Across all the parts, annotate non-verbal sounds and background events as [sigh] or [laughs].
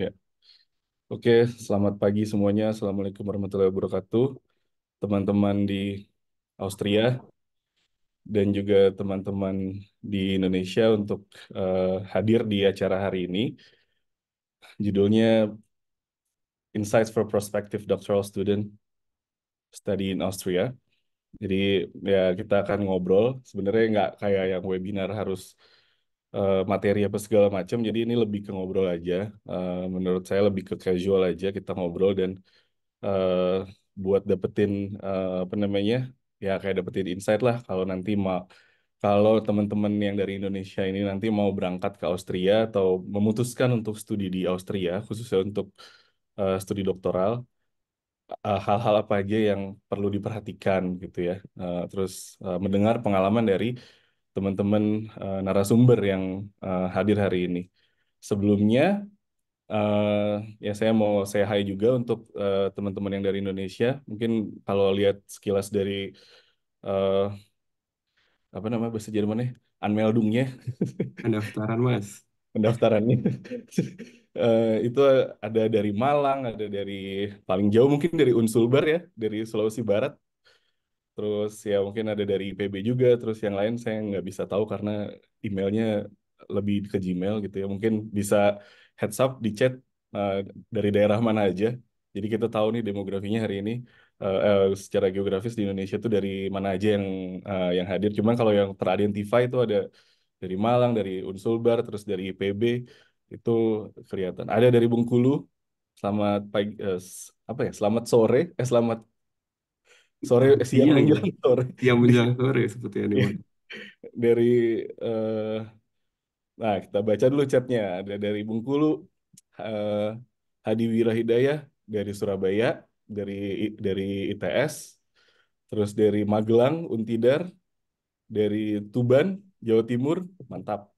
Ya. Oke, selamat pagi semuanya. Assalamualaikum warahmatullahi wabarakatuh. Teman-teman di Austria dan juga teman-teman di Indonesia untuk uh, hadir di acara hari ini. Judulnya Insights for Prospective Doctoral Student Study in Austria. Jadi ya kita akan ngobrol. Sebenarnya nggak kayak yang webinar harus Eh, materi apa segala macam. Jadi ini lebih ke ngobrol aja. Uh, menurut saya lebih ke casual aja kita ngobrol dan uh, buat dapetin uh, apa namanya ya kayak dapetin insight lah kalau nanti mau kalau teman-teman yang dari Indonesia ini nanti mau berangkat ke Austria atau memutuskan untuk studi di Austria khususnya untuk uh, studi doktoral hal-hal apa aja yang perlu diperhatikan gitu ya terus mendengar pengalaman dari teman-teman uh, narasumber yang uh, hadir hari ini. Sebelumnya, uh, ya saya mau saya hai juga untuk teman-teman uh, yang dari Indonesia. Mungkin kalau lihat sekilas dari uh, apa namanya bahasa Jermannya, Anmeldungnya. [laughs] Pendaftaran mas. Pendaftarannya. [laughs] uh, itu ada dari Malang, ada dari paling jauh mungkin dari Unsulbar ya, dari Sulawesi Barat terus ya mungkin ada dari IPB juga terus yang lain saya nggak bisa tahu karena emailnya lebih ke Gmail gitu ya mungkin bisa heads up di chat uh, dari daerah mana aja jadi kita tahu nih demografinya hari ini uh, uh, secara geografis di Indonesia tuh dari mana aja yang uh, yang hadir cuman kalau yang teridentify itu ada dari Malang dari Unsulbar terus dari IPB itu kelihatan ada dari Bengkulu selamat pagi uh, apa ya selamat sore eh selamat sore iya, siang menjelang iya, sore iya. siang [laughs] menjelang sore seperti animal [laughs] dari uh, nah kita baca dulu chatnya ada dari Bungkulu uh, Hadi Wirahidayah dari Surabaya dari dari ITS terus dari Magelang Untidar dari Tuban Jawa Timur mantap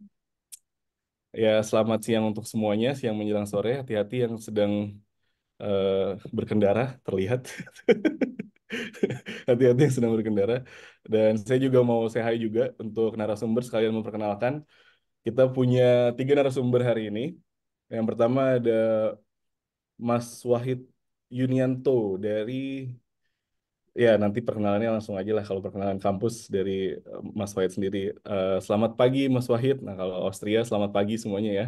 ya selamat siang untuk semuanya siang menjelang sore hati-hati yang sedang uh, berkendara terlihat [laughs] [laughs] Hati-hati yang sedang berkendara. Dan saya juga mau say hi juga untuk narasumber sekalian memperkenalkan. Kita punya tiga narasumber hari ini. Yang pertama ada Mas Wahid Yunianto dari ya nanti perkenalannya langsung aja lah kalau perkenalan kampus dari eh, Mas Wahid sendiri. Uh, selamat pagi Mas Wahid. Nah kalau Austria selamat pagi semuanya ya.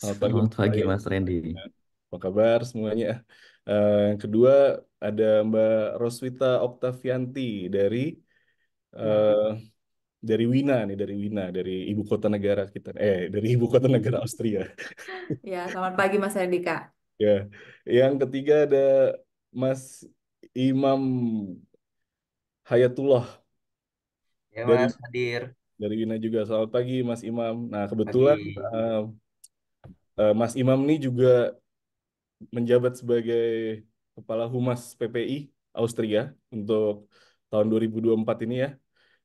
Selamat, selamat pagi, pagi Mas Randy. Apa kabar semuanya? Eh, yang kedua ada Mbak Roswita Oktavianti dari uh, dari Wina nih, dari Wina, dari ibu kota negara kita. Eh, dari ibu kota negara Austria. ya, selamat pagi Mas Rendika. Ya. Yang ketiga ada Mas Imam Hayatullah. Ya, Mas dari, hadir. Dari Wina juga. Selamat pagi Mas Imam. Nah, kebetulan eh, Mas Imam ini juga menjabat sebagai Kepala Humas PPI Austria untuk tahun 2024 ini ya.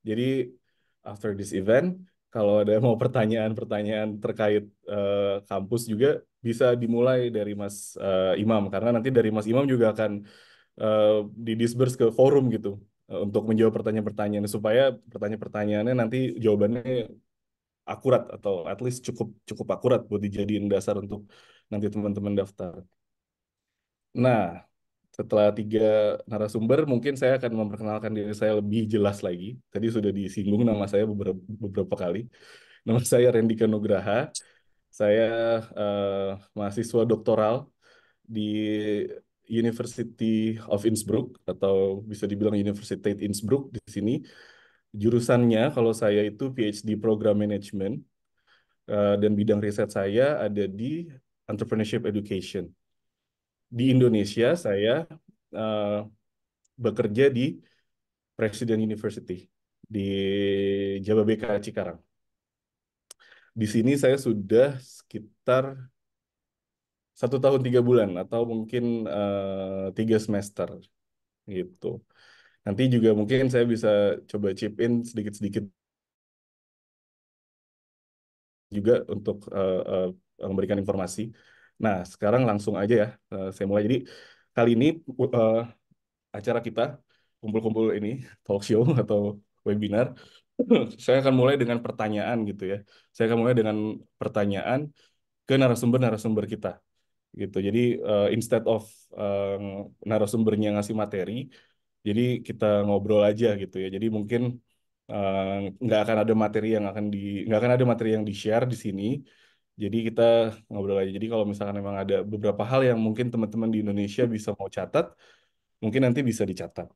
Jadi after this event, kalau ada mau pertanyaan-pertanyaan terkait uh, kampus juga bisa dimulai dari Mas uh, Imam karena nanti dari Mas Imam juga akan uh, eh, didisperse ke forum gitu uh, untuk menjawab pertanyaan-pertanyaan supaya pertanyaan-pertanyaannya nanti jawabannya akurat atau at least cukup cukup akurat buat dijadiin dasar untuk nanti teman-teman daftar. Nah, setelah tiga narasumber, mungkin saya akan memperkenalkan diri saya lebih jelas lagi. Tadi sudah disinggung nama saya beberapa, beberapa kali. Nama saya Randy Kanugraha. Saya uh, mahasiswa doktoral di University of Innsbruck atau bisa dibilang University Universiteit Innsbruck di sini. Jurusannya kalau saya itu PhD Program Management uh, dan bidang riset saya ada di Entrepreneurship Education di Indonesia saya uh, bekerja di Presiden University di Jababeka Cikarang. Di sini saya sudah sekitar satu tahun tiga bulan atau mungkin uh, tiga semester gitu. Nanti juga mungkin saya bisa coba chip in sedikit-sedikit juga untuk uh, uh, memberikan informasi Nah, sekarang langsung aja ya, uh, saya mulai. Jadi kali ini uh, acara kita kumpul-kumpul ini talk show [laughs] atau webinar, [clears throat] saya akan mulai dengan pertanyaan gitu ya. Saya akan mulai dengan pertanyaan ke narasumber-narasumber kita gitu. Jadi uh, instead of uh, narasumbernya ngasih materi, jadi kita ngobrol aja gitu ya. Jadi mungkin nggak uh, akan ada materi yang akan di nggak akan ada materi yang di share di sini jadi kita ngobrol aja. Jadi kalau misalkan memang ada beberapa hal yang mungkin teman-teman di Indonesia bisa mau catat, mungkin nanti bisa dicatat.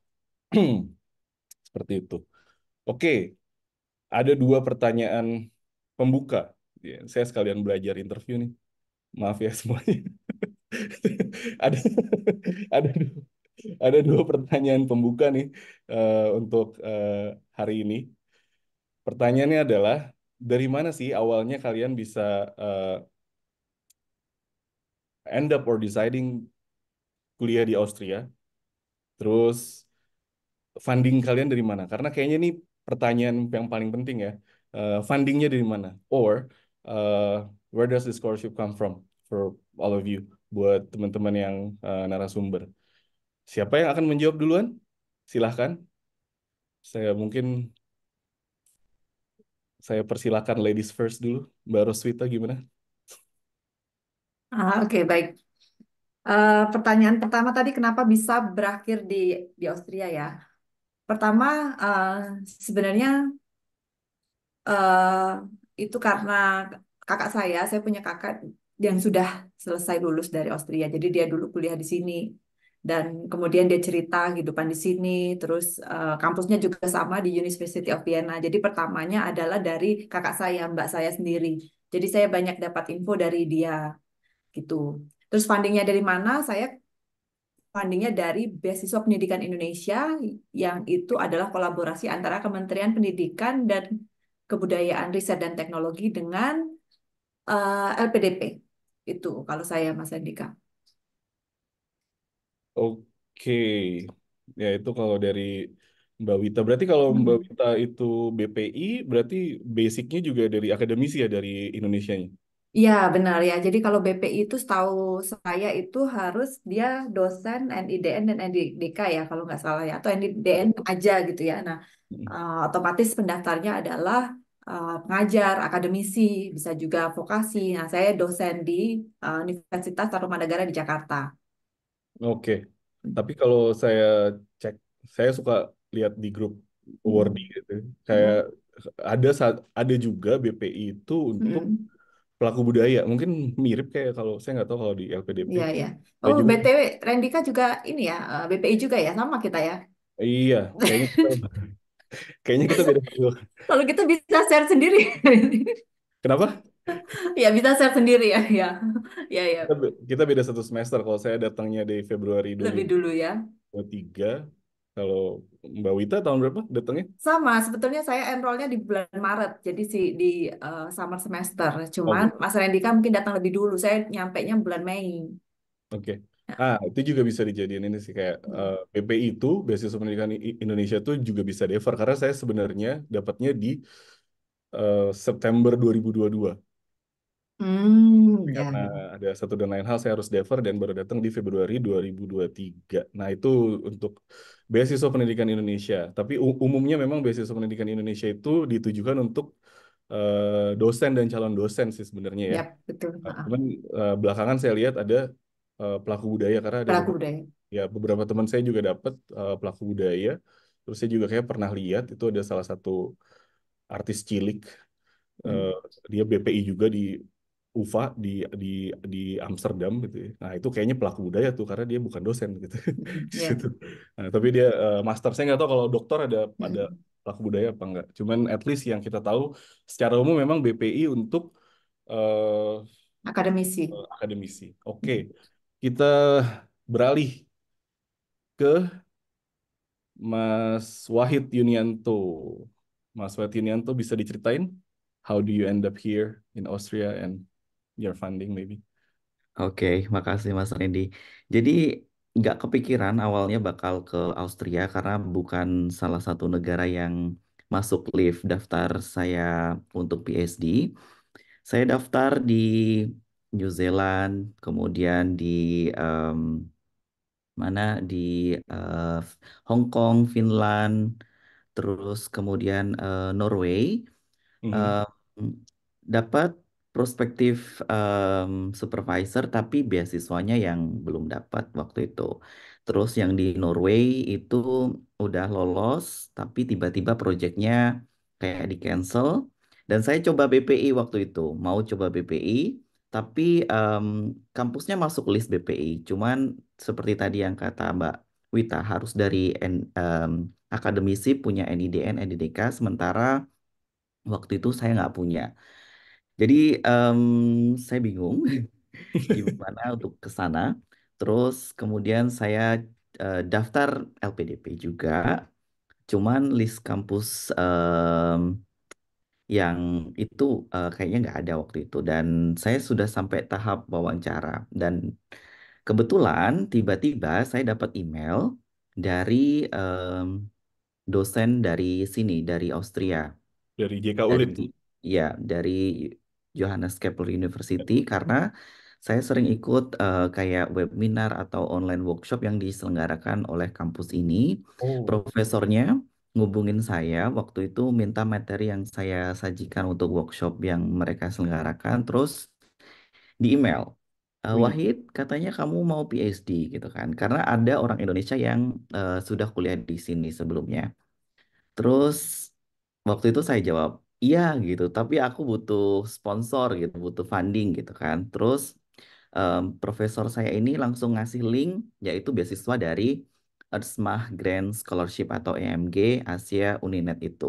[clears throat] Seperti itu. Oke, ada dua pertanyaan pembuka. Ya, saya sekalian belajar interview nih. Maaf ya [laughs] semuanya. ada ada dua, ada dua pertanyaan pembuka nih uh, untuk uh, hari ini. Pertanyaannya adalah dari mana sih awalnya kalian bisa uh, end up or deciding kuliah di Austria? Terus funding kalian dari mana? Karena kayaknya ini pertanyaan yang paling penting ya. Uh, fundingnya dari mana? Or uh, where does the scholarship come from for all of you? Buat teman-teman yang uh, narasumber. Siapa yang akan menjawab duluan? Silahkan. Saya mungkin saya persilakan ladies first dulu. Mbak Roswita gimana? Ah, Oke, okay, baik. Uh, pertanyaan pertama tadi kenapa bisa berakhir di di Austria ya? Pertama uh, sebenarnya uh, itu karena kakak saya, saya punya kakak yang sudah selesai lulus dari Austria. Jadi dia dulu kuliah di sini dan kemudian dia cerita gitu kehidupan di sini terus uh, kampusnya juga sama di University of Vienna jadi pertamanya adalah dari kakak saya mbak saya sendiri jadi saya banyak dapat info dari dia gitu terus fundingnya dari mana saya fundingnya dari beasiswa pendidikan Indonesia yang itu adalah kolaborasi antara Kementerian Pendidikan dan Kebudayaan Riset dan Teknologi dengan uh, eh, LPDP itu kalau saya Mas Andika Oke, ya itu kalau dari Mbak Wita. Berarti kalau hmm. Mbak Wita itu BPI, berarti basicnya juga dari akademisi ya dari Indonesia Indonesia-nya? Iya, benar ya. Jadi kalau BPI itu setahu saya itu harus dia dosen NIDN dan NDK ya kalau nggak salah ya atau NIDN aja gitu ya. Nah, uh, otomatis pendaftarnya adalah uh, pengajar, akademisi, bisa juga vokasi. Nah, saya dosen di uh, Universitas Tarumanagara di Jakarta. Oke. Hmm. Tapi kalau saya cek, saya suka lihat di grup hmm. gitu. Kayak hmm. ada saat ada juga BPI itu untuk hmm. pelaku budaya. Mungkin mirip kayak kalau saya nggak tahu kalau di LPDP. Iya, iya. Oh, juga BTW, Rendika juga ini ya, eh, BPI juga ya, sama kita ya. iya, kayaknya kita, [laughs] kayaknya kita beda. Kalau kita gitu bisa share sendiri. Kenapa? [laughs] ya bisa share sendiri ya ya ya ya kita, kita beda satu semester kalau saya datangnya dari Februari dulu lebih dulu ya tiga kalau Mbak Wita tahun berapa datangnya sama sebetulnya saya enrollnya di bulan Maret jadi si di uh, summer semester cuman oh. Mas Rendika mungkin datang lebih dulu saya nyampe nya bulan Mei oke okay. Ya. Ah, itu juga bisa dijadiin ini sih kayak uh, hmm. eh, BPI itu beasiswa pendidikan Indonesia itu juga bisa defer karena saya sebenarnya dapatnya di uh, September 2022. Hmm, ya. Karena ya. ada satu dan lain hal saya harus defer dan baru datang di Februari 2023. Nah, itu untuk beasiswa pendidikan Indonesia. Tapi umumnya memang beasiswa pendidikan Indonesia itu ditujukan untuk uh, dosen dan calon dosen sih sebenarnya ya. Yep, betul. Nah, cuman uh, belakangan saya lihat ada uh, pelaku budaya karena ada pelaku budaya. Ya, beberapa teman saya juga dapat uh, pelaku budaya. Terus saya juga kayak pernah lihat itu ada salah satu artis cilik hmm. dia BPI juga di UFA di di di Amsterdam gitu. Ya. Nah itu kayaknya pelaku budaya tuh karena dia bukan dosen gitu. [laughs] Yeah. gitu. Nah, tapi dia uh, master saya nggak tahu kalau dokter ada hmm. ada pelaku budaya apa enggak. Cuman at least yang kita tahu secara umum memang BPI untuk uh, akademisi. Uh, akademisi. Oke, okay. kita beralih ke Mas Wahid Yunianto. Mas Wahid Yunianto bisa diceritain how do you end up here in Austria and your funding maybe. Oke, okay, makasih Mas Randy. Jadi nggak kepikiran awalnya bakal ke Austria karena bukan salah satu negara yang masuk lift daftar saya untuk PhD. Saya daftar di New Zealand, kemudian di um, mana di uh, Hong Kong, Finland, terus kemudian uh, Norway. uh, dapat prospektif um, supervisor tapi beasiswanya yang belum dapat waktu itu. Terus yang di Norway itu udah lolos tapi tiba-tiba proyeknya kayak di cancel dan saya coba BPI waktu itu, mau coba BPI tapi um, kampusnya masuk list BPI. Cuman seperti tadi yang kata Mbak Wita harus dari um, akademisi punya NIDN, NIDK sementara waktu itu saya nggak punya. Jadi um, saya bingung [laughs] gimana untuk ke sana. Terus kemudian saya uh, daftar LPDP juga. Cuman list kampus um, yang itu uh, kayaknya nggak ada waktu itu. Dan saya sudah sampai tahap wawancara. Dan kebetulan tiba-tiba saya dapat email dari um, dosen dari sini, dari Austria. dari JK Ulit. Dari, ya, dari Johannes Kepler University karena saya sering ikut uh, kayak webinar atau online workshop yang diselenggarakan oleh kampus ini. Oh. Profesornya ngubungin saya waktu itu minta materi yang saya sajikan untuk workshop yang mereka selenggarakan terus di email. Uh, Wahid, katanya kamu mau PhD gitu kan? Karena ada orang Indonesia yang uh, sudah kuliah di sini sebelumnya. Terus waktu itu saya jawab, Iya gitu, tapi aku butuh sponsor gitu, butuh funding gitu kan. Terus um, profesor saya ini langsung ngasih link yaitu beasiswa dari Ersmah Grand Scholarship atau EMG Asia Uninet itu.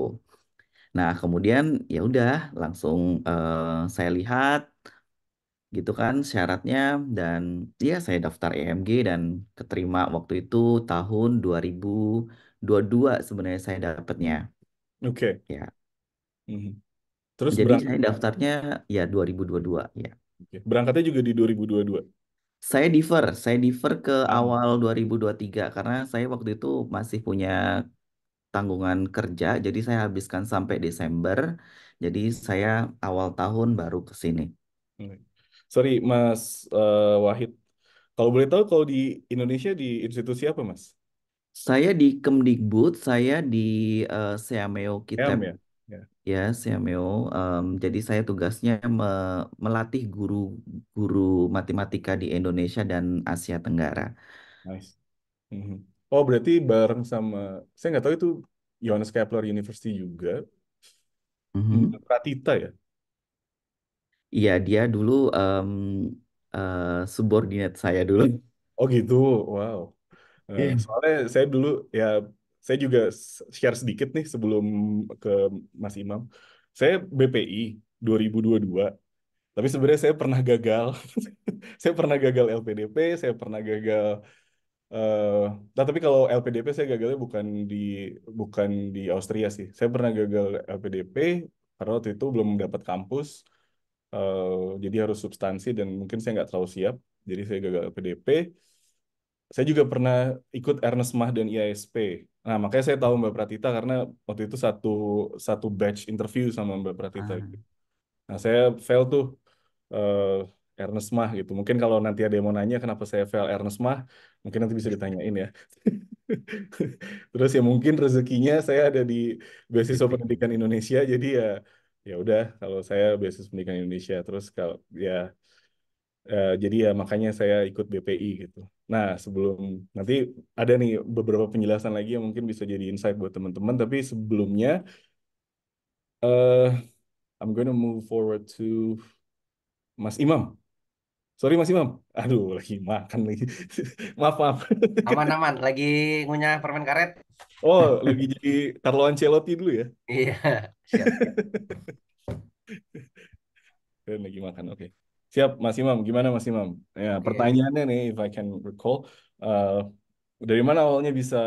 Nah, kemudian ya udah langsung uh, saya lihat gitu kan syaratnya dan ya saya daftar EMG dan keterima waktu itu tahun 2022 sebenarnya saya dapatnya. Oke. Ya. Mhm. Terus Jadi berangkat... saya daftarnya ya 2022 ya. Oke. Berangkatnya juga di 2022. Saya defer, saya defer ke Ah. awal 2023 karena saya waktu itu masih punya tanggungan kerja, jadi saya habiskan sampai Desember. Jadi saya awal tahun baru ke sini. Sorry, Mas uh, Wahid. Kalau boleh tahu kalau di Indonesia di institusi apa, Mas? Saya di Kemdikbud, saya di uh, Seameo Kitab. Ya? Ya, siamio. Um, jadi saya tugasnya me- melatih guru-guru matematika di Indonesia dan Asia Tenggara. Nice. Mhm. Oh, berarti bareng sama, saya nggak tahu itu Johannes Kepler University juga, Mhm. Pratita ya? Iya, dia dulu um, uh, subordinat saya dulu. Oh gitu, wow. Yeah. Iya. soalnya saya dulu ya saya juga share sedikit nih sebelum ke Mas Imam. Saya BPI 2022 tapi sebenarnya saya pernah gagal [laughs] saya pernah gagal LPDP saya pernah gagal uh, nah tapi kalau LPDP saya gagalnya bukan di bukan di Austria sih saya pernah gagal LPDP karena waktu itu belum mendapat kampus uh, jadi harus substansi dan mungkin saya nggak terlalu siap jadi saya gagal LPDP saya juga pernah ikut Ernest Mah dan IASP Nah, makanya saya tahu Mbak Pratita karena waktu itu satu satu batch interview sama Mbak Pratita. Ah. Gitu. Nah, saya fail tuh uh, Ernest Mah gitu. Mungkin kalau nanti ada yang mau nanya kenapa saya fail Ernest Mah, mungkin nanti bisa ditanyain ya. [laughs] Terus ya mungkin rezekinya saya ada di beasiswa pendidikan Indonesia, jadi ya ya udah kalau saya beasiswa pendidikan Indonesia. Terus kalau ya, ya jadi ya makanya saya ikut BPI gitu. Nah, sebelum nanti ada nih beberapa penjelasan lagi yang mungkin bisa jadi insight buat teman-teman, tapi sebelumnya uh, I'm going to move forward to Mas Imam. Sorry Mas Imam. Aduh, lagi makan lagi. [laughs] maaf, maaf. Aman-aman, lagi ngunyah permen karet. Oh, lagi jadi Carlo Ancelotti dulu ya? Iya, siap. Dan [laughs] lagi makan, oke. Okay. Siap, Mas Imam. Gimana Mas Imam? Ya, okay. pertanyaannya nih, if I can recall, uh, dari mana awalnya bisa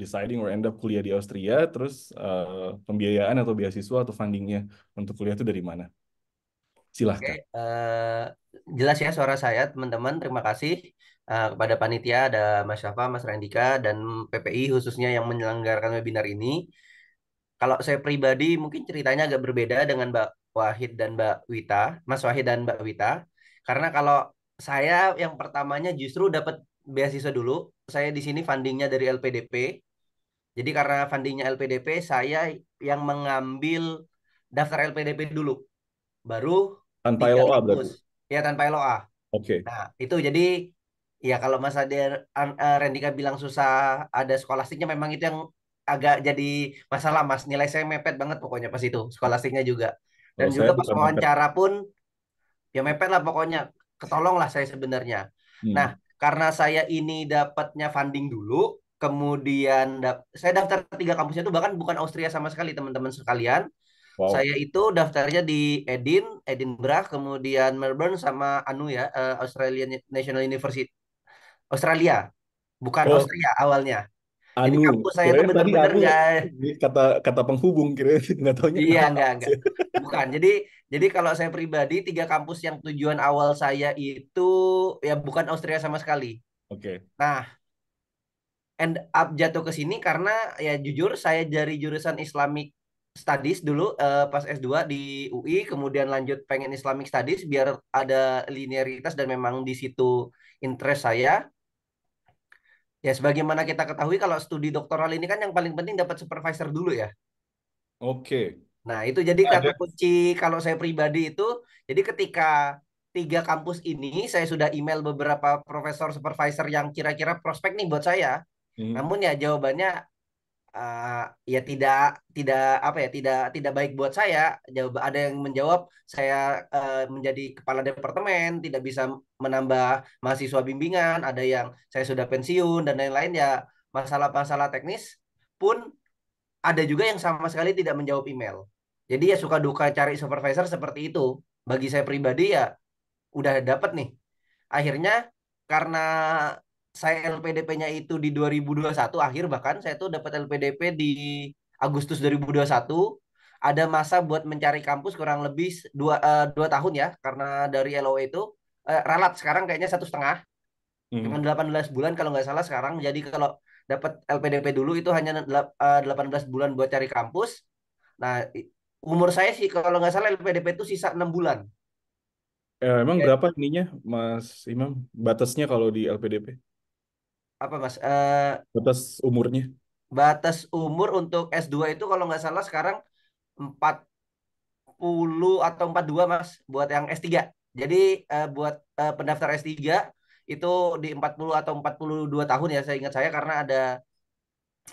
deciding or end up kuliah di Austria, terus uh, pembiayaan atau beasiswa atau fundingnya untuk kuliah itu dari mana? Silahkan. Okay. Uh, eh, jelas ya suara saya, teman-teman. Terima kasih uh, kepada panitia, ada Mas Syafa, Mas Randika, dan PPI khususnya yang menyelenggarakan webinar ini. Kalau saya pribadi, mungkin ceritanya agak berbeda dengan Mbak Wahid dan Mbak Wita, Mas Wahid dan Mbak Wita. Karena kalau saya yang pertamanya justru dapat beasiswa dulu. Saya di sini fundingnya dari LPDP. Jadi karena fundingnya LPDP, saya yang mengambil daftar LPDP dulu. Baru tanpa LOA berarti. Ya tanpa LOA. Oke. Okay. Nah, itu jadi ya kalau Mas Adir uh, eh, Rendika bilang susah ada skolastiknya memang itu yang agak jadi masalah Mas. Nilai saya mepet banget pokoknya pas itu skolastiknya juga. Dan oh, juga pas wawancara pun ya mepet lah pokoknya ketolong lah saya sebenarnya. Hmm. Nah karena saya ini dapatnya funding dulu, kemudian dap saya daftar tiga kampusnya itu bahkan bukan Austria sama sekali teman-teman sekalian. Wow. Saya itu daftarnya di Edin, Edinburgh, kemudian Melbourne sama anu ya eh, Australian National University, Australia, bukan oh. Austria awalnya. Anu, kampus saya itu benar-benar anu. ya. kata kata penghubung kira [laughs] nggak tahu Iya enggak enggak. Bukan. Jadi jadi kalau saya pribadi tiga kampus yang tujuan awal saya itu ya bukan Austria sama sekali. Oke. Okay. Nah, end up jatuh ke sini karena ya jujur saya dari jurusan Islamic Studies dulu uh, pas S2 di UI, kemudian lanjut pengen Islamic Studies biar ada linearitas dan memang di situ interest saya. Ya, sebagaimana kita ketahui kalau studi doktoral ini kan yang paling penting dapat supervisor dulu ya. Oke. Nah, itu jadi Ada. kata kunci kalau saya pribadi itu, jadi ketika tiga kampus ini saya sudah email beberapa profesor supervisor yang kira-kira prospek nih buat saya. Hmm. Namun ya jawabannya uh, ya tidak tidak apa ya tidak tidak baik buat saya jawab ada yang menjawab saya uh, menjadi kepala departemen tidak bisa menambah mahasiswa bimbingan ada yang saya sudah pensiun dan lain-lain ya masalah-masalah teknis pun ada juga yang sama sekali tidak menjawab email jadi ya suka duka cari supervisor seperti itu bagi saya pribadi ya udah dapat nih akhirnya karena saya LPDP-nya itu di 2021 akhir bahkan saya tuh dapat LPDP di Agustus 2021 ada masa buat mencari kampus kurang lebih dua, uh, dua tahun ya karena dari LO e itu uh, ralat sekarang kayaknya satu setengah hmm. cuma 18 bulan kalau nggak salah sekarang jadi kalau dapat LPDP dulu itu hanya eh, delapan 18 bulan buat cari kampus nah umur saya sih kalau nggak salah LPDP itu sisa enam bulan. Ya, emang berapa ininya Mas Imam batasnya kalau di LPDP? apa Mas? Uh, batas umurnya. Batas umur untuk S2 itu kalau nggak salah sekarang 40 atau 42 Mas buat yang S3. Jadi uh, buat uh, pendaftar S3 itu di 40 atau 42 tahun ya saya ingat saya karena ada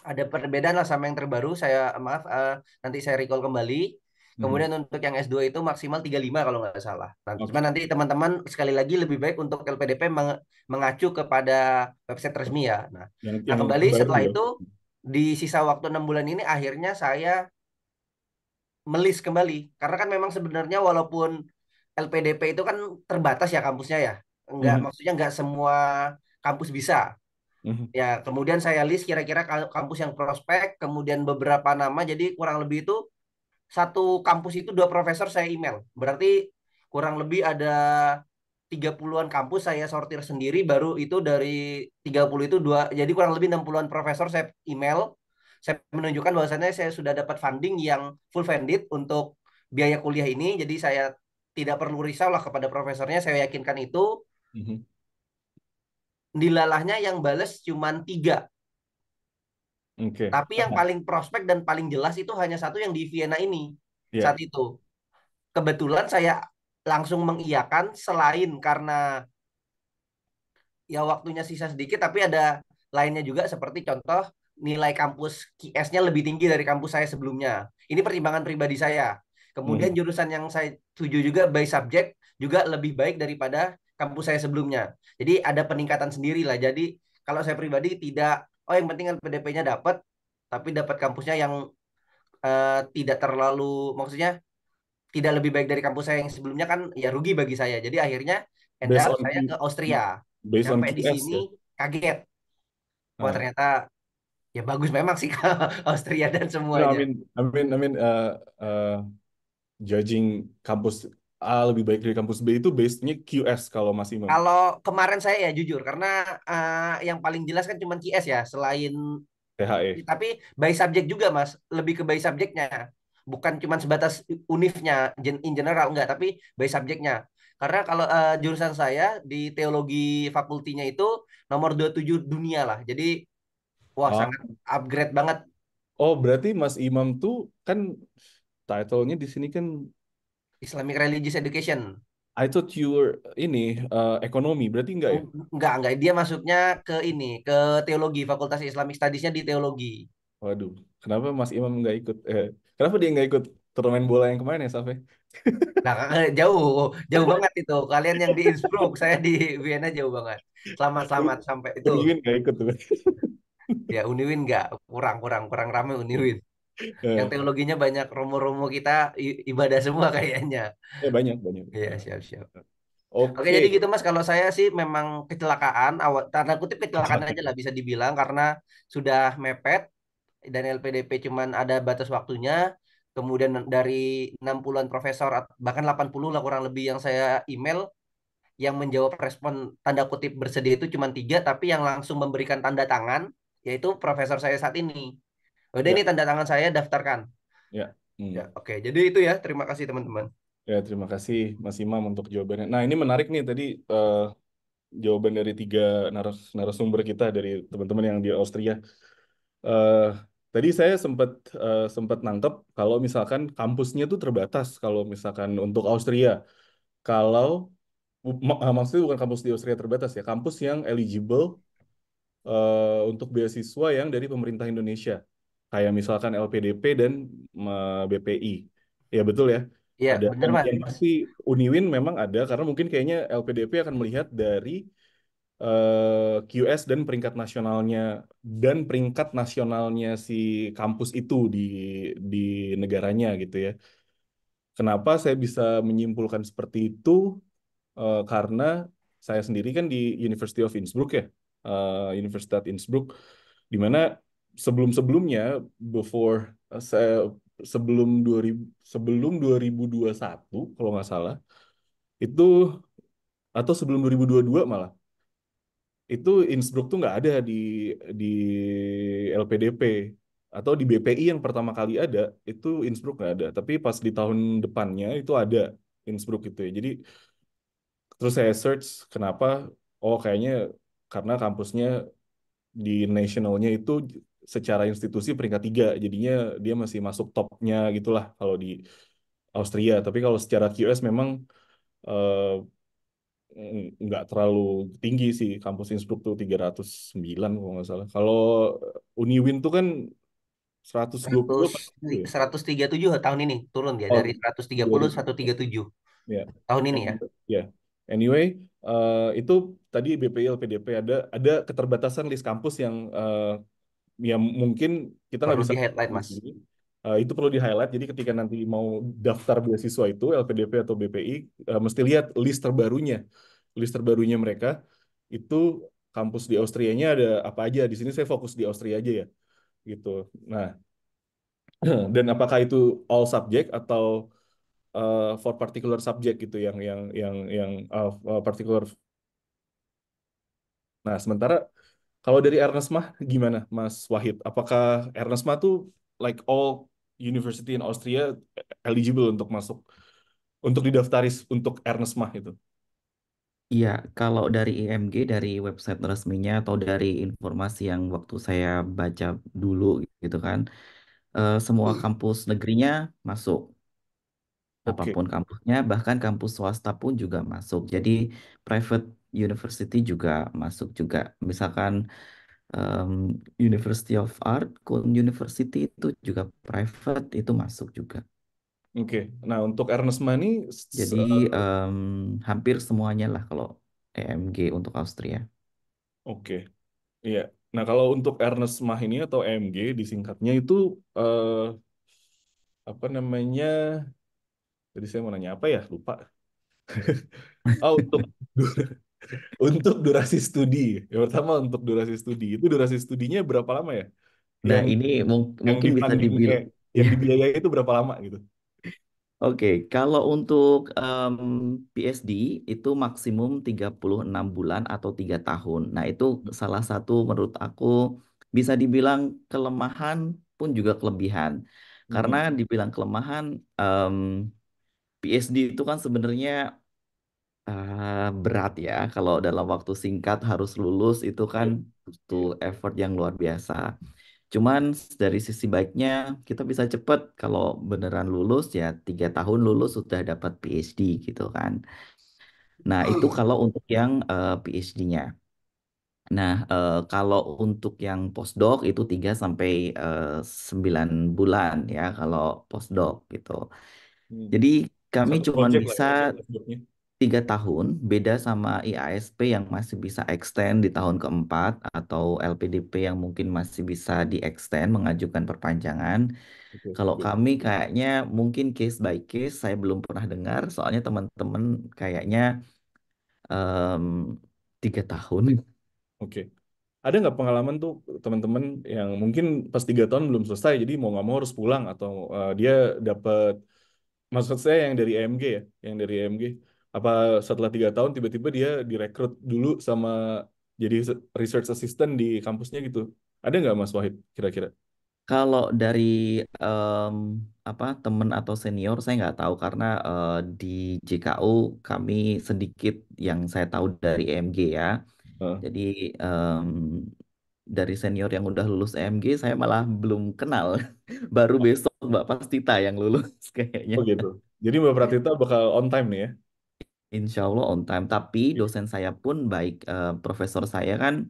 ada perbedaan lah sama yang terbaru. Saya maaf uh, nanti saya recall kembali. Hmm. Kemudian hmm. untuk yang S2 itu maksimal 35 kalau nggak salah. Nah, okay. nanti teman-teman sekali lagi lebih baik untuk LPDP meng mengacu kepada website resmi ya. Nah, nah kembali yang setelah ya. itu di sisa waktu enam bulan ini akhirnya saya melis kembali karena kan memang sebenarnya walaupun LPDP itu kan terbatas ya kampusnya ya. Enggak hmm. maksudnya enggak semua kampus bisa. Hmm. Ya, kemudian saya list kira-kira kampus yang prospek, kemudian beberapa nama jadi kurang lebih itu satu kampus itu dua profesor saya email. Berarti kurang lebih ada 30-an kampus saya sortir sendiri baru itu dari 30 itu dua jadi kurang lebih 60-an profesor saya email saya menunjukkan bahwasannya saya sudah dapat funding yang full funded untuk biaya kuliah ini jadi saya tidak perlu risau lah kepada profesornya saya yakinkan itu mm-hmm. dilalahnya yang bales cuman tiga Okay. Tapi yang paling prospek dan paling jelas itu hanya satu yang di Vienna ini yeah. saat itu. Kebetulan saya langsung mengiyakan selain karena ya waktunya sisa sedikit tapi ada lainnya juga seperti contoh nilai kampus QS-nya lebih tinggi dari kampus saya sebelumnya. Ini pertimbangan pribadi saya. Kemudian hmm. jurusan yang saya tuju juga by subject juga lebih baik daripada kampus saya sebelumnya. Jadi ada peningkatan sendiri lah. Jadi kalau saya pribadi tidak oh yang penting kan pdp nya dapat tapi dapat kampusnya yang uh, tidak terlalu maksudnya tidak lebih baik dari kampus saya yang sebelumnya kan ya rugi bagi saya jadi akhirnya end up saya ke Austria based sampai di sini ya? kaget wah uh. ternyata ya bagus memang sih [laughs] Austria dan semuanya. No, I mean, I mean, I mean, uh, uh, judging kampus A lebih baik dari kampus B itu base-nya QS kalau masih Imam. Kalau kemarin saya ya jujur karena uh, yang paling jelas kan cuma QS ya selain THE. Tapi by subject juga Mas, lebih ke by subjeknya. Bukan cuma sebatas unifnya in general enggak, tapi by subjeknya. Karena kalau uh, jurusan saya di teologi fakultinya itu nomor 27 dunia lah. Jadi wah ah. sangat upgrade banget. Oh, berarti Mas Imam tuh kan title-nya di sini kan Islamic Religious Education. I thought you were ini uh, ekonomi, berarti enggak ya? Oh, enggak, enggak. Dia masuknya ke ini, ke teologi, Fakultas Islamic Studies-nya di teologi. Waduh, kenapa Mas Imam enggak ikut? Eh, kenapa dia enggak ikut turnamen bola yang kemarin ya, Safi? Ya? [laughs] Nah, eh, jauh, jauh banget itu. Kalian yang di Innsbruck, saya di Vienna jauh banget. Selamat, selamat sampai itu. Uniwin enggak ikut tuh. Ya, Uniwin enggak, kurang, kurang, kurang ramai Uniwin. Iya. yang teknologinya banyak romo-romo kita ibadah semua kayaknya. Ya banyak banyak. Iya siap siap. Okay. Oke jadi gitu mas kalau saya sih memang kecelakaan awal tanda kutip kecelakaan aja lah bisa dibilang karena sudah mepet dan LPDP cuman ada batas waktunya kemudian dari 60-an profesor bahkan 80 lah kurang lebih yang saya email yang menjawab respon tanda kutip bersedia itu cuma tiga tapi yang langsung memberikan tanda tangan yaitu profesor saya saat ini Udah ya. ini tanda tangan saya daftarkan. Ya. Hmm. ya Oke, jadi itu ya. Terima kasih teman-teman. Ya, terima kasih Mas Imam untuk jawabannya. Nah, ini menarik nih tadi uh, jawaban dari tiga naras narasumber kita dari teman-teman yang di Austria. Uh, tadi saya sempat uh, sempat nangkep kalau misalkan kampusnya itu terbatas kalau misalkan untuk Austria. Kalau maksudnya bukan kampus di Austria terbatas ya, kampus yang eligible uh, untuk beasiswa yang dari pemerintah Indonesia kayak misalkan LPDP dan BPI. Ya betul ya. Iya, benar Mas. Pasti Uniwin memang ada karena mungkin kayaknya LPDP akan melihat dari eh, QS dan peringkat nasionalnya dan peringkat nasionalnya si kampus itu di di negaranya gitu ya. Kenapa saya bisa menyimpulkan seperti itu? Eh, karena saya sendiri kan di University of Innsbruck ya, uh, eh, Universitas Innsbruck, di mana sebelum-sebelumnya before eh, saya sebelum 2000 sebelum 2021 kalau nggak salah itu atau sebelum 2022 malah itu Innsbruck tuh nggak ada di di LPDP atau di BPI yang pertama kali ada itu Innsbruck nggak ada tapi pas di tahun depannya itu ada Innsbruck gitu ya jadi terus saya search kenapa oh kayaknya karena kampusnya di nasionalnya itu secara institusi peringkat tiga jadinya dia masih masuk topnya gitulah kalau di Austria tapi kalau secara QS memang uh, terlalu tinggi sih kampus Innsbruck tuh 309 kalau nggak salah kalau Uniwin tuh kan seratus gitu ya? tiga 137 tahun ini turun ya oh, dari 130 137 tujuh ya. tahun ini ya ya yeah. anyway uh, itu tadi BPI LPDP ada ada keterbatasan list kampus yang uh, ya mungkin kita nggak bisa di highlight mas uh, eh, itu perlu di highlight jadi ketika nanti mau daftar beasiswa itu LPDP atau BPI uh, eh, mesti lihat list terbarunya list terbarunya mereka itu kampus di Austria-nya ada apa aja di sini saya fokus di Austria aja ya gitu nah [clears throat] dan apakah itu all subject atau uh, for particular subject gitu yang yang yang yang uh, particular nah sementara kalau dari Ernest Mah gimana Mas Wahid? Apakah Ernest Mah tuh like all university in Austria eligible untuk masuk untuk didaftaris untuk Ernest Mah itu? Iya, kalau dari IMG, dari website resminya atau dari informasi yang waktu saya baca dulu gitu kan, eh, semua hmm. kampus negerinya masuk. Okay. Apapun kampusnya, bahkan kampus swasta pun juga masuk. Jadi private university juga masuk juga. Misalkan um, University of Art, University itu juga private, itu masuk juga. Oke, okay. nah untuk Ernest Money jadi um, hampir semuanya lah kalau EMG untuk Austria. Oke, okay. iya. Nah kalau untuk Ernest Mah ini atau EMG disingkatnya itu uh, apa namanya? Jadi saya mau nanya apa ya? Lupa. oh [laughs] untuk [laughs] untuk durasi studi. Yang pertama untuk durasi studi. Itu durasi studinya berapa lama ya? Nah, yang, ini mung yang mungkin bisa dibilang yang iya. dibiayai itu berapa lama gitu. Oke, okay. kalau untuk um, mmm, PSD itu maksimum 36 bulan atau tiga tahun. Nah, itu salah satu menurut aku bisa dibilang kelemahan pun juga kelebihan. Karena hmm. dibilang kelemahan um, mmm, PSD itu kan sebenarnya Uh, berat ya, kalau dalam waktu singkat harus lulus itu kan iya. butuh effort yang luar biasa. Cuman dari sisi baiknya kita bisa cepat kalau beneran lulus ya tiga tahun lulus sudah dapat PhD gitu kan. Nah itu hmm. kalau untuk yang, uh, eh, PhD-nya. Nah, eh, kalau untuk yang postdoc itu 3 sampai, sembilan 9 bulan ya kalau postdoc gitu. Hmm. Jadi kami cuma cuman bisa ya, tiga tahun beda sama IASP yang masih bisa extend di tahun keempat atau LPDP yang mungkin masih bisa di extend mengajukan perpanjangan. Oke, Kalau iya. kami kayaknya mungkin case by case saya belum pernah dengar soalnya teman-teman kayaknya um, tiga tahun. Oke. Ada nggak pengalaman tuh teman-teman yang mungkin pas tiga tahun belum selesai jadi mau nggak mau harus pulang atau uh, dia dapat maksud saya yang dari EMG ya yang dari EMG apa setelah tiga tahun tiba-tiba dia direkrut dulu sama jadi research assistant di kampusnya gitu ada nggak Mas Wahid kira-kira kalau dari um, apa teman atau senior saya nggak tahu karena uh, di JKU kami sedikit yang saya tahu dari MG ya uh. jadi um, dari senior yang udah lulus MG saya malah belum kenal [laughs] baru oh. besok Mbak Pastita yang lulus [laughs] kayaknya oh gitu jadi Mbak Pratita bakal on time nih ya Insya Allah on time. Tapi dosen saya pun baik, uh, profesor saya kan,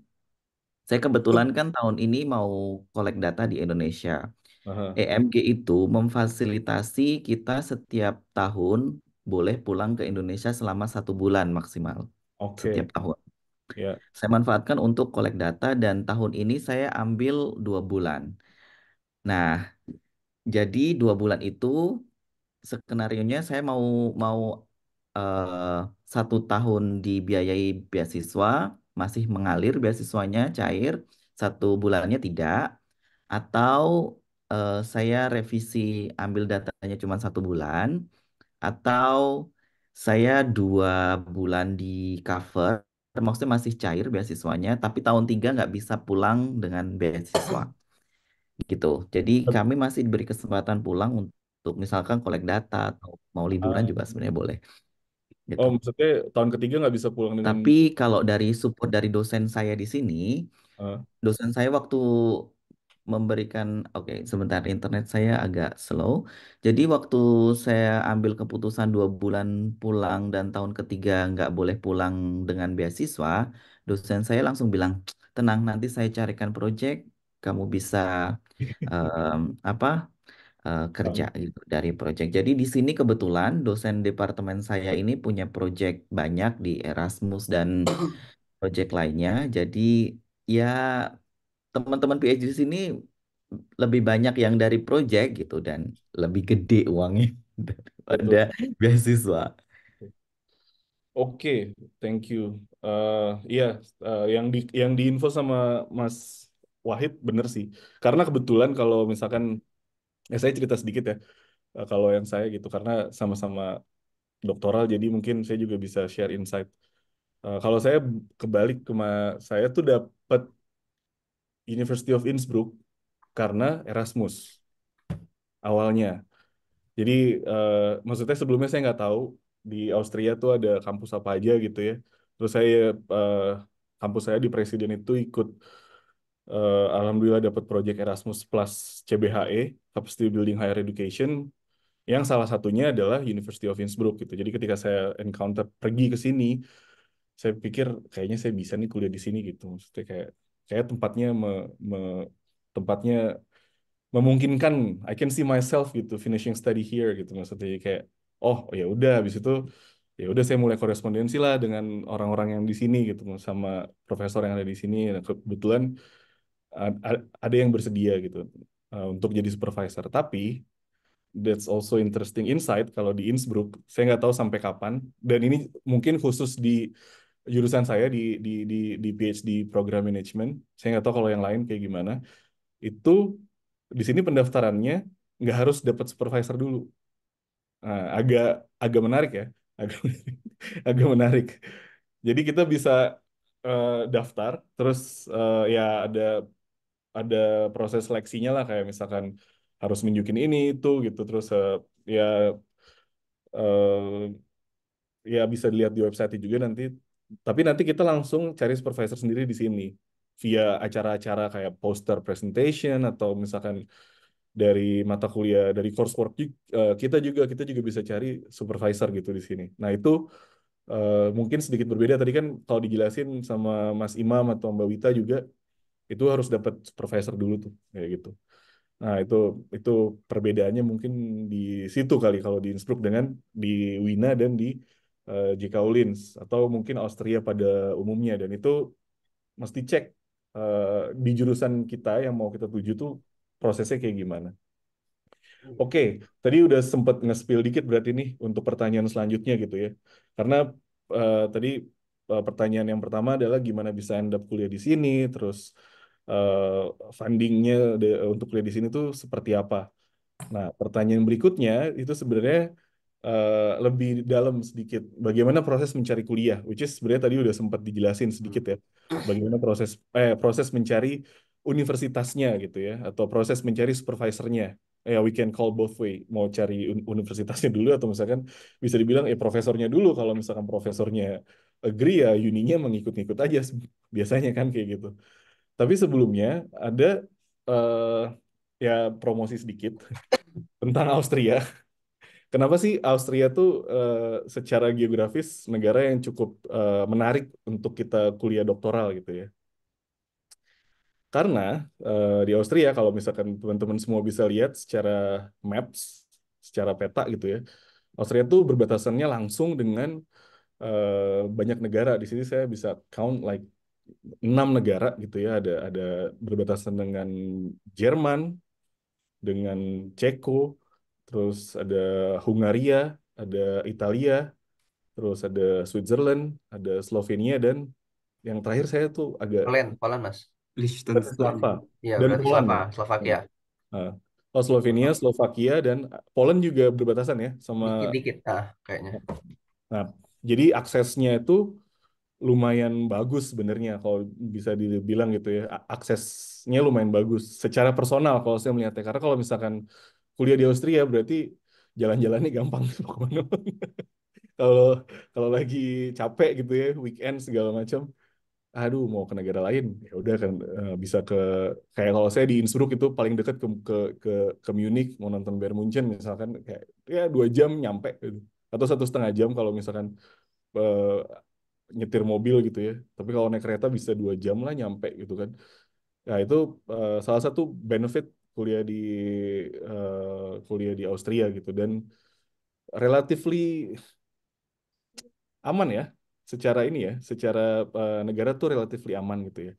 saya kebetulan kan tahun ini mau kolek data di Indonesia. Aha. EMG itu memfasilitasi kita setiap tahun boleh pulang ke Indonesia selama satu bulan maksimal Oke. setiap tahun. Ya. Saya manfaatkan untuk kolek data dan tahun ini saya ambil dua bulan. Nah, jadi dua bulan itu skenario nya saya mau mau Eh, satu tahun dibiayai beasiswa, masih mengalir beasiswanya cair, satu bulannya tidak, atau uh, saya revisi ambil datanya cuma satu bulan, atau saya dua bulan di cover, maksudnya masih cair beasiswanya, tapi tahun tiga nggak bisa pulang dengan beasiswa gitu. Jadi kami masih diberi kesempatan pulang untuk misalkan kolek data atau mau liburan ah. juga sebenarnya boleh gitu. Oh, maksudnya tahun ketiga nggak bisa pulang dengan Tapi kalau dari support dari dosen saya di sini, dosen saya waktu memberikan, oke okay, sebentar internet saya agak slow. Jadi waktu saya ambil keputusan dua bulan pulang dan tahun ketiga nggak boleh pulang dengan beasiswa, dosen saya langsung bilang, tenang nanti saya carikan project, kamu bisa um, [laughs] apa uh, kerja gitu dari proyek. Jadi di sini kebetulan dosen departemen saya ini punya proyek banyak di Erasmus dan [clears throat] proyek lainnya. Jadi ya teman-teman PhD di sini lebih banyak yang dari proyek gitu dan lebih gede uangnya [laughs] daripada beasiswa. Oke, thank you. Uh, iya, uh, yang di yang diinfo sama Mas Wahid bener sih. Karena kebetulan kalau misalkan ya saya cerita sedikit ya eh, kalau yang saya gitu karena sama-sama doktoral jadi mungkin saya juga bisa share insight uh, kalau saya kebalik ke saya tuh dapat University of Innsbruck karena Erasmus awalnya jadi uh, maksudnya sebelumnya saya nggak tahu di Austria tuh ada kampus apa aja gitu ya terus saya uh, kampus saya di presiden itu ikut uh, alhamdulillah dapat proyek Erasmus Plus CBHE Capacity Building Higher Education yang salah satunya adalah University of Innsbruck gitu. Jadi ketika saya encounter pergi ke sini, saya pikir kayaknya saya bisa nih kuliah di sini gitu. Maksudnya kayak kayak tempatnya me, me, tempatnya memungkinkan I can see myself gitu finishing study here gitu maksudnya kayak oh ya udah habis itu ya udah saya mulai korespondensi lah dengan orang-orang yang di sini gitu sama profesor yang ada di sini nah, kebetulan ada yang bersedia gitu eh, untuk jadi supervisor. Tapi that's also interesting insight kalau di Innsbruck. Saya nggak tahu sampai kapan. Dan ini mungkin khusus di jurusan saya di di di di PhD program management. Saya nggak tahu kalau yang lain kayak gimana. Itu di sini pendaftarannya nggak harus dapat supervisor dulu. Nah, agak agak menarik ya, agak [laughs] agak menarik. Jadi kita bisa uh, daftar, terus uh, ya ada ada proses seleksinya lah kayak misalkan harus nunjukin ini itu gitu terus uh, ya uh, ya bisa dilihat di website juga nanti tapi nanti kita langsung cari supervisor sendiri di sini via acara-acara kayak poster presentation atau misalkan dari mata kuliah dari coursework eh, kita juga kita juga bisa cari supervisor gitu di sini. Nah itu uh, mungkin sedikit berbeda tadi kan kalau dijelasin sama Mas Imam atau Mbak Wita juga itu harus dapat supervisor dulu tuh kayak gitu nah itu itu perbedaannya mungkin di situ kali kalau di Innsbruck dengan di Wina dan di uh, eh, JK atau mungkin Austria pada umumnya dan itu mesti cek uh, di jurusan kita yang mau kita tuju tuh prosesnya kayak gimana hmm. Oke, okay. tadi udah sempet nge-spill dikit berarti nih untuk pertanyaan selanjutnya gitu ya. Karena uh, tadi uh, pertanyaan yang pertama adalah gimana bisa end up kuliah di sini, terus uh, fundingnya untuk kuliah di sini tuh seperti apa. Nah, pertanyaan berikutnya itu sebenarnya uh, lebih dalam sedikit. Bagaimana proses mencari kuliah? Which is sebenarnya tadi udah sempat dijelasin hmm. sedikit ya. Bagaimana proses eh proses mencari universitasnya gitu ya atau proses mencari supervisornya ya yeah, we can call both way mau cari universitasnya dulu atau misalkan bisa dibilang ya profesornya dulu kalau misalkan profesornya agree ya uninya mengikut-ngikut aja biasanya kan kayak gitu tapi sebelumnya ada uh, ya promosi sedikit [laughs] tentang Austria. Kenapa sih Austria tuh uh, secara geografis negara yang cukup uh, menarik untuk kita kuliah doktoral gitu ya? Karena uh, di Austria kalau misalkan teman-teman semua bisa lihat secara maps, secara peta gitu ya, Austria tuh berbatasannya langsung dengan uh, banyak negara. Di sini saya bisa count like enam negara gitu ya ada ada berbatasan dengan Jerman dengan Ceko terus ada Hungaria ada Italia terus ada Switzerland ada Slovenia dan yang terakhir saya tuh agak Poland Poland mas Liechtenstein ya, dan iya, Poland Slovakia nah. Oh Slovenia Slovakia dan Poland juga berbatasan ya sama dikit-dikit ah kayaknya nah jadi aksesnya itu lumayan bagus sebenarnya kalau bisa dibilang gitu ya aksesnya lumayan bagus secara personal kalau saya melihatnya karena kalau misalkan kuliah di Austria berarti jalan-jalannya gampang [laughs] kalau kalau lagi capek gitu ya weekend segala macam aduh mau ke negara lain ya udah kan eh, bisa ke kayak kalau saya di Innsbruck itu paling dekat ke ke ke, ke Munich mau nonton Bayern Munchen misalkan kayak ya dua jam nyampe gitu. atau satu setengah jam kalau misalkan uh, nyetir mobil gitu ya tapi kalau naik kereta bisa dua jam lah nyampe gitu kan nah itu uh, salah satu benefit kuliah di uh, kuliah di Austria gitu dan relatively aman ya secara ini ya secara uh, negara tuh relatively aman gitu ya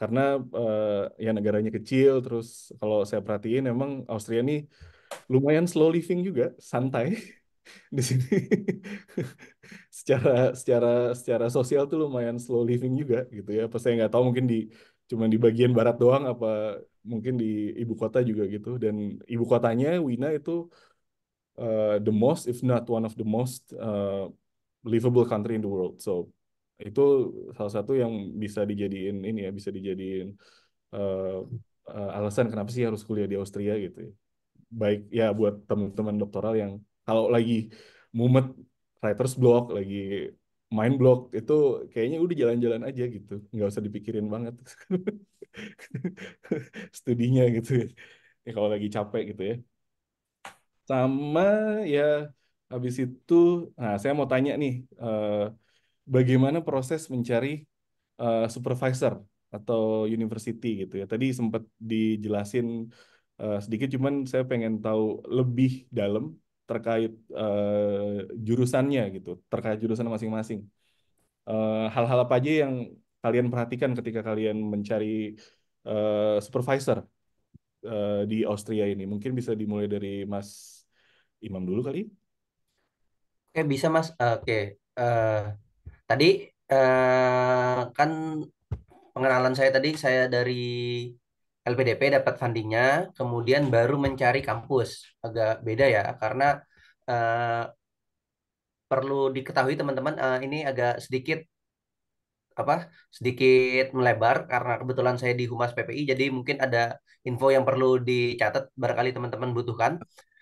karena uh, ya negaranya kecil terus kalau saya perhatiin memang Austria ini lumayan slow living juga santai [laughs] [laughs] di sini [laughs] secara secara secara sosial tuh lumayan slow living juga gitu ya. Pas saya nggak tahu mungkin di cuma di bagian barat doang apa mungkin di ibu kota juga gitu dan ibu kotanya Wina itu uh, the most if not one of the most uh, livable country in the world. So itu salah satu yang bisa dijadiin ini ya bisa dijadiin uh, uh, alasan kenapa sih harus kuliah di Austria gitu ya. Baik ya buat teman-teman doktoral yang kalau lagi mumet writer's block lagi main block itu kayaknya udah jalan-jalan aja gitu nggak usah dipikirin banget [laughs] studinya gitu ya kalau lagi capek gitu ya sama ya habis itu nah saya mau tanya nih eh, bagaimana proses mencari eh, supervisor atau university gitu ya tadi sempat dijelasin eh, sedikit cuman saya pengen tahu lebih dalam terkait uh, jurusannya gitu, terkait jurusan masing-masing. hal eh, hal-hal apa aja yang kalian perhatikan ketika kalian mencari uh, supervisor uh, di Austria ini? Mungkin bisa dimulai dari Mas Imam dulu kali. Oke, bisa Mas. Oke. Okay. Uh, tadi uh, kan pengenalan saya tadi saya dari LPDP dapat fundingnya, kemudian baru mencari kampus. Agak beda ya, karena Eh, perlu diketahui teman-teman uh, ini agak sedikit apa sedikit melebar karena kebetulan saya di Humas PPI jadi mungkin ada info yang perlu dicatat barangkali teman-teman butuhkan.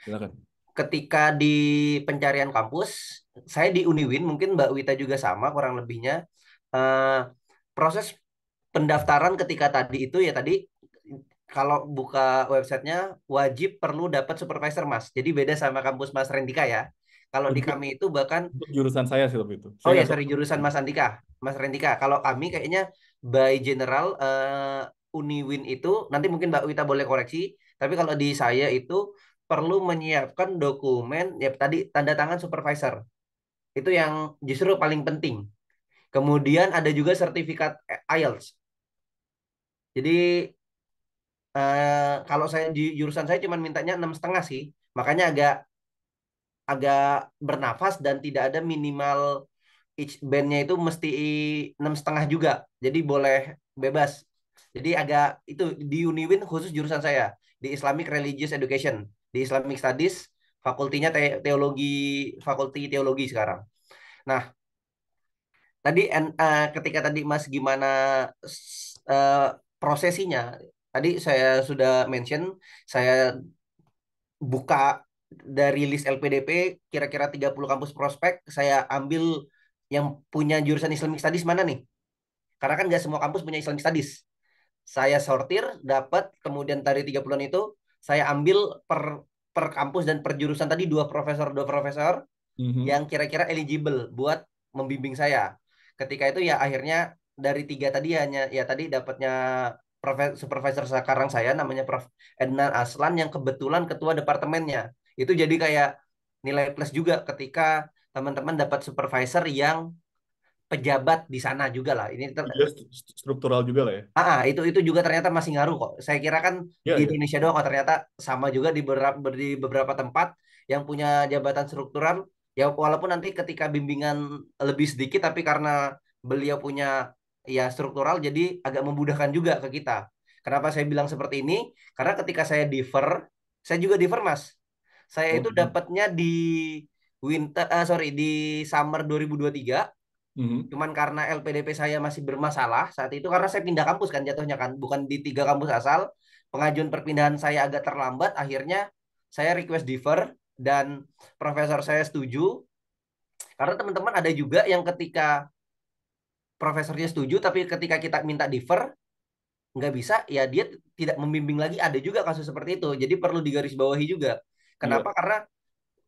Silakan. Ketika di pencarian kampus, saya di Uniwin mungkin Mbak Wita juga sama kurang lebihnya uh, proses pendaftaran ketika tadi itu ya tadi kalau buka websitenya wajib perlu dapat supervisor mas. Jadi beda sama kampus mas Rendika ya. Kalau di kami itu bahkan jurusan saya sih lebih itu. Oh saya oh ya sorry jurusan mas Rendika, mas Rendika. Kalau kami kayaknya by general uh, eh, Uniwin itu nanti mungkin Mbak Wita boleh koreksi. Tapi kalau di saya itu perlu menyiapkan dokumen ya tadi tanda tangan supervisor itu yang justru paling penting. Kemudian ada juga sertifikat eh, IELTS. Jadi Eh, kalau saya di jurusan saya cuma mintanya enam setengah sih, makanya agak agak bernafas dan tidak ada minimal each bandnya itu mesti enam setengah juga, jadi boleh bebas. Jadi agak itu di Uniwin khusus jurusan saya di Islamic Religious Education di Islamic Studies fakultinya te teologi fakulti teologi sekarang. Nah tadi uh, ketika tadi Mas gimana uh, prosesinya Tadi saya sudah mention, saya buka dari list LPDP kira-kira 30 kampus prospek, saya ambil yang punya jurusan Islamic Studies mana nih? Karena kan nggak semua kampus punya Islamic Studies. Saya sortir, dapat, kemudian dari 30-an itu, saya ambil per per kampus dan per jurusan tadi dua profesor dua profesor mm-hmm. yang kira-kira eligible buat membimbing saya. Ketika itu ya akhirnya dari tiga tadi hanya ya tadi dapatnya supervisor sekarang saya namanya Prof Ednan Aslan yang kebetulan ketua departemennya. Itu jadi kayak nilai plus juga ketika teman-teman dapat supervisor yang pejabat di sana juga lah. Ini ter... Iya, struktural juga lah ya. Ah, ah, itu itu juga ternyata masih ngaruh kok. Saya kira kan ya, di ya. Indonesia doang kok ternyata sama juga di beberapa di beberapa tempat yang punya jabatan struktural ya walaupun nanti ketika bimbingan lebih sedikit tapi karena beliau punya ya struktural jadi agak memudahkan juga ke kita. Kenapa saya bilang seperti ini? Karena ketika saya defer, saya juga defer, Mas. Saya itu mhm. dapatnya di winter uh, sorry di summer 2023. Mm-hmm. Cuman karena LPDP saya masih bermasalah saat itu karena saya pindah kampus kan jatuhnya kan, bukan di tiga kampus asal. Pengajuan perpindahan saya agak terlambat, akhirnya saya request defer dan profesor saya setuju. Karena teman-teman ada juga yang ketika profesornya setuju tapi ketika kita minta differ nggak bisa ya dia tidak membimbing lagi ada juga kasus seperti itu jadi perlu digarisbawahi juga kenapa yeah. karena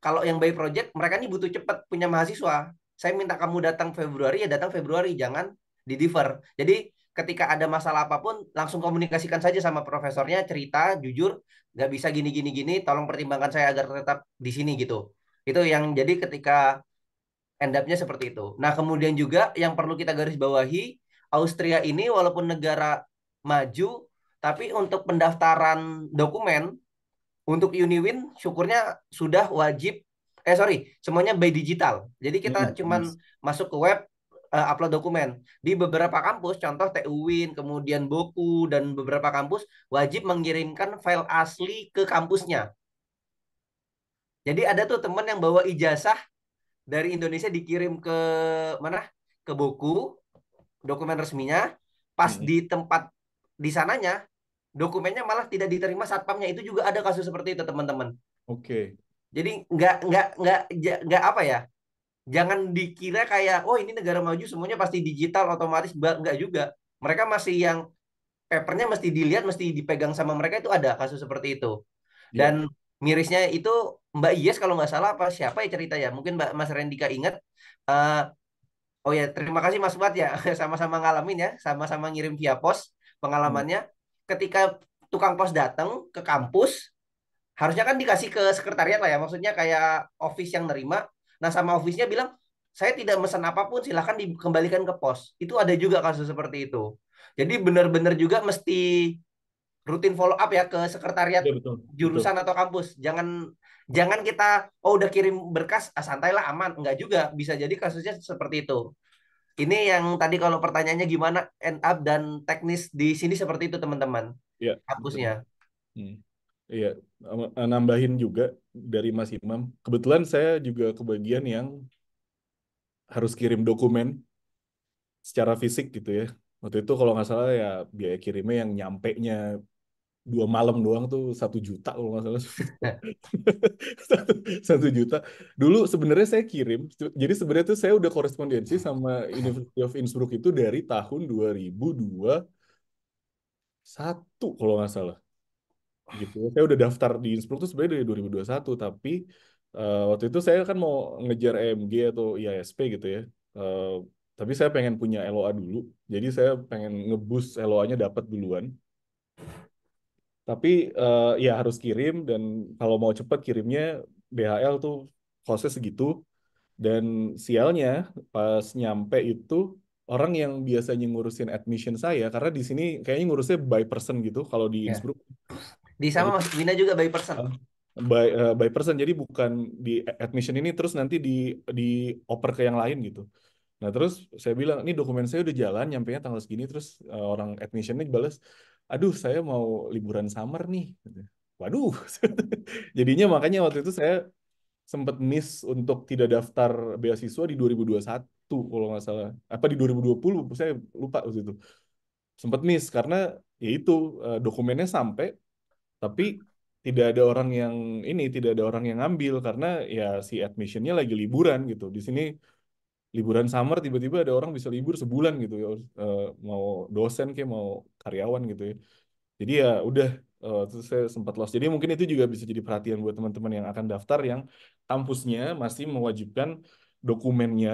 kalau yang by project mereka ini butuh cepat punya mahasiswa saya minta kamu datang Februari ya datang Februari jangan di differ jadi ketika ada masalah apapun langsung komunikasikan saja sama profesornya cerita jujur nggak bisa gini gini gini tolong pertimbangkan saya agar tetap di sini gitu itu yang jadi ketika end up-nya seperti itu. Nah, kemudian juga yang perlu kita garis bawahi, Austria ini walaupun negara maju, tapi untuk pendaftaran dokumen untuk Uniwin syukurnya sudah wajib eh sorry, semuanya by digital. Jadi kita hmm, cuman masuk ke web eh, upload dokumen. Di beberapa kampus contoh TUWin, kemudian Boku dan beberapa kampus wajib mengirimkan file asli ke kampusnya. Jadi ada tuh teman yang bawa ijazah dari Indonesia dikirim ke mana? Ke Boku, dokumen resminya. Pas hmm. di tempat di sananya, dokumennya malah tidak diterima satpamnya. Itu juga ada kasus seperti itu, teman-teman. Oke. Okay. Jadi nggak nggak nggak nggak apa ya? Jangan dikira kayak oh ini negara maju semuanya pasti digital otomatis nggak juga. Mereka masih yang papernya mesti dilihat, mesti dipegang sama mereka itu ada kasus seperti itu. Ya. Dan yeah. mirisnya itu Mbak Yes kalau nggak salah apa siapa ya cerita ya mungkin Mbak Mas Rendika ingat uh, oh ya terima kasih Mas Buat ya [laughs] sama-sama ngalamin ya sama-sama ngirim via pos pengalamannya hmm. ketika tukang pos datang ke kampus harusnya kan dikasih ke sekretariat lah ya maksudnya kayak office yang nerima nah sama office-nya bilang saya tidak pesan apapun silahkan dikembalikan ke pos itu ada juga kasus seperti itu jadi benar-benar juga mesti rutin follow up ya ke sekretariat ya, betul, jurusan betul. atau kampus jangan jangan kita oh udah kirim berkas ah, santailah aman enggak juga bisa jadi kasusnya seperti itu ini yang tadi kalau pertanyaannya gimana end up dan teknis di sini seperti itu teman-teman ya, kampusnya hmm. iya eh, nambahin juga dari Mas Imam kebetulan saya juga kebagian yang harus kirim dokumen secara fisik gitu ya waktu itu kalau nggak salah ya biaya kirimnya yang nyampe nya dua malam doang tuh satu juta kalau nggak salah [laughs] [laughs] satu, juta dulu sebenarnya saya kirim jadi sebenarnya tuh saya udah korespondensi sama University of Innsbruck itu dari tahun dua ribu 2002 satu kalau nggak salah gitu saya udah daftar di Innsbruck tuh sebenarnya dari satu tapi uh, waktu itu saya kan mau ngejar EMG atau IASP gitu ya uh, tapi saya pengen punya LOA dulu jadi saya pengen ngebus LOA-nya dapat duluan tapi uh, ya harus kirim dan kalau mau cepat kirimnya DHL tuh proses segitu dan sialnya pas nyampe itu orang yang biasanya ngurusin admission saya karena di sini kayaknya ngurusnya by person gitu kalau di yeah. di sama Mas Wina juga by person by uh, by person jadi bukan di admission ini terus nanti di di oper ke yang lain gitu nah terus saya bilang ini dokumen saya udah jalan nyampainya tanggal segini terus uh, orang admissionnya balas aduh saya mau liburan summer nih gitu. waduh [laughs] jadinya makanya waktu itu saya sempat miss untuk tidak daftar beasiswa di 2021 kalau nggak salah apa di 2020 saya lupa waktu itu sempat miss karena ya itu eh, dokumennya sampai tapi tidak ada orang yang ini tidak ada orang yang ngambil karena ya si admissionnya lagi liburan gitu di sini liburan summer tiba-tiba ada orang bisa libur sebulan gitu ya uh, mau dosen kayak mau karyawan gitu ya jadi ya udah uh, terus saya sempat lost jadi mungkin itu juga bisa jadi perhatian buat teman-teman yang akan daftar yang kampusnya masih mewajibkan dokumennya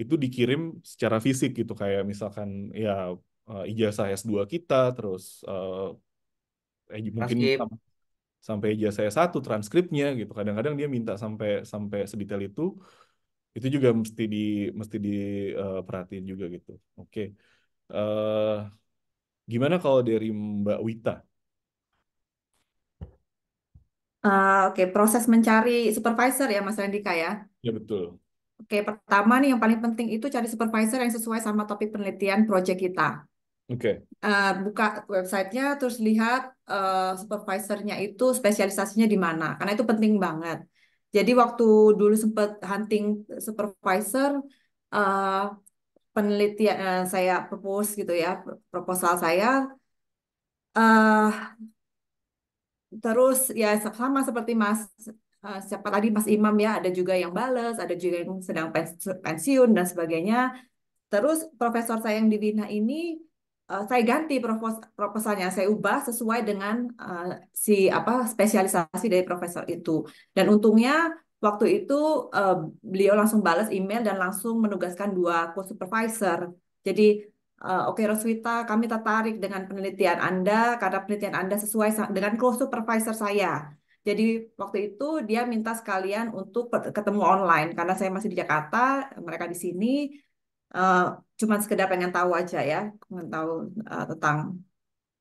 itu dikirim secara fisik gitu kayak misalkan ya uh, ijazah S2 kita terus uh, eh, mungkin sam sampai ijazah S1 transkripnya gitu kadang-kadang dia minta sampai sampai sedetail itu itu juga mesti di mesti diperhatiin eh, uh, juga gitu oke okay. uh, eh, gimana kalau dari Mbak Wita uh, oke okay. proses mencari supervisor ya Mas Rendika ya ya betul oke okay, pertama nih yang paling penting itu cari supervisor yang sesuai sama topik penelitian proyek kita Oke. Okay. Uh, buka websitenya, terus lihat uh, supervisornya itu spesialisasinya di mana, karena itu penting banget. Jadi waktu dulu sempat hunting supervisor uh, eh, penelitian uh, eh, saya propose gitu ya proposal saya uh, terus ya sama seperti Mas uh, siapa tadi Mas Imam ya ada juga yang bales ada juga yang sedang pensiun dan sebagainya terus profesor saya yang di Wina ini Eh, saya ganti propos proposalnya, saya ubah sesuai dengan uh, si apa spesialisasi dari profesor itu. Dan untungnya waktu itu uh, beliau langsung balas email dan langsung menugaskan dua co-supervisor. Jadi uh, oke okay, Roswita, kami tertarik dengan penelitian Anda karena penelitian Anda sesuai dengan co-supervisor saya. Jadi waktu itu dia minta sekalian untuk ketemu online karena saya masih di Jakarta, mereka di sini Eh, cuma sekedar pengen tahu aja ya, pengen tahu uh, tentang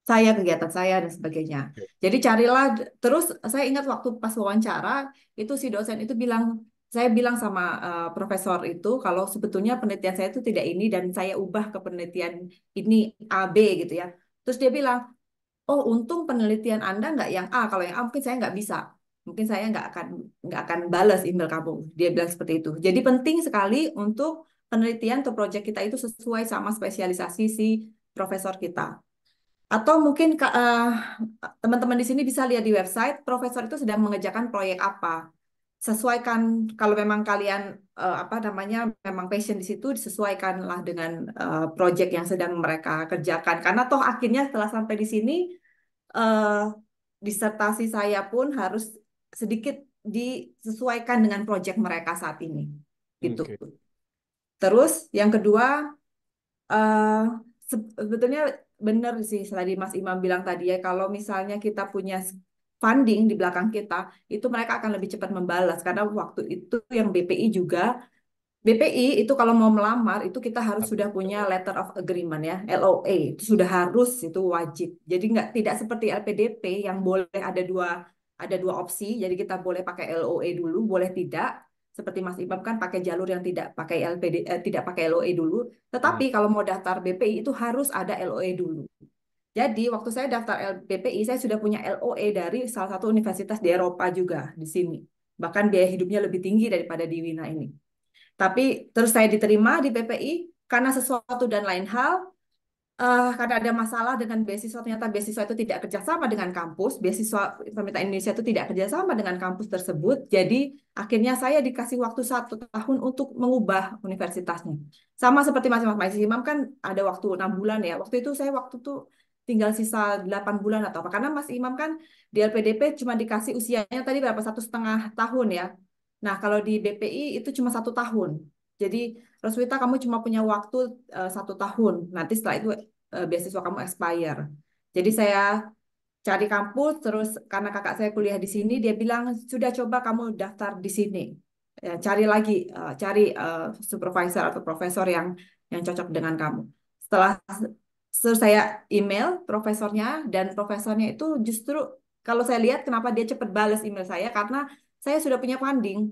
saya kegiatan saya dan sebagainya. Jadi carilah terus saya ingat waktu pas wawancara itu si dosen itu bilang saya bilang sama uh, profesor itu kalau sebetulnya penelitian saya itu tidak ini dan saya ubah ke penelitian ini A B gitu ya. Terus dia bilang, oh untung penelitian Anda nggak yang A kalau yang A mungkin saya nggak bisa mungkin saya nggak akan nggak akan balas email kamu dia bilang seperti itu jadi penting sekali untuk penelitian atau proyek kita itu sesuai sama spesialisasi si profesor kita. Atau mungkin eh, teman-teman uh, di sini bisa lihat di website, profesor itu sedang mengerjakan proyek apa. Sesuaikan kalau memang kalian uh, apa namanya memang passion di situ disesuaikanlah dengan uh, eh, proyek yang sedang mereka kerjakan. Karena toh akhirnya setelah sampai di sini uh, disertasi saya pun harus sedikit disesuaikan dengan proyek mereka saat ini. Gitu. Okay. Terus yang kedua, uh, sebetulnya benar sih tadi Mas Imam bilang tadi ya, kalau misalnya kita punya funding di belakang kita, itu mereka akan lebih cepat membalas. Karena waktu itu yang BPI juga, BPI itu kalau mau melamar, itu kita harus sudah punya letter of agreement ya, LOA, e. itu sudah harus, itu wajib. Jadi nggak tidak seperti LPDP yang boleh ada dua ada dua opsi, jadi kita boleh pakai LOA e dulu, boleh tidak seperti Mas Imam kan pakai jalur yang tidak pakai LPD eh, tidak pakai LOE dulu. Tetapi hmm. kalau mau daftar BPI itu harus ada LOE dulu. Jadi waktu saya daftar BPI saya sudah punya LOE dari salah satu universitas di Eropa juga di sini. Bahkan biaya hidupnya lebih tinggi daripada di Wina ini. Tapi terus saya diterima di BPI karena sesuatu dan lain hal uh, karena ada masalah dengan beasiswa ternyata beasiswa itu tidak kerjasama dengan kampus beasiswa pemerintah Indonesia itu tidak kerjasama dengan kampus tersebut jadi akhirnya saya dikasih waktu satu tahun untuk mengubah universitasnya sama seperti Mas Mas Imam kan ada waktu enam bulan ya waktu itu saya waktu itu tinggal sisa delapan bulan atau apa karena Mas Imam kan di LPDP cuma dikasih usianya tadi berapa satu setengah tahun ya nah kalau di BPI itu cuma satu tahun jadi Roswita kamu cuma punya waktu eh, satu tahun, nanti setelah itu uh, beasiswa kamu expire. Jadi saya cari kampus, terus karena kakak saya kuliah di sini, dia bilang sudah coba kamu daftar di sini, ya, cari lagi, uh, cari uh, supervisor atau profesor yang yang cocok dengan kamu. Setelah so, saya email profesornya dan profesornya itu justru kalau saya lihat kenapa dia cepat balas email saya karena saya sudah punya funding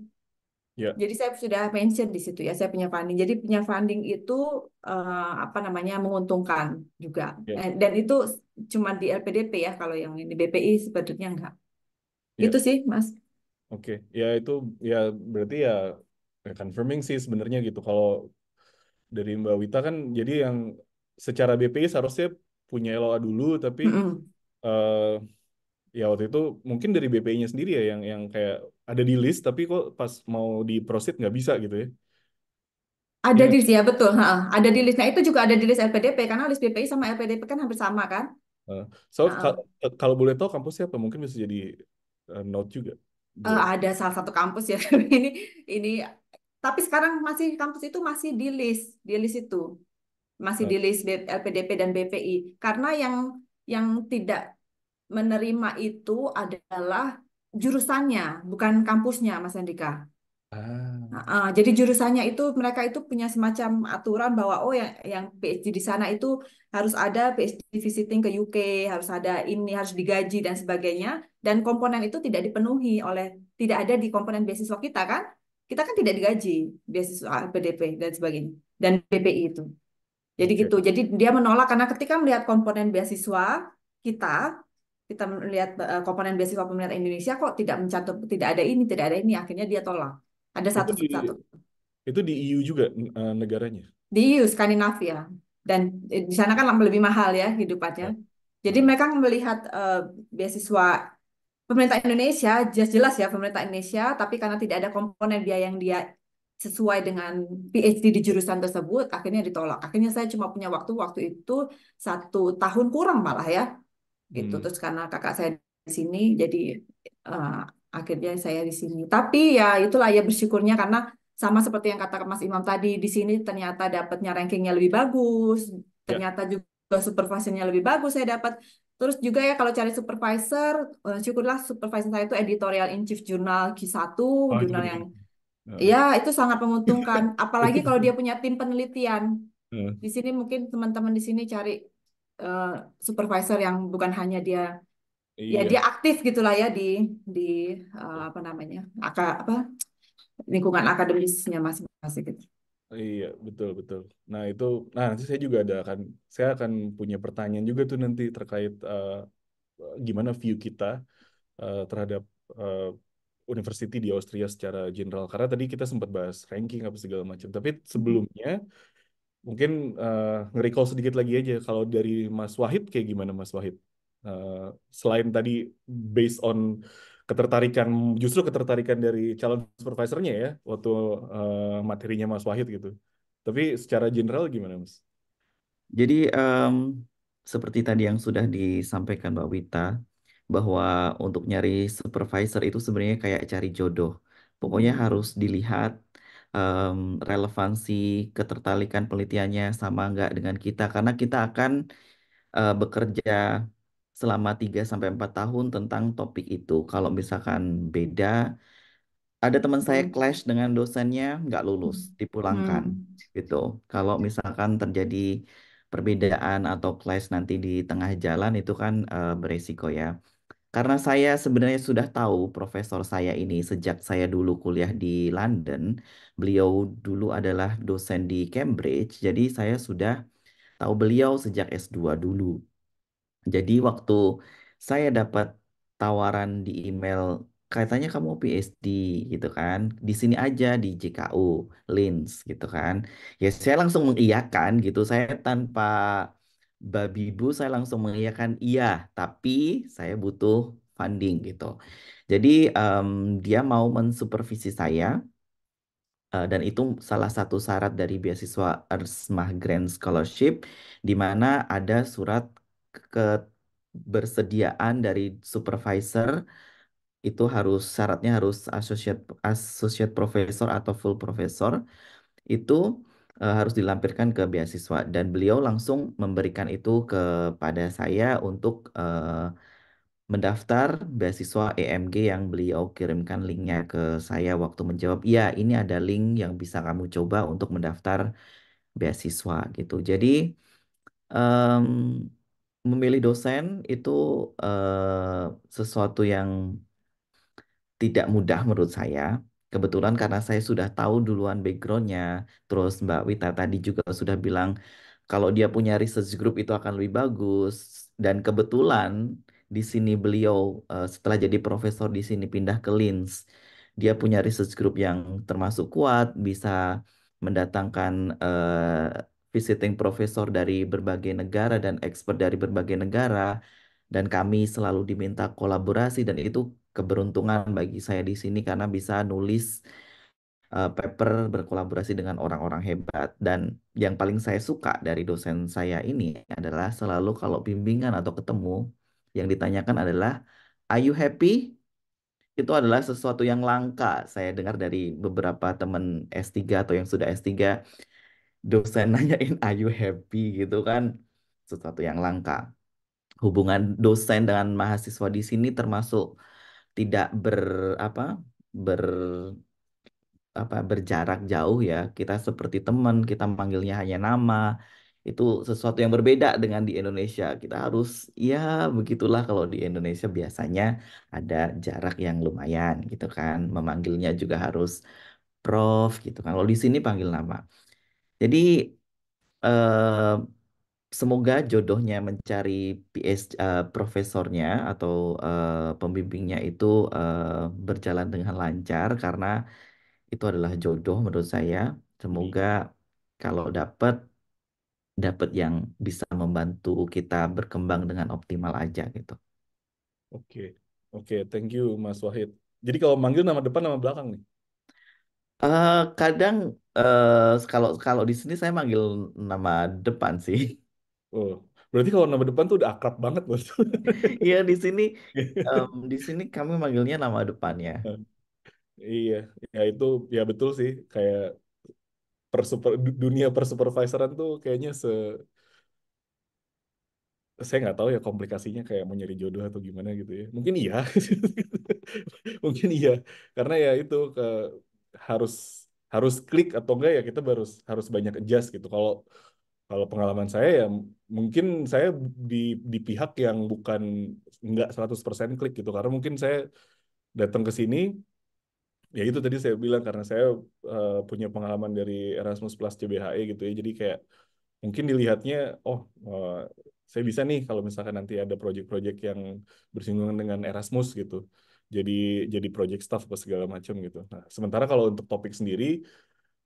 Yeah. Jadi saya sudah mention di situ ya, saya punya funding. Jadi punya funding itu uh, apa namanya menguntungkan juga. Yeah. Ya. Dan itu cuma di LPDP ya, kalau yang di BPI sebetulnya enggak. Yeah. Itu sih, Mas. Oke, okay. ya itu ya berarti ya, ya, confirming sih sebenarnya gitu. Kalau dari Mbak Wita kan, jadi yang secara BPI seharusnya punya LOA dulu, tapi mm -hmm. uh, ya waktu itu mungkin dari BPI-nya sendiri ya yang yang kayak ada di list tapi kok pas mau di proceed nggak bisa gitu ya? Ada iya. di list ya betul, ha, ada di list. Nah itu juga ada di list LPDP karena list BPI sama LPDP kan hampir sama kan? so uh, kalau boleh tahu kampus siapa mungkin bisa jadi uh, note juga. Uh, ada salah satu kampus ya [laughs] ini ini tapi sekarang masih kampus itu masih di list di list itu masih uh. di list LPDP dan BPI karena yang yang tidak menerima itu adalah jurusannya, bukan kampusnya, Mas Andika. Ah. Nah, uh, jadi jurusannya itu mereka itu punya semacam aturan bahwa oh yang yang PhD di sana itu harus ada PhD visiting ke UK, harus ada ini harus digaji dan sebagainya dan komponen itu tidak dipenuhi oleh tidak ada di komponen beasiswa kita kan? Kita kan tidak digaji beasiswa PDP dan sebagainya dan BPI itu. Jadi gitu. Jadi dia menolak karena ketika melihat komponen beasiswa kita kita melihat eh, komponen beasiswa pemerintah Indonesia kok tidak mencantum tidak ada ini tidak ada ini akhirnya dia tolak ada satu itu di, satu itu di EU juga eh, negaranya di EU Skandinavia dan eh, di sana kan lebih mahal ya hidupannya ya. jadi ya. mereka melihat uh, beasiswa pemerintah Indonesia jelas jelas ya pemerintah Indonesia tapi karena tidak ada komponen biaya yang dia sesuai dengan PhD di jurusan tersebut akhirnya ditolak akhirnya saya cuma punya waktu waktu itu satu tahun kurang malah ya gitu. Hmm. Terus karena kakak saya di sini, jadi uh, akhirnya saya di sini. Tapi ya itulah ya bersyukurnya karena sama seperti yang kata Mas Imam tadi di sini ternyata dapatnya rankingnya lebih bagus, ya. ternyata yeah. juga supervisornya lebih bagus saya dapat. Terus juga ya kalau cari supervisor, uh, syukurlah supervisor saya itu editorial in chief jurnal Q1, oh, jurnal yang ya itu sangat menguntungkan. [laughs] Apalagi kalau dia punya tim penelitian. Di sini mungkin teman-teman di sini cari Eh, supervisor yang bukan hanya dia ya iya. ya dia aktif gitulah ya di di uh, apa namanya aka, apa lingkungan akademisnya masing-masing gitu. Iya, betul betul. Nah, itu nah nanti saya juga ada akan saya akan punya pertanyaan juga tuh nanti terkait uh, gimana view kita uh, terhadap uh, university di Austria secara general karena tadi kita sempat bahas ranking apa segala macam. Tapi sebelumnya mungkin uh, nge-recall sedikit lagi aja kalau dari Mas Wahid kayak gimana Mas Wahid? Uh, selain tadi based on ketertarikan justru ketertarikan dari calon supervisornya ya waktu uh, materinya Mas Wahid gitu. Tapi secara general gimana Mas? Jadi um, seperti tadi yang sudah disampaikan Mbak Wita bahwa untuk nyari supervisor itu sebenarnya kayak cari jodoh. Pokoknya harus dilihat um, relevansi ketertarikan penelitiannya sama nggak dengan kita karena kita akan uh, bekerja selama 3 sampai 4 tahun tentang topik itu. Kalau misalkan beda, ada teman saya hmm. clash dengan dosennya nggak lulus, hmm. dipulangkan hmm. gitu. Kalau misalkan terjadi perbedaan atau clash nanti di tengah jalan itu kan, uh, beresiko ya. Karena saya sebenarnya sudah tahu profesor saya ini sejak saya dulu kuliah di London. Beliau dulu adalah dosen di Cambridge, jadi saya sudah tahu beliau sejak S2 dulu. Jadi waktu saya dapat tawaran di email katanya kamu PhD gitu kan di sini aja di JKU Linz gitu kan ya saya langsung mengiyakan gitu saya tanpa Babi Bu saya langsung mengiyakan iya, tapi saya butuh funding gitu. Jadi um, dia mau mensupervisi saya eh, dan itu salah satu syarat dari beasiswa Ersmah Grand Scholarship di mana ada surat kebersediaan dari supervisor itu harus syaratnya harus associate associate professor atau full professor itu Eh, harus dilampirkan ke beasiswa dan beliau langsung memberikan itu kepada saya untuk, uh, mendaftar beasiswa EMG yang beliau kirimkan linknya ke saya waktu menjawab, "Iya, ini ada link yang bisa kamu coba untuk mendaftar beasiswa," gitu. Jadi, um, memilih dosen itu, uh, sesuatu yang tidak mudah menurut saya. Kebetulan karena saya sudah tahu duluan backgroundnya, terus Mbak Wita tadi juga sudah bilang kalau dia punya research group itu akan lebih bagus. Dan kebetulan di sini beliau uh, setelah jadi profesor di sini pindah ke Linz, dia punya research group yang termasuk kuat, bisa mendatangkan uh, visiting profesor dari berbagai negara dan expert dari berbagai negara dan kami selalu diminta kolaborasi dan itu keberuntungan bagi saya di sini karena bisa nulis uh, paper berkolaborasi dengan orang-orang hebat dan yang paling saya suka dari dosen saya ini adalah selalu kalau bimbingan atau ketemu yang ditanyakan adalah are you happy? Itu adalah sesuatu yang langka. Saya dengar dari beberapa teman S3 atau yang sudah S3 dosen [laughs] nanyain are you happy gitu kan sesuatu yang langka. Hubungan dosen dengan mahasiswa di sini termasuk tidak ber apa ber apa berjarak jauh ya kita seperti teman kita manggilnya hanya nama itu sesuatu yang berbeda dengan di Indonesia kita harus ya begitulah kalau di Indonesia biasanya ada jarak yang lumayan gitu kan memanggilnya juga harus Prof gitu kan kalau di sini panggil nama jadi eh, semoga jodohnya mencari ps uh, eh, profesornya atau uh, pembimbingnya itu uh, berjalan dengan lancar karena itu adalah jodoh menurut saya. Semoga iya. kalau dapat dapat yang bisa membantu kita berkembang dengan optimal aja gitu. Oke. Oke, thank you Mas Wahid. Jadi kalau manggil nama depan nama belakang nih. Uh, kadang uh, kalau kalau di sini saya manggil nama depan sih. Oh, berarti kalau nama depan tuh udah akrab banget loh. [laughs] Iya di sini um, [laughs] di sini kami manggilnya nama depannya. Iya, ya itu ya betul sih kayak per dunia persupervisoran tuh kayaknya se saya nggak tahu ya komplikasinya kayak mau nyari jodoh atau gimana gitu ya. Mungkin iya. [laughs] Mungkin iya. Karena ya itu ke harus harus klik atau enggak ya kita harus harus banyak adjust gitu. Kalau kalau pengalaman saya ya mungkin saya di di pihak yang bukan nggak 100% klik gitu karena mungkin saya datang ke sini ya itu tadi saya bilang karena saya uh, punya pengalaman dari Erasmus Plus CBHE gitu ya jadi kayak mungkin dilihatnya oh uh, saya bisa nih kalau misalkan nanti ada proyek-proyek yang bersinggungan dengan Erasmus gitu jadi jadi project staff apa segala macam gitu nah sementara kalau untuk topik sendiri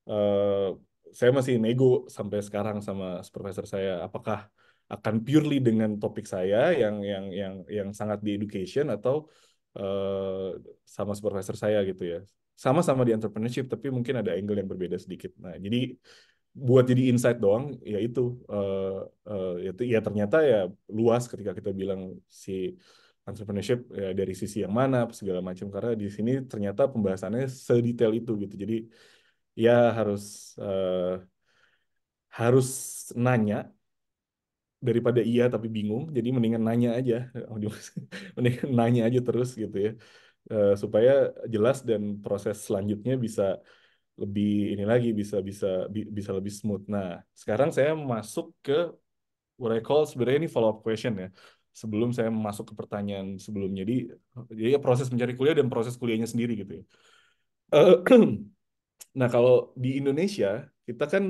uh, saya masih nego sampai sekarang sama supervisor saya apakah akan purely dengan topik saya yang yang yang yang sangat di education atau uh, sama supervisor saya gitu ya sama-sama di entrepreneurship tapi mungkin ada angle yang berbeda sedikit nah jadi buat jadi insight doang ya itu uh, uh, ya ternyata ya luas ketika kita bilang si entrepreneurship ya dari sisi yang mana segala macam karena di sini ternyata pembahasannya sedetail itu gitu jadi ya harus uh, harus nanya daripada iya tapi bingung jadi mendingan nanya aja oh, [laughs] mendingan nanya aja terus gitu ya uh, supaya jelas dan proses selanjutnya bisa lebih ini lagi bisa bisa bisa lebih smooth nah sekarang saya masuk ke what I call sebenarnya ini follow up question ya sebelum saya masuk ke pertanyaan sebelumnya jadi jadi ya proses mencari kuliah dan proses kuliahnya sendiri gitu ya uh, [clears throat] Nah, kalau di Indonesia, kita kan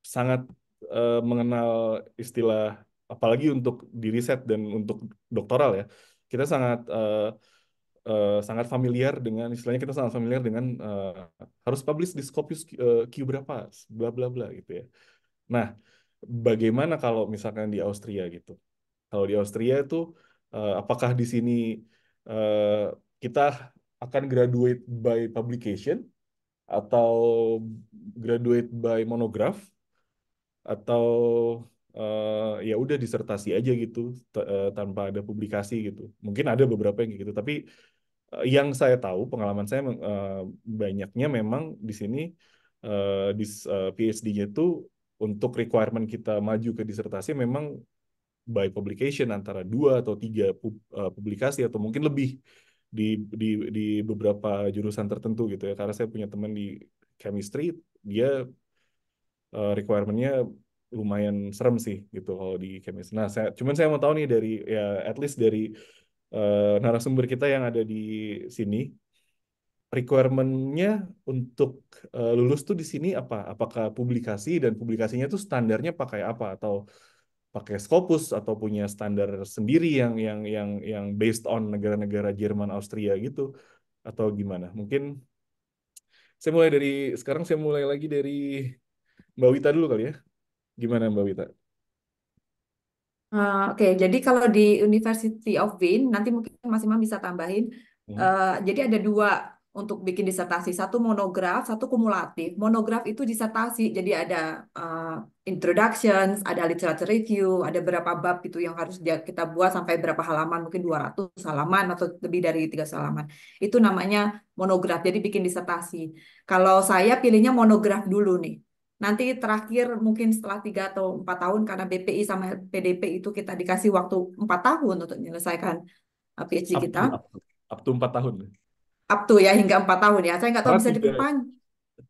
sangat uh, mengenal istilah, apalagi untuk di riset dan untuk doktoral ya, kita sangat uh, uh, sangat familiar dengan istilahnya kita sangat familiar dengan uh, harus publish di Scopus uh, berapa, bla bla bla gitu ya. Nah, bagaimana kalau misalkan di Austria gitu? Kalau di Austria itu uh, apakah di sini uh, kita akan graduate by publication atau graduate by monograph atau uh, ya udah disertasi aja gitu uh, tanpa ada publikasi gitu. Mungkin ada beberapa yang gitu, tapi uh, yang saya tahu pengalaman saya uh, banyaknya memang di sini uh, di uh, PhD-nya itu untuk requirement kita maju ke disertasi memang by publication antara dua atau tiga publikasi atau mungkin lebih di di di beberapa jurusan tertentu gitu ya karena saya punya teman di chemistry dia uh, requirementnya lumayan serem sih gitu kalau di chemistry. Nah, saya cuman saya mau tahu nih dari ya at least dari uh, narasumber kita yang ada di sini requirementnya untuk uh, lulus tuh di sini apa? Apakah publikasi dan publikasinya tuh standarnya pakai apa atau pakai Scopus atau punya standar sendiri yang yang yang yang based on negara-negara Jerman, Austria gitu atau gimana? Mungkin saya mulai dari sekarang saya mulai lagi dari Mbak Wita dulu kali ya. Gimana Mbak Wita? Uh, Oke, okay. jadi kalau di University of Wien nanti mungkin Mas Imam bisa tambahin. Uh, jadi ada dua untuk bikin disertasi satu monograf satu kumulatif monograf itu disertasi jadi ada uh, introductions ada literature review ada berapa bab gitu yang harus dia, kita buat sampai berapa halaman mungkin 200 halaman atau lebih dari 300 halaman itu namanya monograf jadi bikin disertasi kalau saya pilihnya monograf dulu nih nanti terakhir mungkin setelah tiga atau empat tahun karena BPI sama PDP itu kita dikasih waktu empat tahun untuk menyelesaikan eh, PhD up, kita. Up, to, up to empat tahun up to ya hingga empat tahun ya. Saya nggak tahu ah, bisa diperpanjang.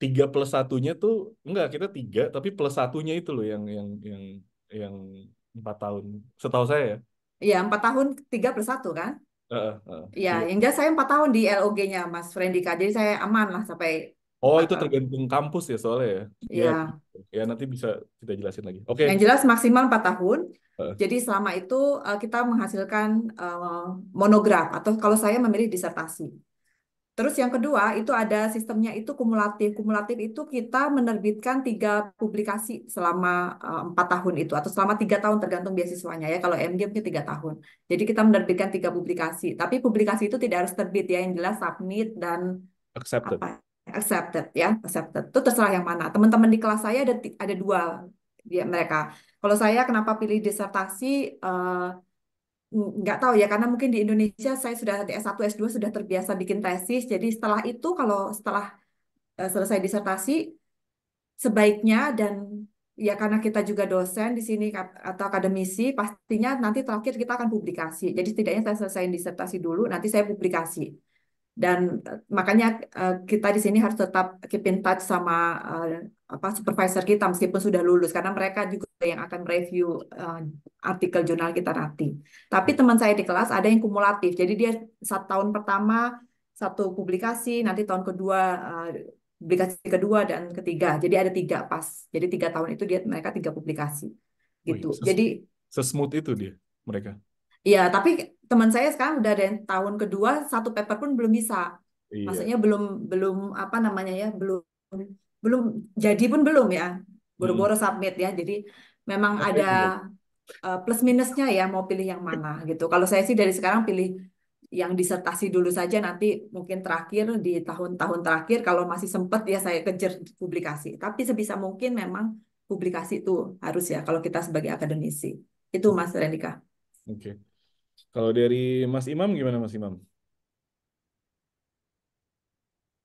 Tiga plus satunya tuh enggak kita tiga, tapi plus satunya itu loh yang yang yang yang empat tahun. Setahu saya ya. Iya empat tahun tiga plus satu kan? Iya, uh, uh, ya, yang jelas saya empat tahun di LOG-nya Mas Frendika, jadi saya aman lah sampai Oh, itu tergantung kampus ya soalnya ya. Iya. iya. Ya, nanti bisa kita jelasin lagi. Oke. Okay. Yang jelas maksimal empat tahun. Jadi selama itu eh, kita menghasilkan uh, monograf atau kalau saya memilih disertasi. Terus yang kedua itu ada sistemnya itu kumulatif. Kumulatif itu kita menerbitkan tiga publikasi selama eh, empat uh, tahun itu atau selama tiga tahun tergantung beasiswanya ya. Kalau MG punya tiga tahun. Jadi kita menerbitkan tiga publikasi. Tapi publikasi itu tidak harus terbit ya. Yang jelas submit dan accepted. Apa? Ya, accepted ya, accepted. Itu terserah yang mana. Teman-teman di kelas saya ada ada dua ya, mereka. Kalau saya kenapa pilih disertasi? Uh, nggak tahu ya karena mungkin di Indonesia saya sudah di S1 S2 sudah terbiasa bikin tesis jadi setelah itu kalau setelah eh, selesai disertasi sebaiknya dan ya karena kita juga dosen di sini atau akademisi pastinya nanti terakhir kita akan publikasi jadi setidaknya saya selesai disertasi dulu nanti saya publikasi dan eh, makanya eh, kita di sini harus tetap keep in touch sama apa supervisor kita meskipun sudah lulus karena mereka juga yang akan review uh, artikel jurnal kita nanti. Tapi teman saya di kelas ada yang kumulatif. Jadi dia satu tahun pertama satu publikasi, nanti tahun kedua uh, publikasi kedua dan ketiga. Jadi ada tiga pas. Jadi tiga tahun itu dia mereka tiga publikasi oh iya, gitu. ses- Jadi sesmooth itu dia mereka. Iya, tapi teman saya sekarang udah ada yang tahun kedua satu paper pun belum bisa. Iya. Maksudnya belum belum apa namanya ya belum belum jadi pun belum ya buru-buru hmm. submit ya jadi memang okay. ada uh, plus minusnya ya mau pilih yang mana gitu kalau saya sih dari sekarang pilih yang disertasi dulu saja nanti mungkin terakhir di tahun-tahun terakhir kalau masih sempat ya saya kejar publikasi tapi sebisa mungkin memang publikasi itu harus ya kalau kita sebagai akademisi itu Mas Renika oke okay. kalau dari Mas Imam gimana Mas Imam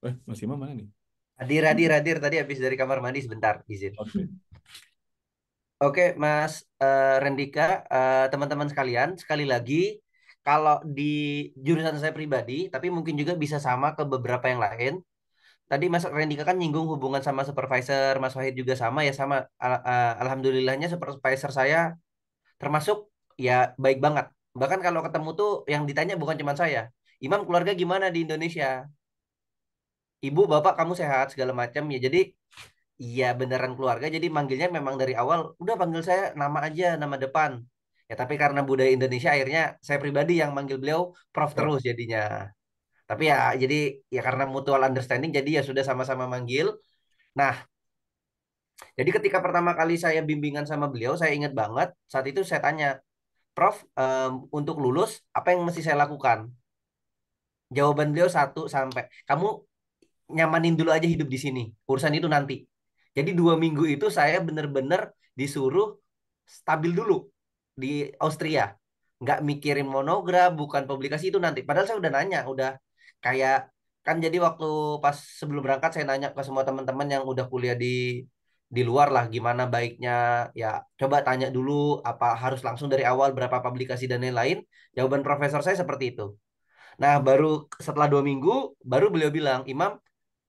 eh Mas Imam mana nih Hadir, hadir, hadir. Tadi habis dari kamar mandi sebentar, izin. Oke, okay. Mas uh, Rendika, teman eh, teman-teman sekalian, sekali lagi, kalau di jurusan saya pribadi, tapi mungkin juga bisa sama ke beberapa yang lain. Tadi Mas Rendika kan nyinggung hubungan sama supervisor, Mas Wahid juga sama ya sama. Al eh, Alhamdulillahnya supervisor saya termasuk ya baik banget. Bahkan kalau ketemu tuh yang ditanya bukan cuma saya, Imam keluarga gimana di Indonesia? ibu bapak kamu sehat segala macam ya jadi Iya beneran keluarga jadi manggilnya memang dari awal udah panggil saya nama aja nama depan ya tapi karena budaya Indonesia akhirnya saya pribadi yang manggil beliau Prof ya. terus jadinya tapi ya jadi ya karena mutual understanding jadi ya sudah sama-sama manggil nah jadi ketika pertama kali saya bimbingan sama beliau saya ingat banget saat itu saya tanya Prof um, untuk lulus apa yang mesti saya lakukan jawaban beliau satu sampai kamu nyamanin dulu aja hidup di sini urusan itu nanti jadi dua minggu itu saya bener-bener disuruh stabil dulu di Austria nggak mikirin monograf, bukan publikasi itu nanti padahal saya udah nanya udah kayak kan jadi waktu pas sebelum berangkat saya nanya ke semua teman-teman yang udah kuliah di di luar lah gimana baiknya ya coba tanya dulu apa harus langsung dari awal berapa publikasi dan lain-lain jawaban profesor saya seperti itu nah baru setelah dua minggu baru beliau bilang Imam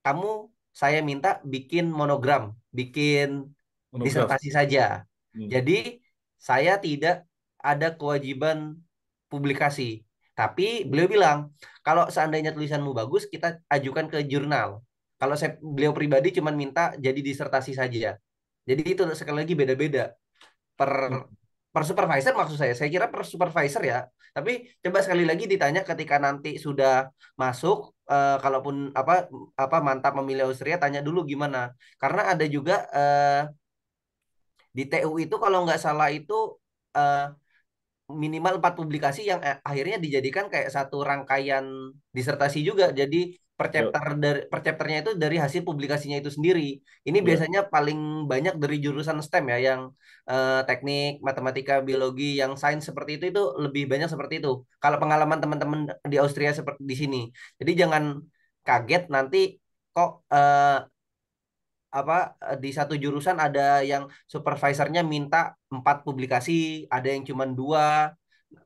kamu saya minta bikin monogram, bikin monogram. disertasi saja. Hmm. Jadi saya tidak ada kewajiban publikasi. Tapi beliau bilang, kalau seandainya tulisanmu bagus, kita ajukan ke jurnal. Kalau saya beliau pribadi cuma minta jadi disertasi saja. Jadi itu sekali lagi beda-beda per hmm per supervisor maksud saya. Saya kira per supervisor ya. Tapi coba sekali lagi ditanya ketika nanti sudah masuk uh, kalaupun apa apa mantap memilih Austria tanya dulu gimana. Karena ada juga uh, di TU itu kalau nggak salah itu uh, minimal empat publikasi yang eh, akhirnya dijadikan kayak satu rangkaian disertasi juga. Jadi per chapter dari per chapternya itu dari hasil publikasinya itu sendiri. Ini yeah. biasanya paling banyak dari jurusan STEM ya yang eh, teknik, matematika, biologi, yang sains seperti itu itu lebih banyak seperti itu. Kalau pengalaman teman-teman di Austria seperti di sini. Jadi jangan kaget nanti kok eh, apa eh, di satu jurusan ada yang supervisornya minta empat publikasi, ada yang cuma dua.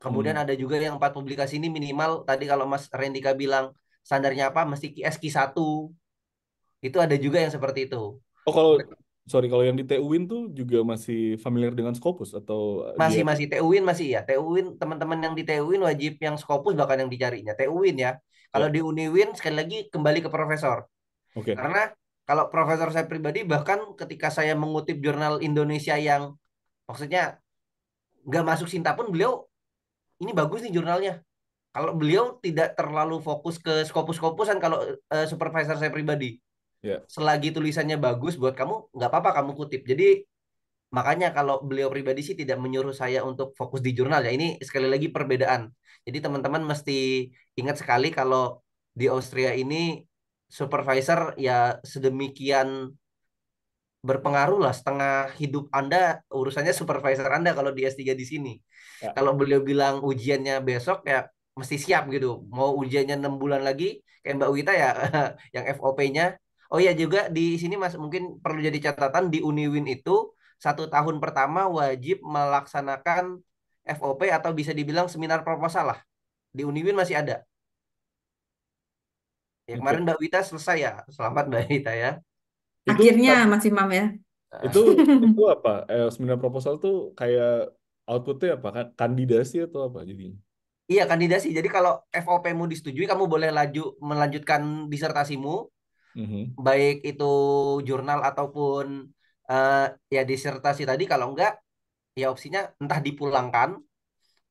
Kemudian hmm. ada juga yang empat publikasi ini minimal tadi kalau Mas Rendika bilang standarnya apa mesti SQ satu Itu ada juga yang seperti itu. Oh kalau sorry kalau yang di TUIN tuh juga masih familiar dengan Scopus atau masih dia... masih TUIN masih ya TUIN teman-teman yang di TUIN wajib yang Scopus bahkan yang dicarinya TUIN ya kalau oh. di Uniwin sekali lagi kembali ke profesor okay. karena kalau profesor saya pribadi bahkan ketika saya mengutip jurnal Indonesia yang maksudnya nggak masuk Sinta pun beliau ini bagus nih jurnalnya. Kalau beliau tidak terlalu fokus ke skopus-skopusan kalau uh, supervisor saya pribadi. Yeah. Selagi tulisannya bagus buat kamu nggak apa-apa kamu kutip. Jadi makanya kalau beliau pribadi sih tidak menyuruh saya untuk fokus di jurnal ya. Ini sekali lagi perbedaan. Jadi teman-teman mesti ingat sekali kalau di Austria ini supervisor ya sedemikian berpengaruh lah setengah hidup Anda urusannya supervisor Anda kalau di S3 di sini. Ya. Kalau beliau bilang ujiannya besok ya mesti siap gitu. Mau ujiannya enam bulan lagi kayak Mbak Wita ya [laughs] yang FOP-nya. Oh iya juga di sini Mas mungkin perlu jadi catatan di Uniwin itu satu tahun pertama wajib melaksanakan FOP atau bisa dibilang seminar proposal lah. Di Uniwin masih ada. Ya, kemarin Mbak Wita selesai ya. Selamat Mbak Wita ya. Akhirnya Mas Imam ya. Eh. Itu itu apa? Eh, seminar proposal tuh kayak outputnya apa? Kan, kandidasi atau apa jadi Iya, kandidasi. Jadi kalau FOP-mu disetujui, kamu boleh laju melanjutkan disertasimu. Mm-hmm. Baik itu jurnal ataupun uh, ya disertasi tadi kalau enggak ya opsinya entah dipulangkan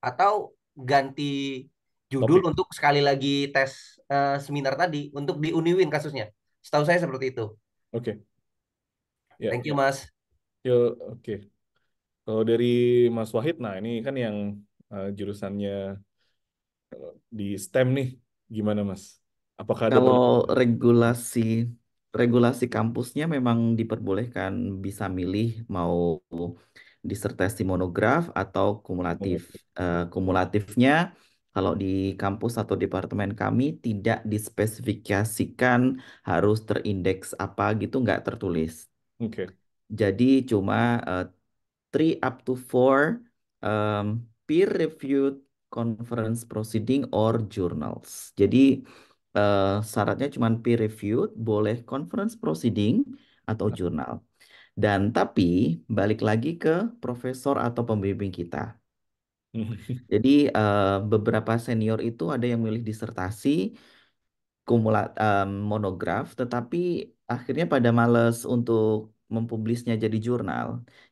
atau ganti judul Topik. untuk sekali lagi tes uh, seminar tadi untuk di Uniwin kasusnya. Setahu saya seperti itu. Oke. Okay. Ya. Yeah. Thank you Mas. Yo, oke. Okay. Kalau dari Mas Wahid, nah ini kan yang uh, jurusannya eh, di STEM nih, gimana Mas? Apakah ada Kalau regulasi regulasi kampusnya memang diperbolehkan bisa milih mau disertasi monograf atau kumulatif. Okay. Uh, kumulatifnya kalau di kampus atau departemen kami tidak dispesifikasikan harus terindeks apa gitu, nggak tertulis. Oke. Okay. Jadi cuma uh, three up to four um, peer-reviewed conference proceeding or journals. Jadi uh, syaratnya cuma peer-reviewed, boleh conference proceeding atau jurnal. Dan tapi balik lagi ke profesor atau pembimbing kita. Hmm. Jadi uh, beberapa senior itu ada yang milih disertasi, kumulat mmm, monograf, tetapi akhirnya pada males untuk mempublisnya jadi jurnal.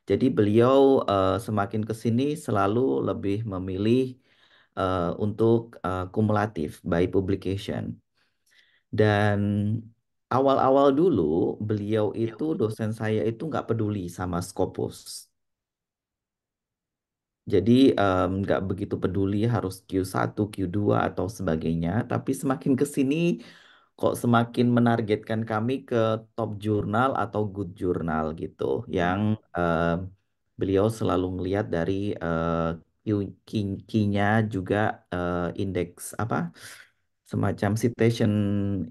Jadi beliau uh, semakin ke sini selalu lebih memilih uh, untuk uh, kumulatif by publication. Dan awal-awal dulu beliau ya. itu dosen saya itu nggak peduli sama Scopus. Jadi nggak mmm, nggak begitu peduli harus Q1, Q2 atau sebagainya. Tapi semakin ke sini kok semakin menargetkan kami ke top jurnal atau good jurnal gitu. Yang um, beliau selalu melihat dari uh, Q- nya juga uh, indeks apa semacam citation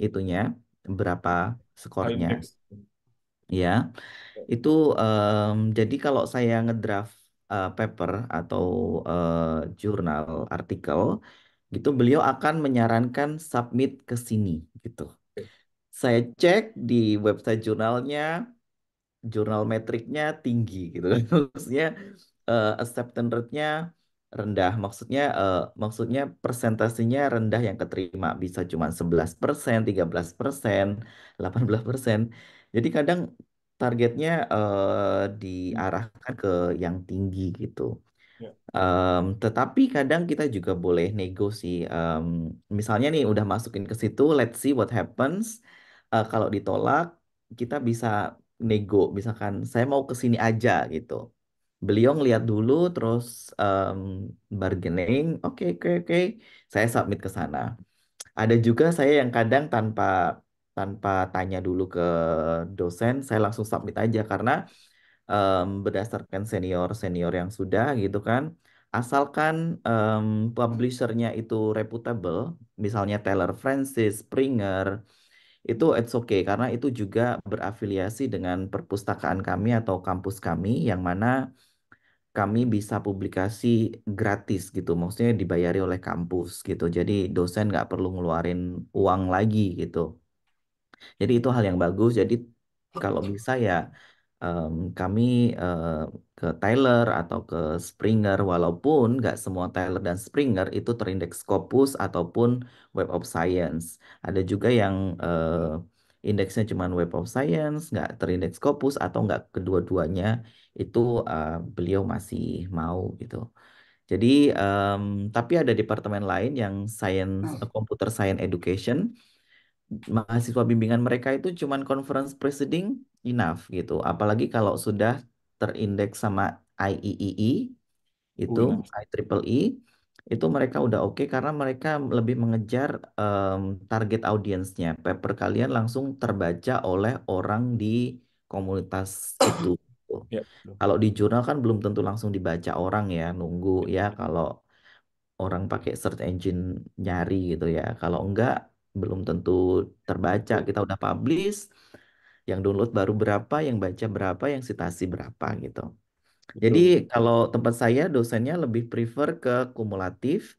itunya berapa skornya. Ya, itu um, jadi kalau saya ngedraft uh, paper atau uh, jurnal artikel gitu beliau akan menyarankan submit ke sini gitu. Saya cek di website jurnalnya, jurnal metriknya tinggi gitu. [laughs] Maksudnya uh, acceptance rate-nya rendah. Maksudnya uh, maksudnya persentasenya rendah yang keterima bisa cuma 11%, 13%, 18%. Jadi kadang targetnya uh, diarahkan ke yang tinggi gitu. Um, tetapi kadang kita juga boleh nego sih. Um, misalnya nih udah masukin ke situ, let's see what happens. Uh, kalau ditolak, kita bisa nego. Misalkan saya mau ke sini aja gitu. Beliau ngeliat dulu, terus um, bargaining, oke oke oke, saya submit ke sana. Ada juga saya yang kadang tanpa tanpa tanya dulu ke dosen, saya langsung submit aja karena um, berdasarkan senior-senior yang sudah gitu kan. Asalkan um, publishernya itu reputable, misalnya Taylor Francis, Springer, itu it's okay karena itu juga berafiliasi dengan perpustakaan kami atau kampus kami yang mana kami bisa publikasi gratis gitu, maksudnya dibayari oleh kampus gitu. Jadi dosen nggak perlu ngeluarin uang lagi gitu. Jadi itu hal yang bagus. Jadi kalau bisa ya um, kami uh, ke Tyler atau ke Springer, walaupun nggak semua Tyler dan Springer itu terindeks Scopus ataupun Web of Science. Ada juga yang uh, indeksnya cuma Web of Science, nggak terindeks Scopus atau nggak kedua-duanya itu uh, beliau masih mau gitu. Jadi, um, tapi ada departemen lain yang Science, hmm. eh, Computer Science Education mahasiswa bimbingan mereka itu cuman conference proceeding enough gitu. Apalagi kalau sudah terindeks sama IEEE e e, itu Oh, IEEE iya. e itu mereka udah oke karena mereka lebih mengejar um, target audiensnya. Paper kalian langsung terbaca oleh orang di komunitas [coughs] itu. ya. Kalau di jurnal kan belum tentu langsung dibaca orang ya, nunggu iya. ya kalau orang pakai search engine nyari gitu ya. Kalau enggak belum tentu terbaca. Iya. Kita udah publish, yang download baru berapa, yang baca berapa, yang sitasi berapa gitu. Jadi kalau tempat saya dosennya lebih prefer ke kumulatif,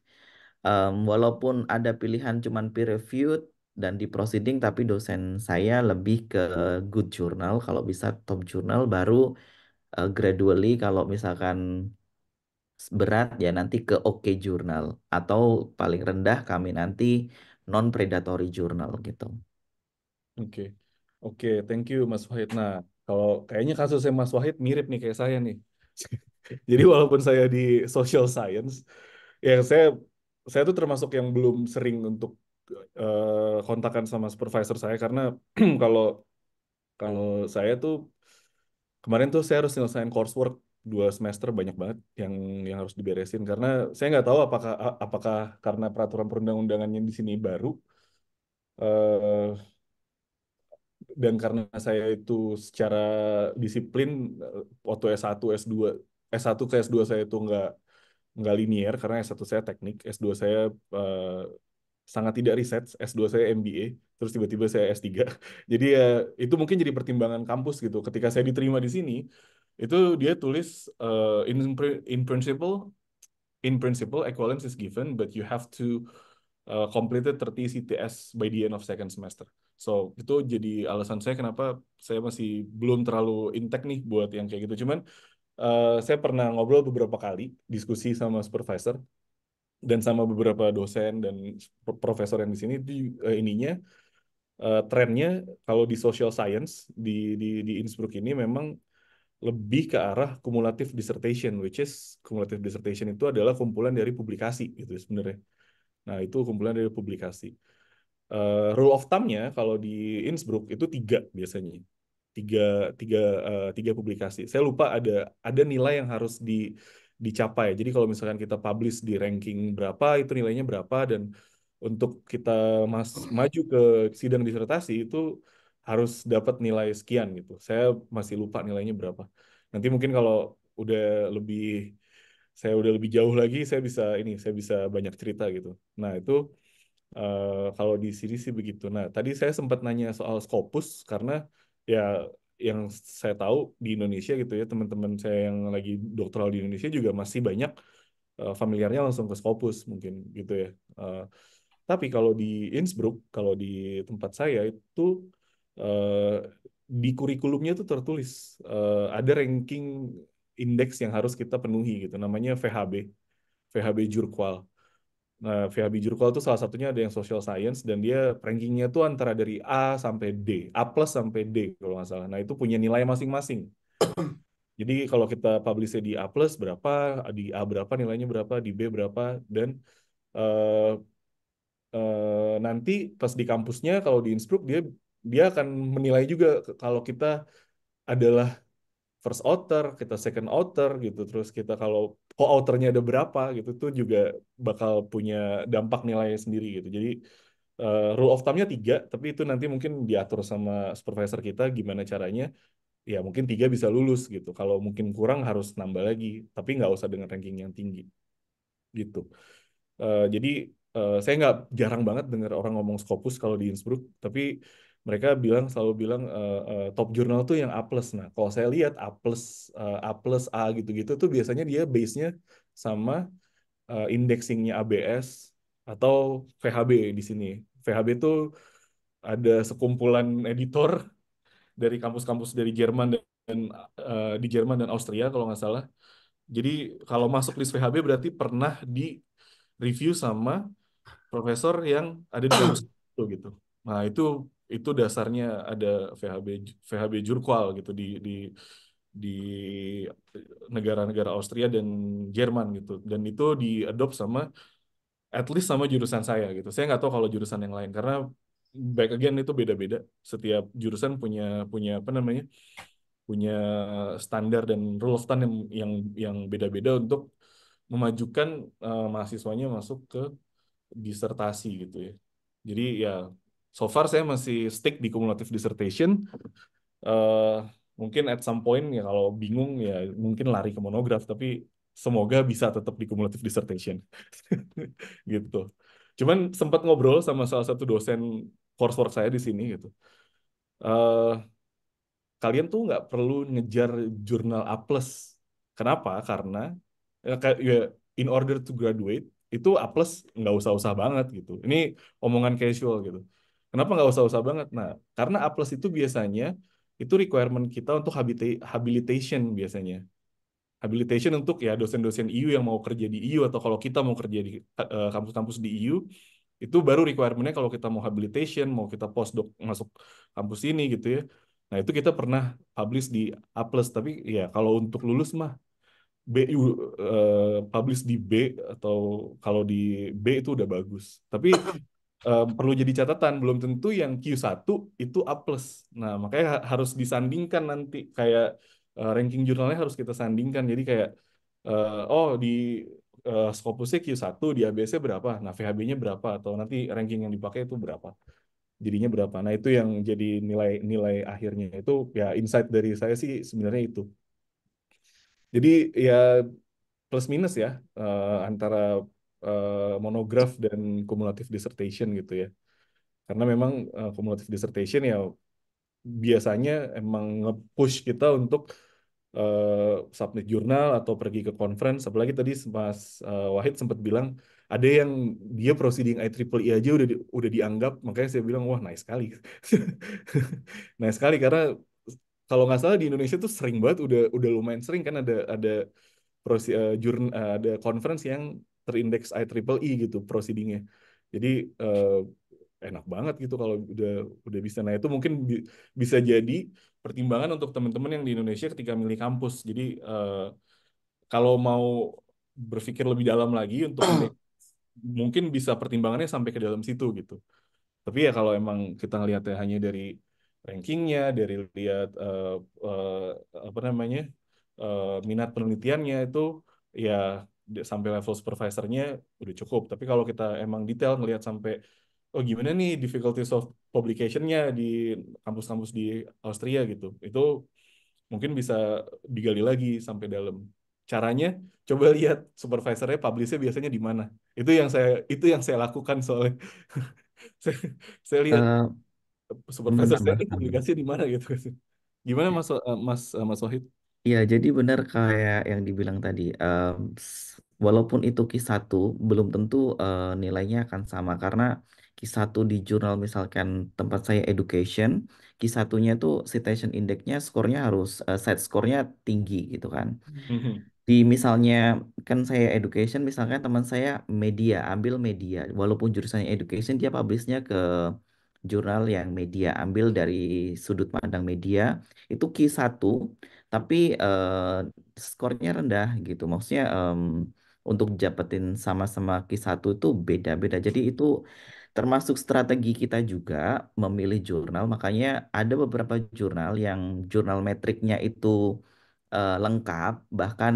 um, walaupun ada pilihan cuman peer reviewed dan di proceeding, tapi dosen saya lebih ke good journal, kalau bisa top journal baru uh, gradually kalau misalkan berat ya nanti ke oke okay journal atau paling rendah kami nanti non predatory journal gitu. Oke. Okay. Oke, okay, thank you Mas Wahid. Nah, kalau kayaknya kasusnya Mas Wahid mirip nih kayak saya nih. [laughs] Jadi walaupun saya di social science, ya saya saya tuh termasuk yang belum sering untuk uh, eh, kontakan sama supervisor saya karena [clears throat] kalau kalau saya tuh kemarin tuh saya harus nyelesain coursework dua semester banyak banget yang yang harus diberesin karena saya nggak tahu apakah apakah karena peraturan perundang-undangannya di sini baru uh, dan karena saya itu secara disiplin eh, waktu S1 S2 S1 ke S2 saya itu nggak nggak linier karena S1 saya teknik S2 saya uh, sangat tidak riset S2 saya MBA terus tiba-tiba saya S3 [laughs] jadi ya itu mungkin jadi pertimbangan kampus gitu ketika saya diterima di sini itu dia tulis uh, in in principle in principle equivalence is given but you have to uh, eh, completed 30 CTS by the end of second semester. So itu jadi alasan saya kenapa saya masih belum terlalu intek nih buat yang kayak gitu. Cuman uh, saya pernah ngobrol beberapa kali diskusi sama supervisor dan sama beberapa dosen dan profesor yang di sini itu uh, ininya uh, trennya kalau di social science di di di Innsbruck ini memang lebih ke arah cumulative dissertation, which is cumulative dissertation itu adalah kumpulan dari publikasi gitu sebenarnya. Nah itu kumpulan dari publikasi. Uh, rule of thumb-nya kalau di Innsbruck itu tiga biasanya, tiga tiga uh, tiga publikasi. Saya lupa ada ada nilai yang harus di dicapai. Jadi kalau misalkan kita publish di ranking berapa itu nilainya berapa dan untuk kita mas maju ke sidang disertasi itu harus dapat nilai sekian gitu. Saya masih lupa nilainya berapa. Nanti mungkin kalau udah lebih saya udah lebih jauh lagi, saya bisa ini, saya bisa banyak cerita gitu. Nah itu uh, kalau di sini sih begitu. Nah tadi saya sempat nanya soal Scopus karena ya yang saya tahu di Indonesia gitu ya teman-teman saya yang lagi doktoral di Indonesia juga masih banyak uh, familiarnya langsung ke Scopus mungkin gitu ya. Uh, tapi kalau di Innsbruck, kalau di tempat saya itu Eh, di kurikulumnya itu tertulis uh, ada ranking indeks yang harus kita penuhi gitu namanya VHB VHB Jurkwal nah VHB Jurkwal itu salah satunya ada yang social science dan dia rankingnya tuh antara dari A sampai D A plus sampai D kalau nggak salah nah itu punya nilai masing-masing [clears throat] jadi kalau kita publishnya di A plus berapa di A berapa nilainya berapa di B berapa dan uh, uh, nanti pas di kampusnya kalau di Innsbruck dia dia akan menilai juga kalau kita adalah first author, kita second author gitu, terus kita kalau co-authornya ada berapa gitu, itu juga bakal punya dampak nilai sendiri gitu. Jadi uh, rule of thumb-nya tiga, tapi itu nanti mungkin diatur sama supervisor kita gimana caranya. Ya mungkin tiga bisa lulus gitu. Kalau mungkin kurang harus nambah lagi, tapi nggak usah dengan ranking yang tinggi gitu. Uh, jadi uh, saya nggak jarang banget dengar orang ngomong Scopus kalau di Innsbruck, tapi mereka bilang selalu bilang uh, uh, top jurnal tuh yang A plus. Nah, kalau saya lihat A plus uh, A plus A gitu-gitu tuh biasanya dia base-nya sama uh, indexingnya ABS atau VHB di sini. VHB itu ada sekumpulan editor dari kampus-kampus dari Jerman dan uh, di Jerman dan Austria kalau nggak salah. Jadi kalau masuk list VHB berarti pernah di review sama profesor yang ada di kampus itu gitu. Nah itu itu dasarnya ada VHB VHB Jurkwal gitu di di di negara-negara Austria dan Jerman gitu dan itu diadopsi sama at least sama jurusan saya gitu saya nggak tahu kalau jurusan yang lain karena back again itu beda-beda setiap jurusan punya punya apa namanya punya standar dan rule of thumb yang yang yang beda-beda untuk memajukan uh, mahasiswanya masuk ke disertasi gitu ya jadi ya so far saya masih stick di cumulative dissertation. Uh, mungkin at some point ya kalau bingung ya mungkin lari ke monograf, tapi semoga bisa tetap di cumulative dissertation. [laughs] gitu. Cuman sempat ngobrol sama salah satu dosen coursework saya di sini gitu. Uh, kalian tuh nggak perlu ngejar jurnal A+. Kenapa? Karena ya, ya, in order to graduate itu A nggak usah-usah banget gitu. Ini omongan casual gitu. Kenapa nggak usah-usah banget? Nah, karena A plus itu biasanya itu requirement kita untuk habilitation biasanya. Habilitation untuk ya dosen-dosen EU yang mau kerja di EU atau kalau kita mau kerja di eh, kampus-kampus uh, kampus -kampus di EU itu baru requirementnya kalau kita mau habilitation, mau kita postdoc masuk kampus ini gitu ya. Nah itu kita pernah publish di A+, plus tapi ya kalau untuk lulus mah B uh, publish di B atau kalau di B itu udah bagus. Tapi um, perlu jadi catatan belum tentu yang Q1 itu A+. Nah, makanya ha harus disandingkan nanti kayak uh, ranking jurnalnya harus kita sandingkan. Jadi kayak uh, oh di uh, Scopusnya Q1 di ABC berapa, nah VHB-nya berapa atau nanti ranking yang dipakai itu berapa. Jadinya berapa. Nah, itu yang jadi nilai-nilai akhirnya. Itu ya insight dari saya sih sebenarnya itu. Jadi ya plus minus ya uh, antara uh, eh, monograf dan kumulatif dissertation gitu ya. Karena memang uh, kumulatif dissertation ya biasanya emang nge-push kita untuk uh, submit jurnal atau pergi ke conference. Apalagi tadi Mas uh, Wahid sempat bilang ada yang dia proceeding IEEE e aja udah di, udah dianggap, makanya saya bilang wah nice sekali, [laughs] nice sekali karena kalau nggak salah di Indonesia tuh sering banget udah udah lumayan sering kan ada ada prosi, uh, jurn, uh, ada conference yang terindeks IEEE e gitu proceedingnya. Jadi uh, enak banget gitu kalau udah udah bisa. Nah itu mungkin bi bisa jadi pertimbangan untuk teman-teman yang di Indonesia ketika milih kampus. Jadi uh, kalau mau berpikir lebih dalam lagi untuk [clears throat] mungkin bisa pertimbangannya sampai ke dalam situ gitu. Tapi ya kalau emang kita ngelihatnya hanya dari rankingnya, dari lihat uh, uh, apa namanya uh, minat penelitiannya itu ya sampai level supervisornya udah cukup. Tapi kalau kita emang detail ngelihat sampai oh gimana nih difficulties of publicationnya di kampus-kampus di Austria gitu, itu mungkin bisa digali lagi sampai dalam. Caranya coba lihat supervisornya publishnya biasanya di mana. Itu yang saya itu yang saya lakukan soalnya. [laughs] saya, saya lihat uh, supervisor saya publikasi di mana gitu. Kan. Gimana iya. Mas eh, Mas eh, Mas Wahid? ya jadi benar kayak yang dibilang tadi, Um, walaupun itu Q1, belum tentu uh, nilainya akan sama. Karena Q1 di jurnal misalkan tempat saya education, Q1-nya itu citation index-nya skornya harus, uh, set skornya tinggi gitu kan. Hmm. Di misalnya, kan saya education, misalkan teman saya media, ambil media. Walaupun jurusannya education, dia publishnya ke jurnal yang media, ambil dari sudut pandang media. Itu Q1 tapi uh, skornya rendah gitu maksudnya um, untuk dapetin sama-sama Q1 itu beda-beda jadi itu termasuk strategi kita juga memilih jurnal makanya ada beberapa jurnal yang jurnal metriknya itu uh, lengkap bahkan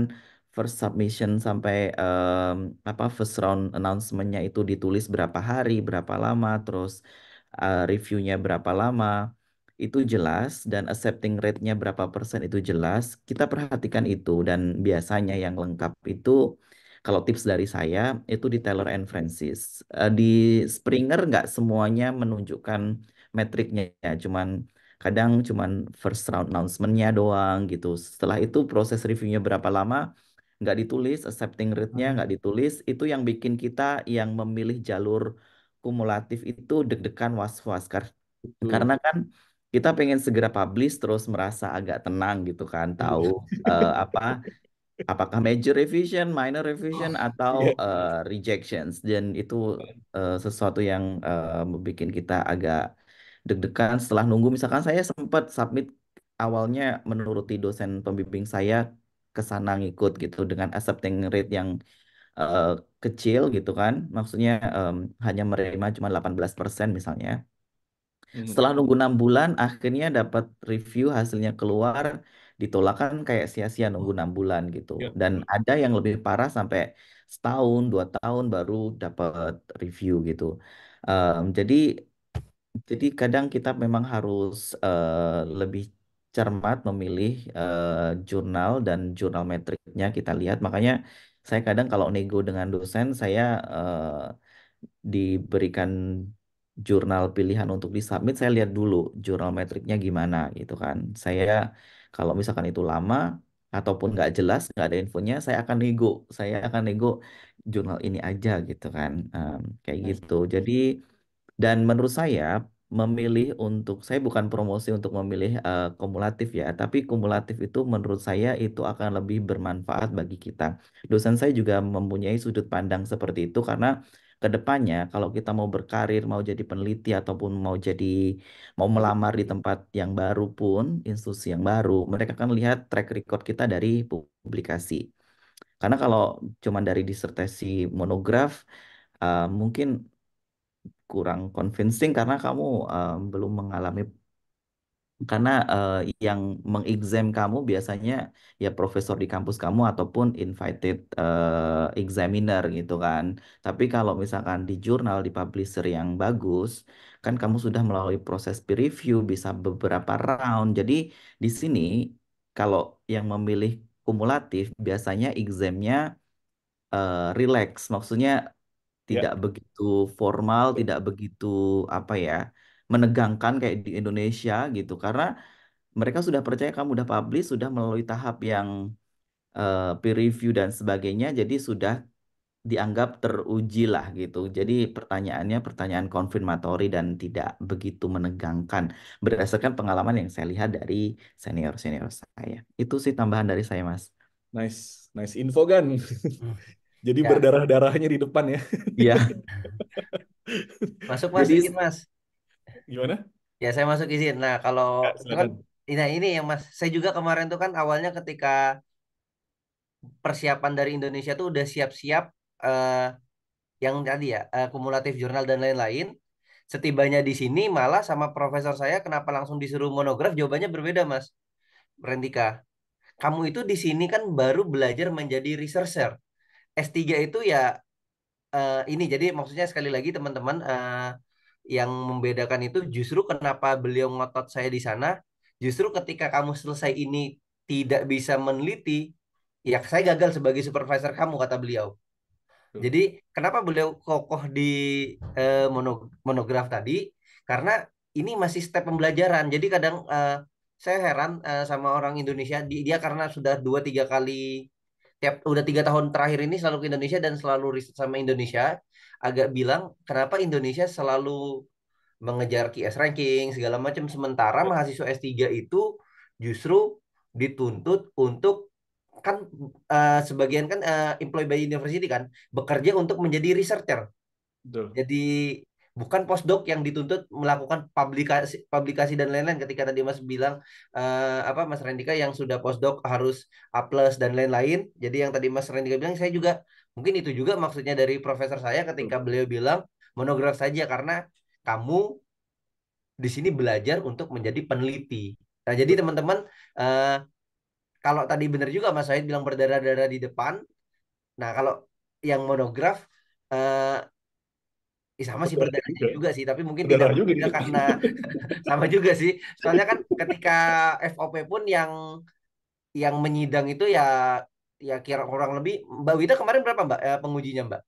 first submission sampai um, apa first round announcementnya itu ditulis berapa hari berapa lama terus uh, reviewnya berapa lama itu jelas dan accepting rate-nya berapa persen itu jelas, kita perhatikan itu dan biasanya yang lengkap itu kalau tips dari saya itu di Taylor and Francis. Eh, di Springer nggak semuanya menunjukkan metriknya, ya. cuman kadang cuman first round announcement-nya doang gitu. Setelah itu proses reviewnya berapa lama nggak ditulis, accepting rate-nya nggak ditulis, itu yang bikin kita yang memilih jalur kumulatif itu deg-degan was-was karena kan kita pengen segera publish terus merasa agak tenang gitu kan iya. tahu uh, apa apakah major revision, minor revision oh, atau uh, rejections dan itu uh, sesuatu yang uh, membuat kita agak deg-degan setelah nunggu misalkan saya sempat submit awalnya menuruti dosen pembimbing saya ke sana ngikut gitu dengan accepting rate yang uh, kecil gitu kan maksudnya um, hanya menerima cuma 18% misalnya Hmm. Setelah nunggu enam bulan, akhirnya dapat review hasilnya keluar, ditolak kan kayak sia-sia nunggu enam bulan gitu. Ya. Dan ada yang lebih parah sampai setahun, dua tahun baru dapat review gitu. Um, jadi jadi kadang kita memang harus uh, lebih cermat memilih uh, jurnal dan jurnal metriknya kita lihat. Makanya saya kadang kalau nego dengan dosen, saya uh, diberikan jurnal pilihan untuk disubmit, saya lihat dulu jurnal metriknya gimana gitu kan. Saya kalau misalkan itu lama ataupun nggak jelas, nggak ada infonya, saya akan nego. Saya akan nego jurnal ini aja gitu kan. Um, kayak gitu. Jadi dan menurut saya memilih untuk saya bukan promosi untuk memilih uh, kumulatif ya, tapi kumulatif itu menurut saya itu akan lebih bermanfaat bagi kita. Dosen saya juga mempunyai sudut pandang seperti itu karena kedepannya kalau kita mau berkarir, mau jadi peneliti ataupun mau jadi mau melamar di tempat yang baru pun, institusi yang baru, mereka akan lihat track record kita dari publikasi. Karena kalau cuma dari disertasi monograf, uh, mungkin kurang convincing karena kamu uh, belum mengalami karena uh, yang mengexam kamu biasanya ya profesor di kampus kamu ataupun invited uh, examiner gitu kan. Tapi kalau misalkan di jurnal di publisher yang bagus, kan kamu sudah melalui proses peer review bisa beberapa round. Jadi di sini kalau yang memilih kumulatif biasanya examnya uh, relax, maksudnya ya. tidak yeah. begitu formal, ya. tidak begitu apa ya? menegangkan kayak di Indonesia gitu karena mereka sudah percaya kamu sudah publish sudah melalui tahap yang uh, eh, peer review dan sebagainya jadi sudah dianggap teruji lah gitu jadi pertanyaannya pertanyaan konfirmatori dan tidak begitu menegangkan berdasarkan pengalaman yang saya lihat dari senior senior saya itu sih tambahan dari saya mas nice nice info kan jadi ya. berdarah darahnya di depan ya iya [laughs] masuk mas Jadi, sedikit mas gimana? Ya saya masuk izin. Nah kalau ya, nah ini yang mas, saya juga kemarin tuh kan awalnya ketika persiapan dari Indonesia tuh udah siap-siap uh, yang tadi ya uh, kumulatif jurnal dan lain-lain. Setibanya di sini malah sama profesor saya kenapa langsung disuruh monograf jawabannya berbeda mas, Rendika. Kamu itu di sini kan baru belajar menjadi researcher. S3 itu ya uh, ini jadi maksudnya sekali lagi teman-teman yang membedakan itu justru kenapa beliau ngotot saya di sana justru ketika kamu selesai ini tidak bisa meneliti ya saya gagal sebagai supervisor kamu kata beliau jadi kenapa beliau kokoh di eh, monograf tadi karena ini masih step pembelajaran jadi kadang eh, saya heran eh, sama orang Indonesia dia karena sudah dua tiga kali tiap udah tiga tahun terakhir ini selalu ke Indonesia dan selalu riset sama Indonesia agak bilang kenapa Indonesia selalu mengejar QS ranking segala macam sementara mahasiswa S3 itu justru dituntut untuk kan uh, sebagian kan uh, employee by university kan bekerja untuk menjadi researcher. Betul. Jadi bukan postdoc yang dituntut melakukan publikasi publikasi dan lain-lain ketika tadi Mas bilang uh, apa Mas Rendika yang sudah postdoc harus A+ dan lain-lain. Jadi yang tadi Mas Rendika bilang saya juga Mungkin itu juga maksudnya dari profesor saya ketika beliau bilang monograf saja karena kamu di sini belajar untuk menjadi peneliti. Nah, jadi teman-teman eh, kalau tadi benar juga Mas Said bilang berdarah-darah di depan. Nah, kalau yang monograf eh, Ya sama sih berdarah juga. juga sih, tapi mungkin berdarah tidak juga, juga karena [laughs] sama juga sih. Soalnya kan ketika FOP pun yang yang menyidang itu ya ya kira kurang lebih Mbak Wida kemarin berapa Mbak eh, pengujinya Mbak?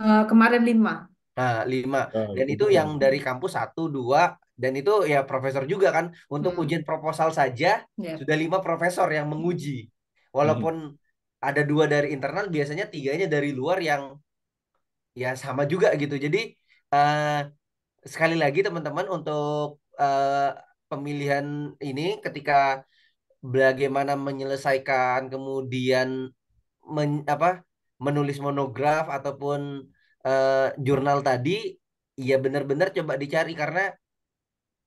Uh, kemarin lima. Nah, lima. Nah, dan itu yang dari kampus satu, dua, dan itu ya profesor juga kan. Untuk hmm. ujian proposal saja yeah. sudah lima profesor yang menguji. Walaupun hmm. ada dua dari internal, biasanya tiganya dari luar yang ya sama juga gitu. Jadi uh, sekali lagi teman-teman untuk uh, pemilihan ini ketika bagaimana menyelesaikan kemudian men, apa menulis monograf ataupun uh, jurnal tadi ya benar-benar coba dicari karena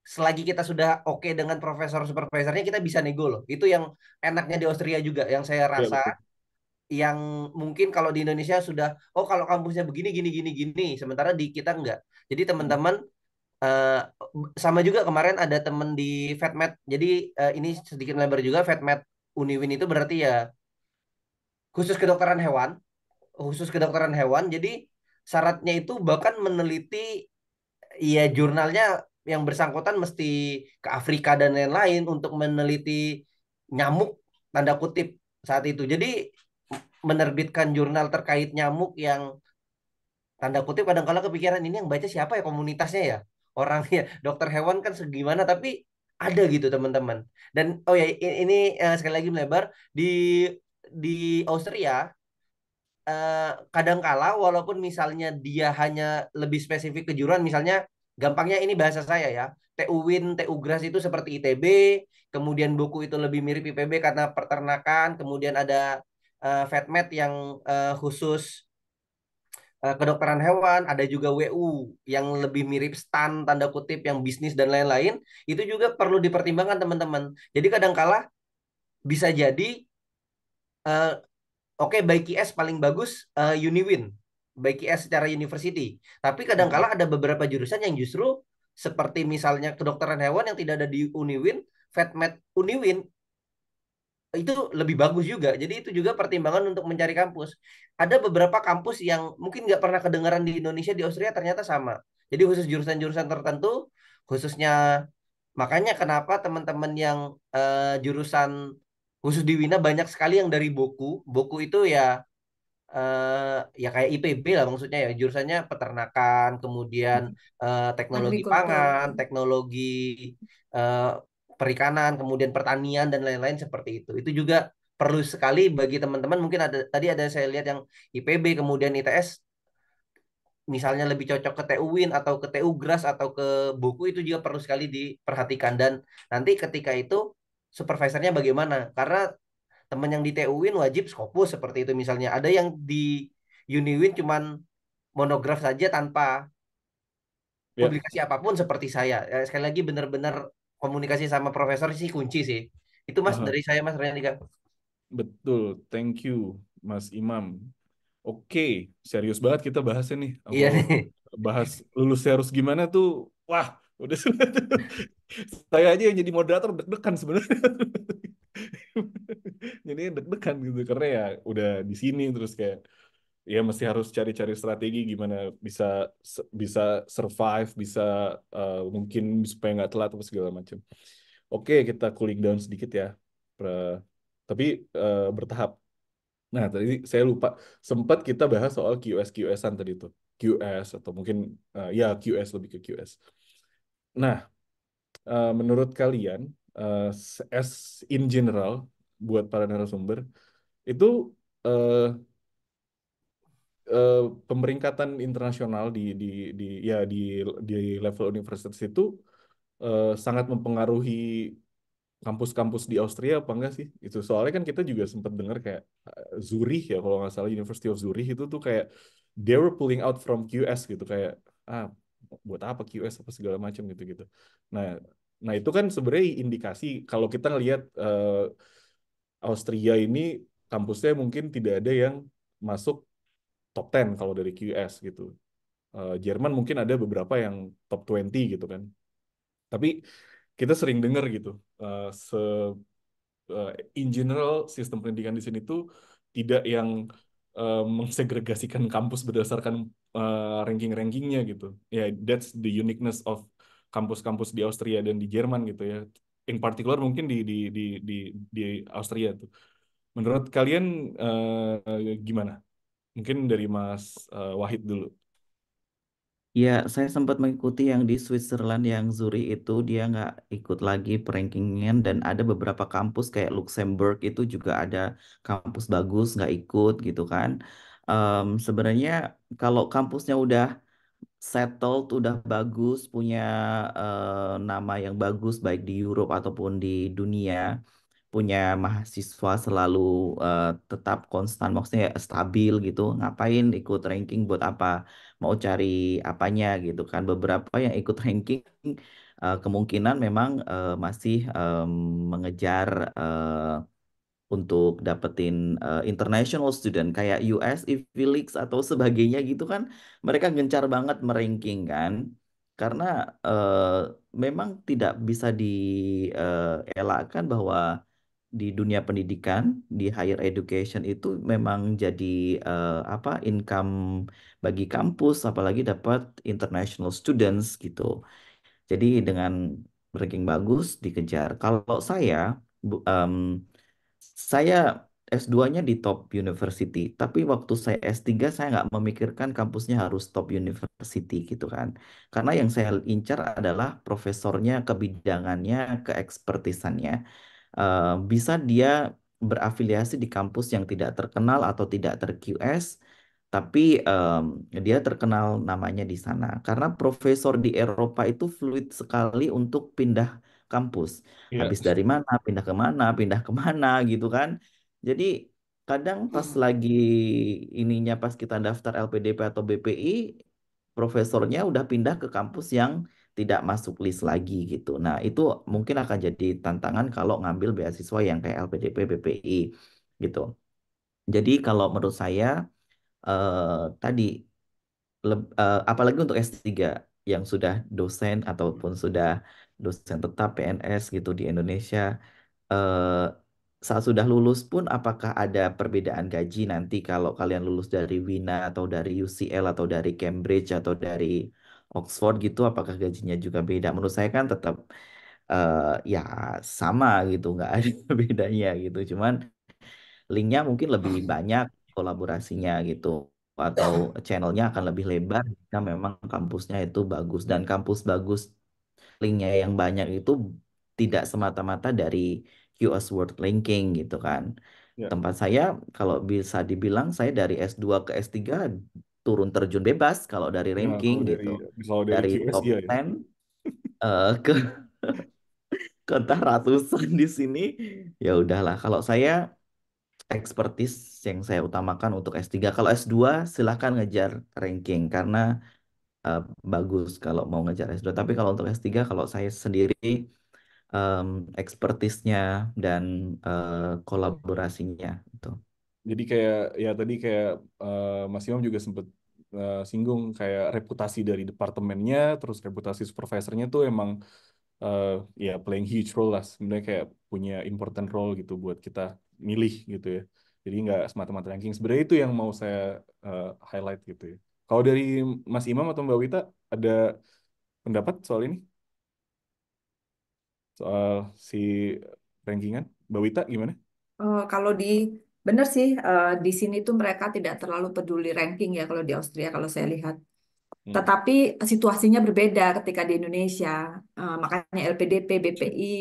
selagi kita sudah oke okay dengan profesor supervisornya kita bisa nego loh itu yang enaknya di Austria juga yang saya iya, rasa ya, yang mungkin kalau di Indonesia sudah oh kalau kampusnya begini gini gini gini sementara di kita enggak jadi teman-teman Uh, sama juga kemarin ada temen di FedMed. Jadi uh, ini sedikit lebar juga FedMed Uniwin itu berarti ya khusus kedokteran hewan, khusus kedokteran hewan. Jadi syaratnya itu bahkan meneliti ya jurnalnya yang bersangkutan mesti ke Afrika dan lain-lain untuk meneliti nyamuk tanda kutip saat itu. Jadi menerbitkan jurnal terkait nyamuk yang tanda kutip kadang kala kepikiran ini yang baca siapa ya komunitasnya ya orangnya dokter hewan kan segimana tapi ada gitu teman-teman dan oh ya ini uh, sekali lagi melebar di di Austria kadang eh, kadangkala walaupun misalnya dia hanya lebih spesifik kejuruan misalnya gampangnya ini bahasa saya ya TU Win TU Gras itu seperti ITB kemudian buku itu lebih mirip IPB karena peternakan kemudian ada uh, eh, VetMed yang uh, khusus Eh, kedokteran hewan, ada juga WU yang lebih mirip stan tanda kutip yang bisnis dan lain-lain, itu juga perlu dipertimbangkan teman-teman. Jadi kadangkala bisa jadi uh, oke okay, baik IS paling bagus uh, eh, Uniwin baik IS secara university, tapi kadangkala hmm. ada beberapa jurusan yang justru seperti misalnya kedokteran hewan yang tidak ada di Uniwin, VetMed Uniwin itu lebih bagus juga. Jadi itu juga pertimbangan untuk mencari kampus. Ada beberapa kampus yang mungkin nggak pernah kedengaran di Indonesia, di Austria ternyata sama. Jadi khusus jurusan-jurusan tertentu, khususnya makanya kenapa teman-teman yang uh, jurusan khusus di Wina banyak sekali yang dari Boku. Boku itu ya uh, ya kayak IPB lah maksudnya ya jurusannya peternakan, kemudian uh, teknologi pangan, teknologi uh, perikanan, kemudian pertanian dan lain-lain seperti itu. Itu juga perlu sekali bagi teman-teman mungkin ada tadi ada saya lihat yang IPB kemudian ITS misalnya lebih cocok ke TU Win atau ke TU Gras atau ke buku itu juga perlu sekali diperhatikan dan nanti ketika itu supervisornya bagaimana karena teman yang di TU Win wajib skopus seperti itu misalnya ada yang di Uniwin cuman monograf saja tanpa ya. publikasi yeah. apapun seperti saya eh, sekali lagi benar-benar komunikasi sama profesor sih kunci sih. Itu Mas uh dari saya Mas Renika. Betul, thank you Mas Imam. Oke, okay. serius banget kita bahasnya nih. Aku iya nih. Bahas lulus serius gimana tuh? Wah, udah [laughs] saya aja yang jadi moderator deg-degan sebenarnya. [laughs] jadi deg-degan gitu karena ya udah di sini terus kayak ya mesti harus cari-cari strategi gimana bisa bisa survive bisa uh, mungkin supaya nggak telat atau segala macam oke kita cooling down sedikit ya tapi uh, bertahap nah tadi saya lupa sempat kita bahas soal QS QSan tadi itu QS atau mungkin uh, ya QS lebih ke QS nah uh, menurut kalian uh, S in general buat para narasumber itu uh, Eh, pemeringkatan internasional di di di ya di di level universitas itu uh, sangat mempengaruhi kampus-kampus di Austria apa enggak sih? Itu soalnya kan kita juga sempat dengar kayak eh, Zurich ya kalau nggak salah University of Zurich itu tuh kayak they were pulling out from QS gitu kayak ah buat apa QS apa segala macam gitu-gitu. Nah, nah itu kan sebenarnya indikasi kalau kita ngelihat uh, Austria ini kampusnya mungkin tidak ada yang masuk top 10 kalau dari QS gitu. Uh, Jerman mungkin ada beberapa yang top 20 gitu kan. Tapi kita sering dengar gitu, uh, se uh, in general sistem pendidikan di sini tuh tidak yang uh, mensegregasikan kampus berdasarkan uh, ranking-rankingnya gitu. Ya, yeah, that's the uniqueness of kampus-kampus di Austria dan di Jerman gitu ya. In particular mungkin di di di di di Austria tuh. Menurut kalian uh, gimana? Mungkin dari Mas uh, Wahid dulu. Ya, saya sempat mengikuti yang di Switzerland yang Zuri itu dia nggak ikut lagi perankingan dan ada beberapa kampus kayak Luxembourg itu juga ada kampus bagus nggak ikut gitu kan. Um, sebenarnya kalau kampusnya udah settle, udah bagus, punya uh, nama yang bagus baik di Europe ataupun di dunia, punya mahasiswa selalu uh, tetap konstan maksudnya stabil gitu ngapain ikut ranking buat apa mau cari apanya gitu kan beberapa yang ikut [laughs] ranking uh, kemungkinan memang uh, masih um, mengejar uh, untuk dapetin uh, international student kayak US EV Leagues atau sebagainya gitu kan mereka gencar banget meranking kan karena uh, memang tidak bisa dielakkan uh, bahwa di dunia pendidikan, di higher education itu memang jadi uh, apa income bagi kampus apalagi dapat international students gitu. Jadi dengan ranking bagus dikejar. Kalau saya um, saya S2-nya di top university, tapi waktu saya S3 saya nggak memikirkan kampusnya harus top university gitu kan. Karena yang saya incar adalah profesornya, kebidangannya, keekspertisannya Eh, bisa dia berafiliasi di kampus yang tidak terkenal atau tidak ter-QS, tapi um, dia terkenal namanya di sana. Karena profesor di Eropa itu fluid sekali untuk pindah kampus. Yes. Iya. Habis dari mana, pindah ke mana, pindah ke mana gitu kan. Jadi kadang pas hmm. lagi ininya pas kita daftar LPDP atau BPI, profesornya udah pindah ke kampus yang tidak masuk list lagi gitu. Nah, itu mungkin akan jadi tantangan kalau ngambil beasiswa yang kayak LPDP, BPI gitu. Jadi kalau menurut saya eh, tadi le, eh, apalagi untuk S3 yang sudah dosen ataupun sudah dosen tetap PNS gitu di Indonesia eh, saat sudah lulus pun apakah ada perbedaan gaji nanti kalau kalian lulus dari Wina atau dari UCL atau dari Cambridge atau dari Oxford gitu apakah gajinya juga beda? Menurut saya kan tetap uh, ya sama gitu nggak ada [laughs] bedanya gitu. Cuman linknya mungkin lebih [laughs] banyak kolaborasinya gitu atau channelnya akan lebih lebar jika memang kampusnya itu bagus dan kampus bagus linknya yang banyak itu tidak semata-mata dari US World Linking gitu kan. Ya. Tempat saya kalau bisa dibilang saya dari S2 ke S3 turun terjun bebas kalau dari ranking nah, kalau gitu. Dari, dari, top ya. uh, ke [laughs] ke ratusan di sini ya udahlah kalau saya ekspertis yang saya utamakan untuk S3 kalau S2 silahkan ngejar ranking karena uh, bagus kalau mau ngejar S2 tapi kalau untuk S3 kalau saya sendiri um, ekspertisnya dan uh, kolaborasinya itu jadi kayak ya tadi kayak uh, Mas Imam juga sempat Eh, singgung kayak reputasi dari departemennya terus reputasi supervisornya tuh emang uh, ya playing huge role lah sebenarnya kayak punya important role gitu buat kita milih gitu ya jadi nggak semata-mata ranking sebenarnya itu yang mau saya uh, highlight gitu ya kalau dari Mas Imam atau Mbak Wita ada pendapat soal ini soal si rankingan Mbak Wita gimana? Uh, kalau di Benar sih, uh, di sini tuh mereka tidak terlalu peduli ranking ya kalau di Austria kalau saya lihat. Hmm. Tetapi situasinya berbeda ketika di Indonesia. Uh, makanya LPDP, BPI,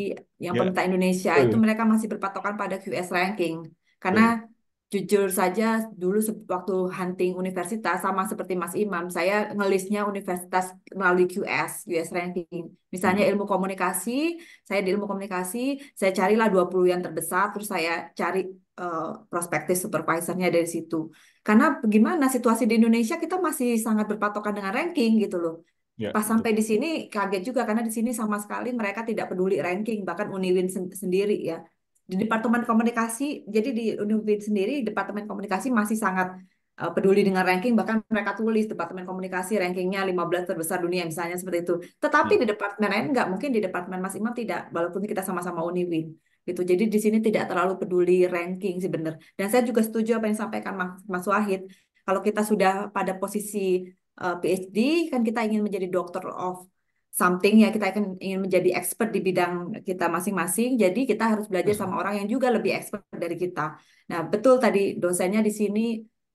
yang yeah. pemerintah Indonesia itu mereka masih berpatokan pada QS ranking. Karena jujur saja dulu waktu hunting universitas sama seperti Mas Imam, saya ngelisnya universitas melalui QS, US ranking. Misalnya hmm. ilmu komunikasi, saya di ilmu komunikasi, saya carilah 20 yang terbesar, terus saya cari uh, prospektif supervisornya dari situ. Karena gimana situasi di Indonesia kita masih sangat berpatokan dengan ranking gitu loh. Ya, Pas sampai di sini kaget juga karena di sini sama sekali mereka tidak peduli ranking, bahkan Uniwin sen sendiri ya di Departemen Komunikasi, jadi di Univin sendiri Departemen Komunikasi masih sangat uh, peduli dengan ranking, bahkan mereka tulis Departemen Komunikasi rankingnya 15 terbesar dunia misalnya seperti itu. Tetapi hmm. di departemen lain nggak mungkin di departemen Mas Imam tidak, walaupun kita sama-sama Univin gitu. Jadi di sini tidak terlalu peduli ranking sih benar. Dan saya juga setuju apa yang disampaikan Mas, Mas Wahid. Kalau kita sudah pada posisi eh, PhD, kan kita ingin menjadi Doctor of something ya kita akan ingin menjadi expert di bidang kita masing-masing jadi kita harus belajar sama mm-hmm. orang yang juga lebih expert dari kita nah betul tadi dosennya di sini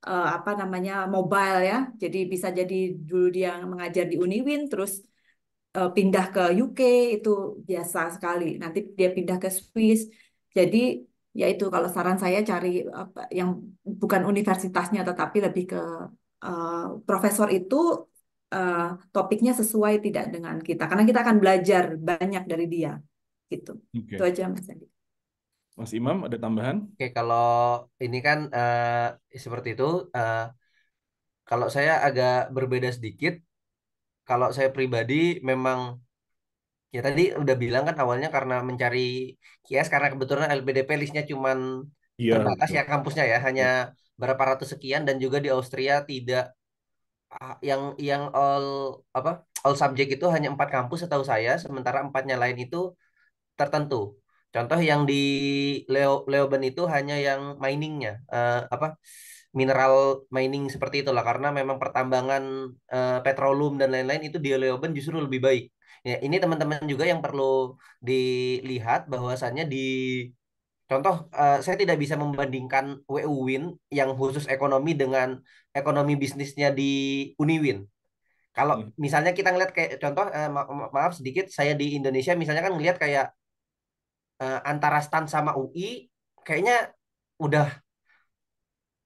uh, apa namanya mobile ya jadi bisa jadi dulu dia mengajar di Uniwin terus uh, pindah ke UK itu biasa sekali nanti dia pindah ke Swiss jadi yaitu kalau saran saya cari apa yang bukan universitasnya tetapi lebih ke uh, profesor itu uh, topiknya sesuai tidak dengan kita karena kita akan belajar banyak dari dia gitu okay. itu aja mas Andi Mas Imam ada tambahan oke okay, kalau ini kan uh, seperti itu uh, kalau saya agak berbeda sedikit kalau saya pribadi memang ya tadi udah bilang kan awalnya karena mencari kias karena kebetulan LPDP listnya cuma ya, terbatas ya kampusnya ya hanya iya. berapa ratus sekian dan juga di Austria tidak Ah, yang yang all apa all subject itu hanya empat kampus setahu saya sementara empatnya lain itu tertentu contoh yang di Leo Leoben itu hanya yang miningnya uh, apa mineral mining seperti itulah karena memang pertambangan uh, eh, petroleum dan lain-lain itu di Leoben justru lebih baik ya ini teman-teman juga yang perlu dilihat bahwasannya di Contoh, uh, saya tidak bisa membandingkan WU Win yang khusus ekonomi dengan ekonomi bisnisnya di Uniwin. Kalau hmm. misalnya kita ngelihat kayak contoh, uh, ma maaf sedikit, saya di Indonesia misalnya kan ngelihat kayak uh, antara STAN sama UI, kayaknya udah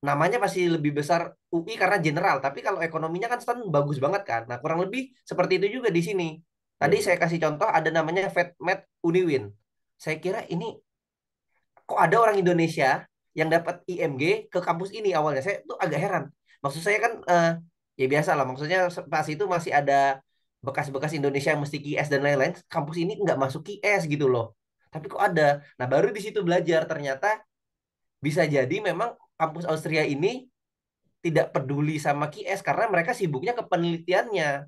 namanya pasti lebih besar UI karena general, tapi kalau ekonominya kan STAN bagus banget kan. Nah kurang lebih seperti itu juga di sini. Tadi hmm. saya kasih contoh ada namanya FedMed Uniwin. Saya kira ini kok ada orang Indonesia yang dapat IMG ke kampus ini awalnya saya tuh agak heran maksud saya kan eh, ya biasa lah maksudnya pas itu masih ada bekas-bekas Indonesia yang mesti QS dan lain-lain kampus ini nggak masuk QS gitu loh tapi kok ada nah baru di situ belajar ternyata bisa jadi memang kampus Austria ini tidak peduli sama QS karena mereka sibuknya ke penelitiannya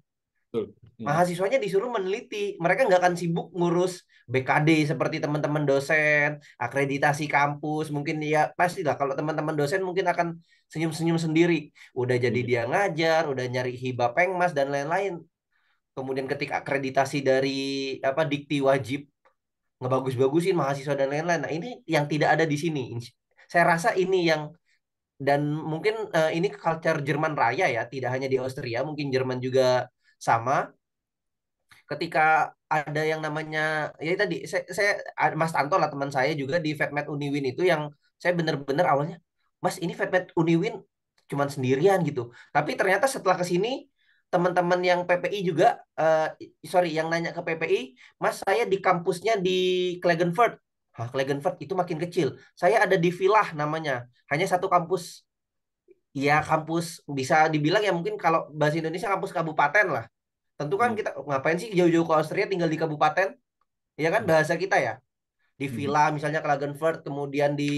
Betul. Hmm. Mahasiswanya disuruh meneliti. Mereka nggak akan sibuk ngurus BKD seperti teman-teman dosen, akreditasi kampus. Mungkin ya pastilah kalau teman-teman dosen mungkin akan senyum-senyum sendiri. Udah jadi hmm. dia ngajar, udah nyari hibah pengmas dan lain-lain. Kemudian ketika akreditasi dari apa dikti wajib ngebagus-bagusin mahasiswa dan lain-lain. Nah, ini yang tidak ada di sini. Saya rasa ini yang dan mungkin uh, ini culture Jerman raya ya, tidak hanya di Austria, mungkin Jerman juga sama ketika ada yang namanya ya tadi saya, saya Mas Tanto lah teman saya juga di Fatmed Uniwin itu yang saya benar-benar awalnya Mas ini Fatmed Uniwin cuman sendirian gitu tapi ternyata setelah kesini teman-teman yang PPI juga uh, sorry yang nanya ke PPI Mas saya di kampusnya di Klagenfurt Hah, Klagenfurt itu makin kecil saya ada di Villa namanya hanya satu kampus ya kampus bisa dibilang ya mungkin kalau bahasa Indonesia kampus kabupaten lah. Tentu kan hmm. kita ngapain sih jauh-jauh ke Austria tinggal di kabupaten? Ya kan hmm. bahasa kita ya. Di hmm. villa hmm. misalnya Klagenfurt, kemudian di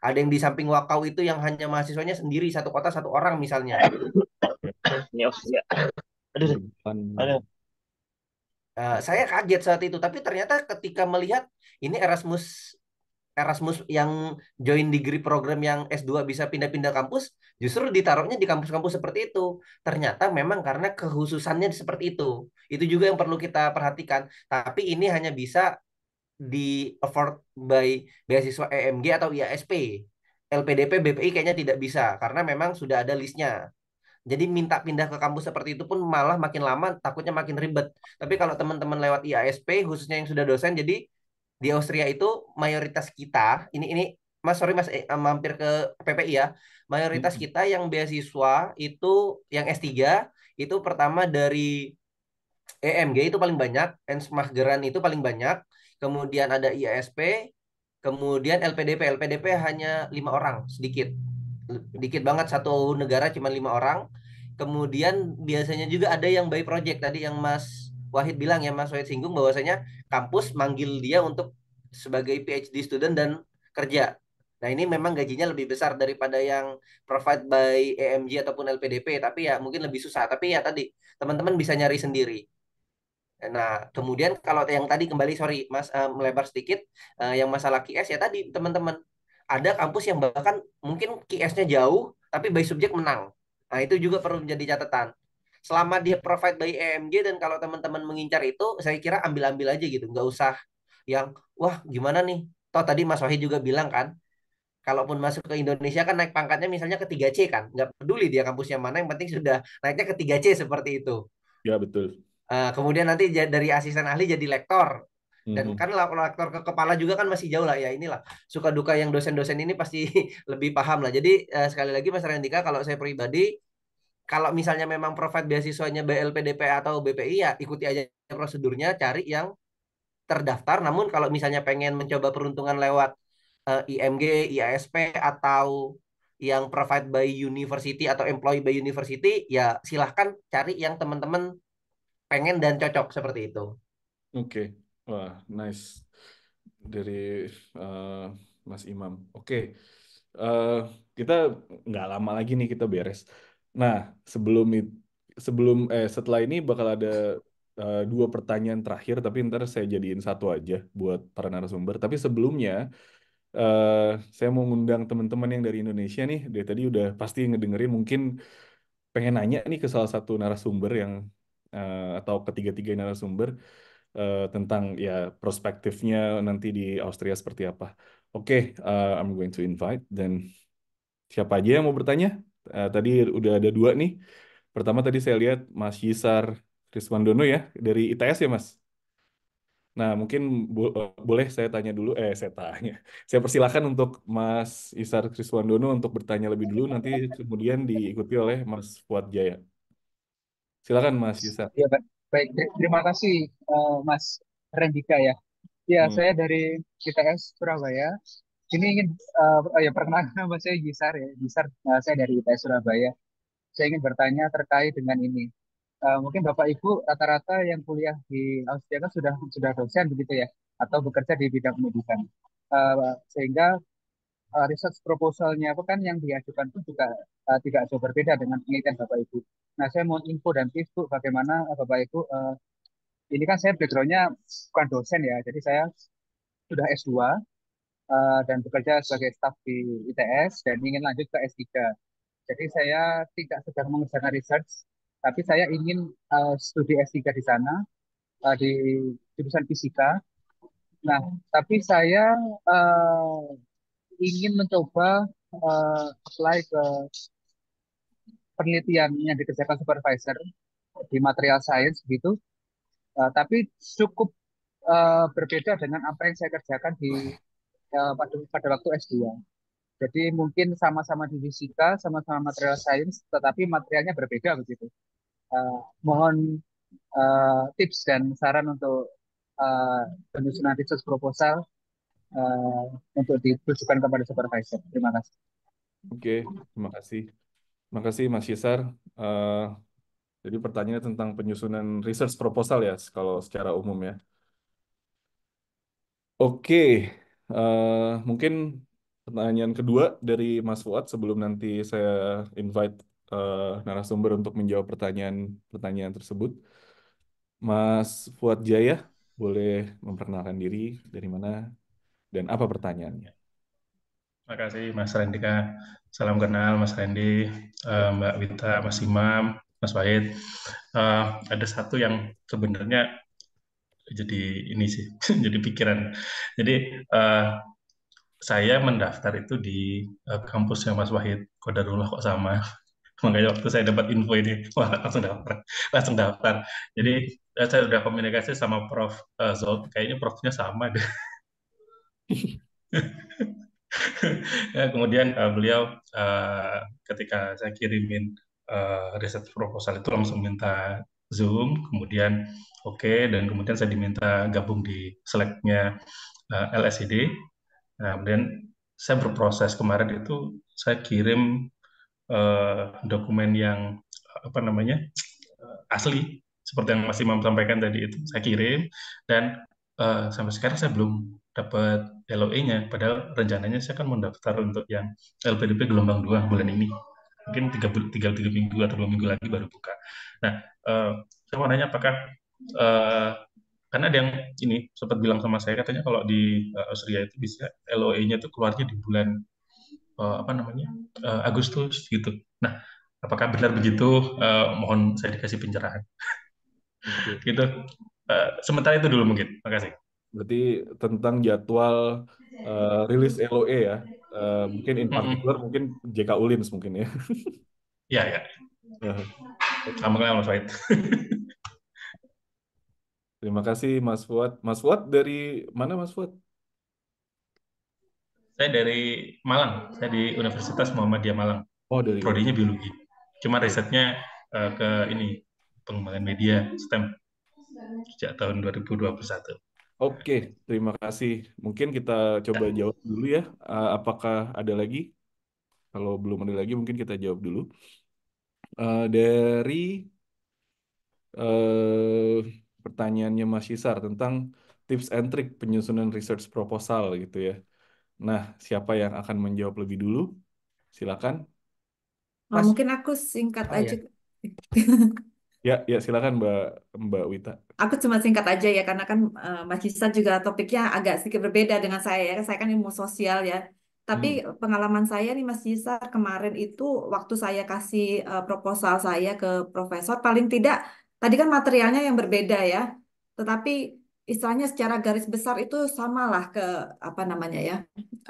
ada yang di samping Wakau itu yang hanya mahasiswanya sendiri satu kota satu orang misalnya. Ini Austria. aduh. Uh, saya kaget saat itu, tapi ternyata ketika melihat ini Erasmus Erasmus yang join degree program yang S2 bisa pindah-pindah kampus, justru ditaruhnya di kampus-kampus seperti itu. Ternyata memang karena kehususannya seperti itu. Itu juga yang perlu kita perhatikan. Tapi ini hanya bisa di afford by beasiswa EMG atau IASP. LPDP BPI kayaknya tidak bisa karena memang sudah ada listnya. Jadi minta pindah ke kampus seperti itu pun malah makin lama takutnya makin ribet. Tapi kalau teman-teman lewat IASP khususnya yang sudah dosen jadi di Austria itu mayoritas kita ini ini Mas sorry Mas eh, eh mampir ke PPI ya. Mayoritas hmm. kita yang beasiswa itu yang S3 itu pertama dari EMG itu paling banyak, Ensmageran itu paling banyak, kemudian ada IASP, kemudian LPDP. LPDP hanya lima orang, sedikit. sedikit banget satu negara cuma lima orang. Kemudian biasanya juga ada yang by project tadi yang Mas Wahid bilang ya Mas Wahid singgung bahwasanya kampus manggil dia untuk sebagai PhD student dan kerja. Nah ini memang gajinya lebih besar daripada yang provide by EMG ataupun LPDP, tapi ya mungkin lebih susah. Tapi ya tadi teman-teman bisa nyari sendiri. Nah kemudian kalau yang tadi kembali sorry mas uh, melebar sedikit uh, yang masalah QS ya tadi teman-teman ada kampus yang bahkan mungkin QS-nya jauh tapi by subjek menang. Nah itu juga perlu menjadi catatan selama dia provide by EMG dan kalau teman-teman mengincar itu saya kira ambil-ambil aja gitu nggak usah yang wah gimana nih toh tadi Mas Wahid juga bilang kan kalaupun masuk ke Indonesia kan naik pangkatnya misalnya ke 3C kan nggak peduli dia kampusnya mana yang penting sudah naiknya ke 3C seperti itu ya betul uh, kemudian nanti dari asisten ahli jadi lektor dan mhm. kan lektor ke kepala juga kan masih jauh lah ya inilah suka duka yang dosen-dosen ini pasti [laughs] lebih paham lah jadi eh, sekali lagi Mas Rendika kalau saya pribadi kalau misalnya memang provide beasiswanya BLPDP atau BPI ya ikuti aja prosedurnya cari yang terdaftar namun kalau misalnya pengen mencoba peruntungan lewat uh, eh, IMG, IASP atau yang provide by university atau employee by university ya silahkan cari yang teman-teman pengen dan cocok seperti itu. Oke, okay. wah nice dari uh, Mas Imam. Oke, okay. uh, eh, kita nggak lama lagi nih kita beres. Nah, sebelum it, sebelum eh setelah ini bakal ada uh, dua pertanyaan terakhir, tapi ntar saya jadiin satu aja buat para narasumber. Tapi sebelumnya uh, saya mau ngundang teman-teman yang dari Indonesia nih. Dari tadi udah pasti ngedengerin, mungkin pengen nanya nih ke salah satu narasumber yang uh, atau ketiga-tiga narasumber uh, tentang ya prospektifnya nanti di Austria seperti apa. Oke, okay, uh, I'm going to invite dan siapa aja yang mau bertanya? Uh, tadi udah ada dua nih. Pertama tadi saya lihat Mas Yisar Kriswandono ya dari ITS ya Mas. Nah mungkin bo eh, boleh saya tanya dulu, eh saya tanya, [laughs] saya persilahkan untuk Mas Isar Kriswandono untuk bertanya lebih dulu, nanti kemudian diikuti oleh Mas Fuad Jaya. Silakan Mas Isar. Ya, baik, terima kasih uh, Mas Rendika ya. Ya, hmm. saya dari ITS Surabaya ini ingin uh, oh ya perkenalkan nama saya Gisar ya Gisar uh, eh, saya dari ITS Surabaya saya ingin bertanya terkait dengan ini uh, mungkin bapak ibu rata-rata yang kuliah di Austria kan sudah sudah dosen begitu ya atau bekerja di bidang pendidikan uh, sehingga uh, research proposalnya apa kan yang diajukan pun juga uh, tidak jauh berbeda dengan penelitian bapak ibu nah saya mau info dan tips bu bagaimana uh, bapak ibu uh, ini kan saya backgroundnya bukan dosen ya jadi saya sudah S2 uh, dan bekerja sebagai staf di ITS dan ingin lanjut ke S3. Jadi saya tidak sedang mengerjakan research, tapi saya ingin uh, studi S3 di sana, uh, di jurusan fisika. Nah, tapi saya uh, ingin mencoba uh, apply ke penelitian yang dikerjakan supervisor di material science gitu. Uh, tapi cukup uh, berbeda dengan apa yang saya kerjakan di ya, pada pada waktu S2. Jadi mungkin sama-sama di fisika, sama-sama material science, tetapi materialnya berbeda begitu. Uh, mohon uh, tips dan saran untuk uh, penyusunan research proposal uh, untuk ditujukan kepada supervisor. Terima kasih. Oke, terima kasih. Terima kasih Mas Yesar. Uh, jadi pertanyaannya tentang penyusunan research proposal ya, kalau secara umum ya. Oke, Uh, mungkin pertanyaan kedua dari Mas Fuad sebelum nanti saya invite uh, narasumber untuk menjawab pertanyaan-pertanyaan tersebut. Mas Fuad Jaya, boleh memperkenalkan diri dari mana dan apa pertanyaannya? Terima kasih Mas Rendika. Salam kenal Mas Rendi, eh, Mbak Wita, Mas Imam, Mas Wahid. Uh, ada satu yang sebenarnya jadi ini sih [laughs] jadi pikiran jadi uh, saya mendaftar itu di uh, kampusnya Mas Wahid Kodarullah kok sama [laughs] makanya waktu saya dapat info ini [laughs] wah langsung daftar langsung daftar jadi uh, saya sudah komunikasi sama Prof uh, Zolt kayaknya Profnya sama deh ya, kemudian uh, beliau uh, ketika saya kirimin uh, riset proposal itu langsung minta Zoom, kemudian oke, okay, dan kemudian saya diminta gabung di Slack-nya uh, eh, LSID. Nah, kemudian saya berproses kemarin itu saya kirim uh, dokumen yang apa namanya uh, asli seperti yang Mas Imam sampaikan tadi itu saya kirim dan uh, sampai sekarang saya belum dapat LOE-nya padahal rencananya saya kan mendaftar untuk yang LPDP gelombang 2 bulan ini mungkin tiga, tiga, tiga minggu atau dua minggu lagi baru buka. Nah, uh, saya mau nanya apakah uh, karena ada yang ini sempat bilang sama saya katanya kalau di uh, eh, Austria itu bisa LOE-nya itu keluarnya di bulan uh, apa namanya uh, Agustus gitu. Nah, apakah benar begitu? Uh, mohon saya dikasih pencerahan. Okay. gitu. Uh, sementara itu dulu mungkin. Makasih. Berarti tentang jadwal uh, rilis LOE ya. Eh, mungkin in particular -hmm. mungkin JK Ulins mungkin ya. [laughs] Iya, iya ya. Sama kenal Mas Wahid. [laughs] Terima kasih Mas Fuad. Mas Fuad dari mana Mas Fuad? Saya dari Malang. Saya di Universitas Muhammadiyah Malang. Oh, dari Prodinya biologi. Cuma risetnya uh, ke ini pengembangan media STEM sejak tahun 2021. Oke, terima kasih. Mungkin kita coba jawab dulu ya. Eh, apakah ada lagi? Kalau belum ada lagi, mungkin kita jawab dulu. Eh, dari eh, pertanyaannya Mas Yisar tentang tips and trick penyusunan research proposal gitu ya. Nah, siapa yang akan menjawab lebih dulu? Silakan. Ah, mungkin aku singkat ah, aja. Iya. [laughs] Ya, ya silakan Mbak Mbak Wita. Aku cuma singkat aja ya karena kan uh, Mas juga topiknya agak sedikit berbeda dengan saya ya. Saya kan ilmu sosial ya. Tapi Hmm. pengalaman saya nih Mas Yisar kemarin itu waktu saya kasih uh, proposal saya ke profesor paling tidak tadi kan materialnya yang berbeda ya. Tetapi istilahnya secara garis besar itu samalah ke apa namanya ya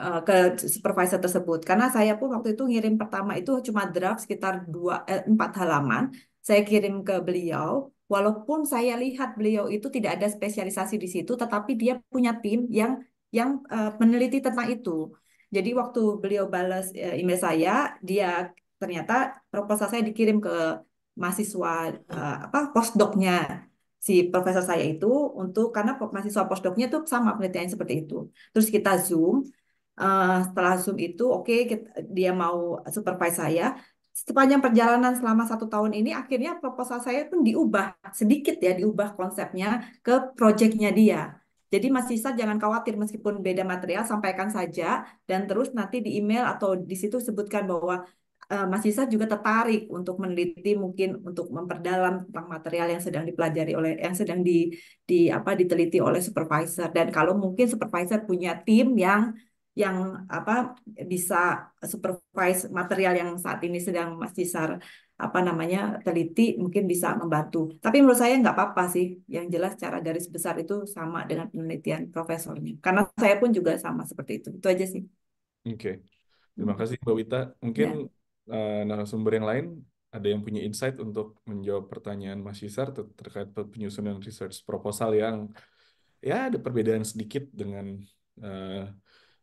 uh, ke supervisor tersebut. Karena saya pun waktu itu ngirim pertama itu cuma draft sekitar dua eh, empat halaman saya kirim ke beliau. Walaupun saya lihat beliau itu tidak ada spesialisasi di situ, tetapi dia punya tim yang yang uh, meneliti tentang itu. Jadi waktu beliau balas uh, eh, email saya, dia ternyata proposal saya dikirim ke mahasiswa uh, apa postdoknya si profesor saya itu untuk karena mahasiswa postdoknya itu sama penelitian seperti itu. Terus kita zoom, uh, setelah Zoom itu oke okay, dia mau supervise saya sepanjang perjalanan selama satu tahun ini akhirnya proposal saya pun diubah sedikit ya diubah konsepnya ke proyeknya dia. Jadi Mas Sisa jangan khawatir meskipun beda material sampaikan saja dan terus nanti di email atau di situ sebutkan bahwa uh, Mas Sisa juga tertarik untuk meneliti mungkin untuk memperdalam tentang material yang sedang dipelajari oleh yang sedang di di apa diteliti oleh supervisor dan kalau mungkin supervisor punya tim yang yang apa bisa supervise material yang saat ini sedang Mas sar apa namanya teliti mungkin bisa membantu. Tapi menurut saya nggak apa-apa sih. Yang jelas cara garis besar itu sama dengan penelitian profesornya. Karena saya pun juga sama seperti itu. Itu aja sih. Oke. Okay. Terima hmm. kasih Mbak Wita. Mungkin ya. uh, narasumber yang lain ada yang punya insight untuk menjawab pertanyaan Mas Yisar ter terkait penyusunan research proposal yang ya ada perbedaan sedikit dengan uh,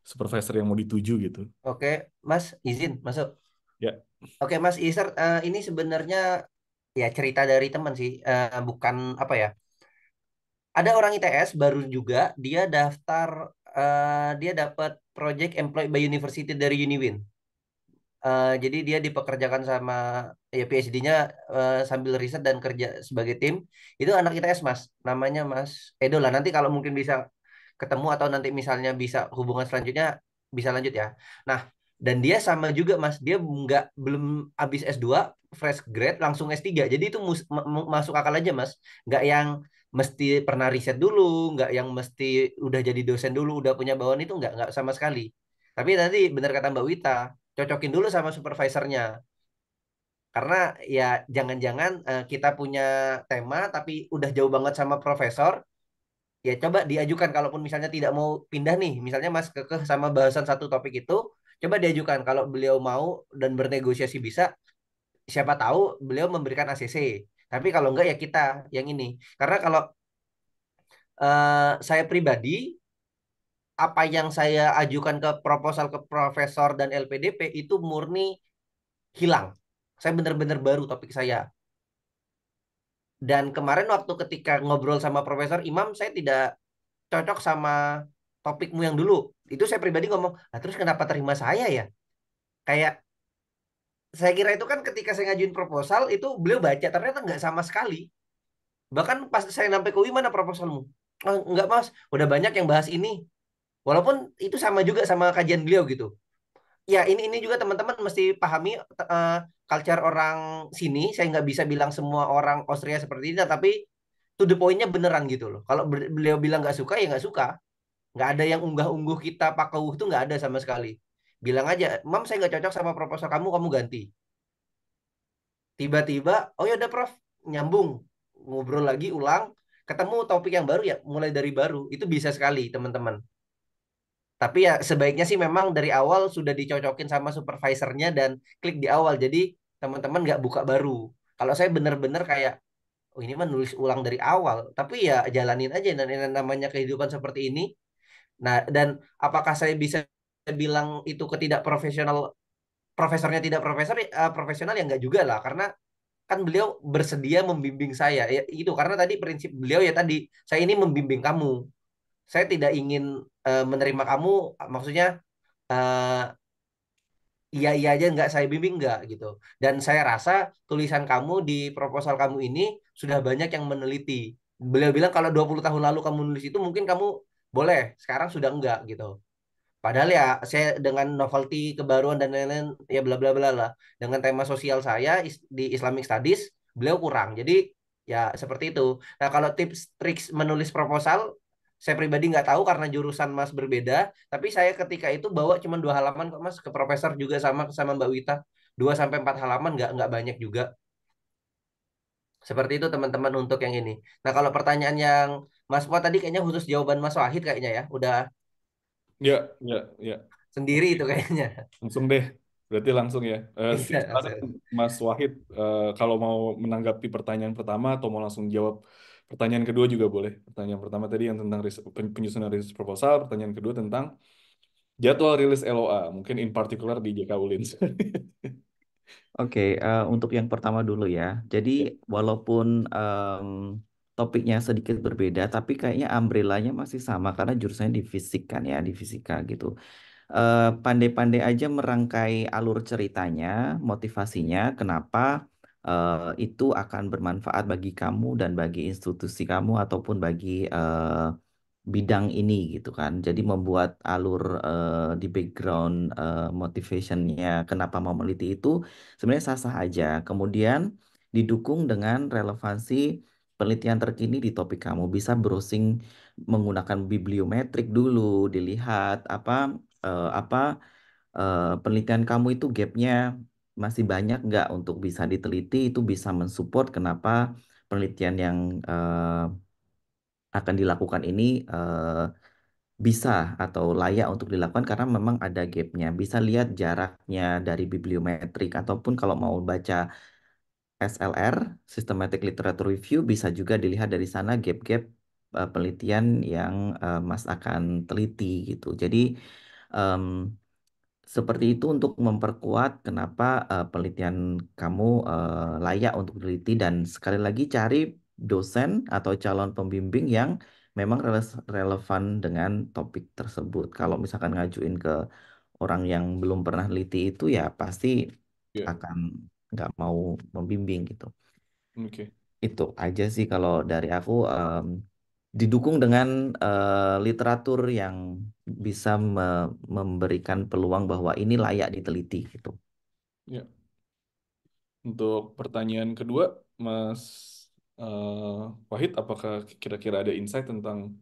supervisor yang mau dituju gitu. Oke, Mas izin masuk. Ya. Oke, Mas Iser, uh, ini sebenarnya ya cerita dari teman sih, uh, bukan apa ya. Ada orang ITS baru juga dia daftar uh, dia dapat project employed by university dari Uniwin. Uh, jadi dia dipekerjakan sama ya PhD-nya uh, sambil riset dan kerja sebagai tim. Itu anak ITS Mas, namanya Mas Edo lah. Nanti kalau mungkin bisa ketemu atau nanti misalnya bisa hubungan selanjutnya bisa lanjut ya. Nah, dan dia sama juga Mas, dia nggak belum habis S2, fresh grade langsung S3. Jadi itu mus, masuk akal aja Mas. Nggak yang mesti pernah riset dulu, nggak yang mesti udah jadi dosen dulu, udah punya bawaan itu nggak nggak sama sekali. Tapi nanti benar kata Mbak Wita, cocokin dulu sama supervisornya. Karena ya jangan-jangan eh, kita punya tema tapi udah jauh banget sama profesor, ya coba diajukan kalaupun misalnya tidak mau pindah nih misalnya Mas kekeh sama bahasan satu topik itu coba diajukan kalau beliau mau dan bernegosiasi bisa siapa tahu beliau memberikan ACC tapi kalau enggak ya kita yang ini karena kalau uh, saya pribadi apa yang saya ajukan ke proposal ke profesor dan LPDP itu murni hilang saya benar-benar baru topik saya dan kemarin waktu ketika ngobrol sama Profesor Imam, saya tidak cocok sama topikmu yang dulu. Itu saya pribadi ngomong, nah terus kenapa terima saya ya? Kayak saya kira itu kan ketika saya ngajuin proposal itu beliau baca ternyata nggak sama sekali. Bahkan pas saya sampai ke UI mana proposalmu? Oh, eh, enggak mas, udah banyak yang bahas ini. Walaupun itu sama juga sama kajian beliau gitu ya ini ini juga teman-teman mesti pahami uh, culture orang sini. Saya nggak bisa bilang semua orang Austria seperti ini, tapi to the pointnya beneran gitu loh. Kalau beliau bilang nggak suka ya nggak suka. Nggak ada yang unggah-ungguh kita pakai uh itu nggak ada sama sekali. Bilang aja, mam saya nggak cocok sama proposal kamu, kamu ganti. Tiba-tiba, oh ya udah prof, nyambung, ngobrol lagi, ulang, ketemu topik yang baru ya, mulai dari baru. Itu bisa sekali teman-teman tapi ya sebaiknya sih memang dari awal sudah dicocokin sama supervisornya dan klik di awal jadi teman-teman nggak buka baru kalau saya benar-benar kayak oh ini mah nulis ulang dari awal tapi ya jalanin aja dan ini namanya kehidupan seperti ini nah dan apakah saya bisa bilang itu ketidakprofesional profesornya tidak profesor uh, profesional ya nggak juga lah karena kan beliau bersedia membimbing saya ya itu karena tadi prinsip beliau ya tadi saya ini membimbing kamu saya tidak ingin uh, menerima kamu maksudnya uh, iya iya aja nggak saya bimbing nggak gitu dan saya rasa tulisan kamu di proposal kamu ini sudah banyak yang meneliti beliau bilang kalau 20 tahun lalu kamu nulis itu mungkin kamu boleh sekarang sudah enggak gitu padahal ya saya dengan novelty kebaruan dan lain-lain ya bla bla bla lah dengan tema sosial saya di Islamic Studies beliau kurang jadi ya seperti itu nah kalau tips triks menulis proposal saya pribadi nggak tahu karena jurusan Mas berbeda, tapi saya ketika itu bawa cuma dua halaman kok Mas ke profesor juga sama sama Mbak Wita. Dua sampai empat halaman nggak nggak banyak juga. Seperti itu teman-teman untuk yang ini. Nah, kalau pertanyaan yang Mas pak tadi kayaknya khusus jawaban Mas Wahid kayaknya ya, udah Ya, ya, ya. Sendiri itu kayaknya. Langsung deh. Berarti langsung ya. Uh, Mas Wahid, uh, kalau mau menanggapi pertanyaan pertama atau mau langsung jawab Pertanyaan kedua juga boleh. Pertanyaan pertama tadi yang tentang penyusunan riset proposal, pertanyaan kedua tentang jadwal rilis LOA, mungkin in particular di JK Ulins. [laughs] Oke, okay, uh, eh, untuk yang pertama dulu ya. Jadi ya. walaupun um, topiknya sedikit berbeda, tapi kayaknya umbrellanya masih sama karena jurusannya di fisik kan ya, di fisika gitu. Eh, pandai-pandai uh, aja merangkai alur ceritanya, motivasinya, kenapa Eh, itu akan bermanfaat bagi kamu dan bagi institusi kamu ataupun bagi eh, bidang ini gitu kan. Jadi membuat alur eh, di background uh, motivationnya kenapa mau meneliti itu sebenarnya sah-sah aja. Kemudian didukung dengan relevansi penelitian terkini di topik kamu. Bisa browsing menggunakan bibliometrik dulu, dilihat apa apa uh, penelitian kamu itu gapnya masih banyak nggak untuk bisa diteliti itu bisa mensupport kenapa penelitian yang uh, akan dilakukan ini uh, bisa atau layak untuk dilakukan karena memang ada gapnya. Bisa lihat jaraknya dari bibliometrik ataupun kalau mau baca SLR, Systematic Literature Review, bisa juga dilihat dari sana gap-gap uh, penelitian yang uh, Mas akan teliti gitu. Jadi um, seperti itu untuk memperkuat kenapa, uh, penelitian kamu, uh, layak untuk diteliti dan sekali lagi cari dosen atau calon pembimbing yang memang rele relevan dengan topik tersebut. Kalau misalkan ngajuin ke orang yang belum pernah teliti itu ya pasti yeah. akan nggak mau membimbing gitu. Oke. Itu aja sih kalau dari aku, um, didukung dengan uh, literatur yang bisa me memberikan peluang bahwa ini layak diteliti gitu. Ya. Untuk pertanyaan kedua, Mas uh, Wahid, apakah kira-kira ada insight tentang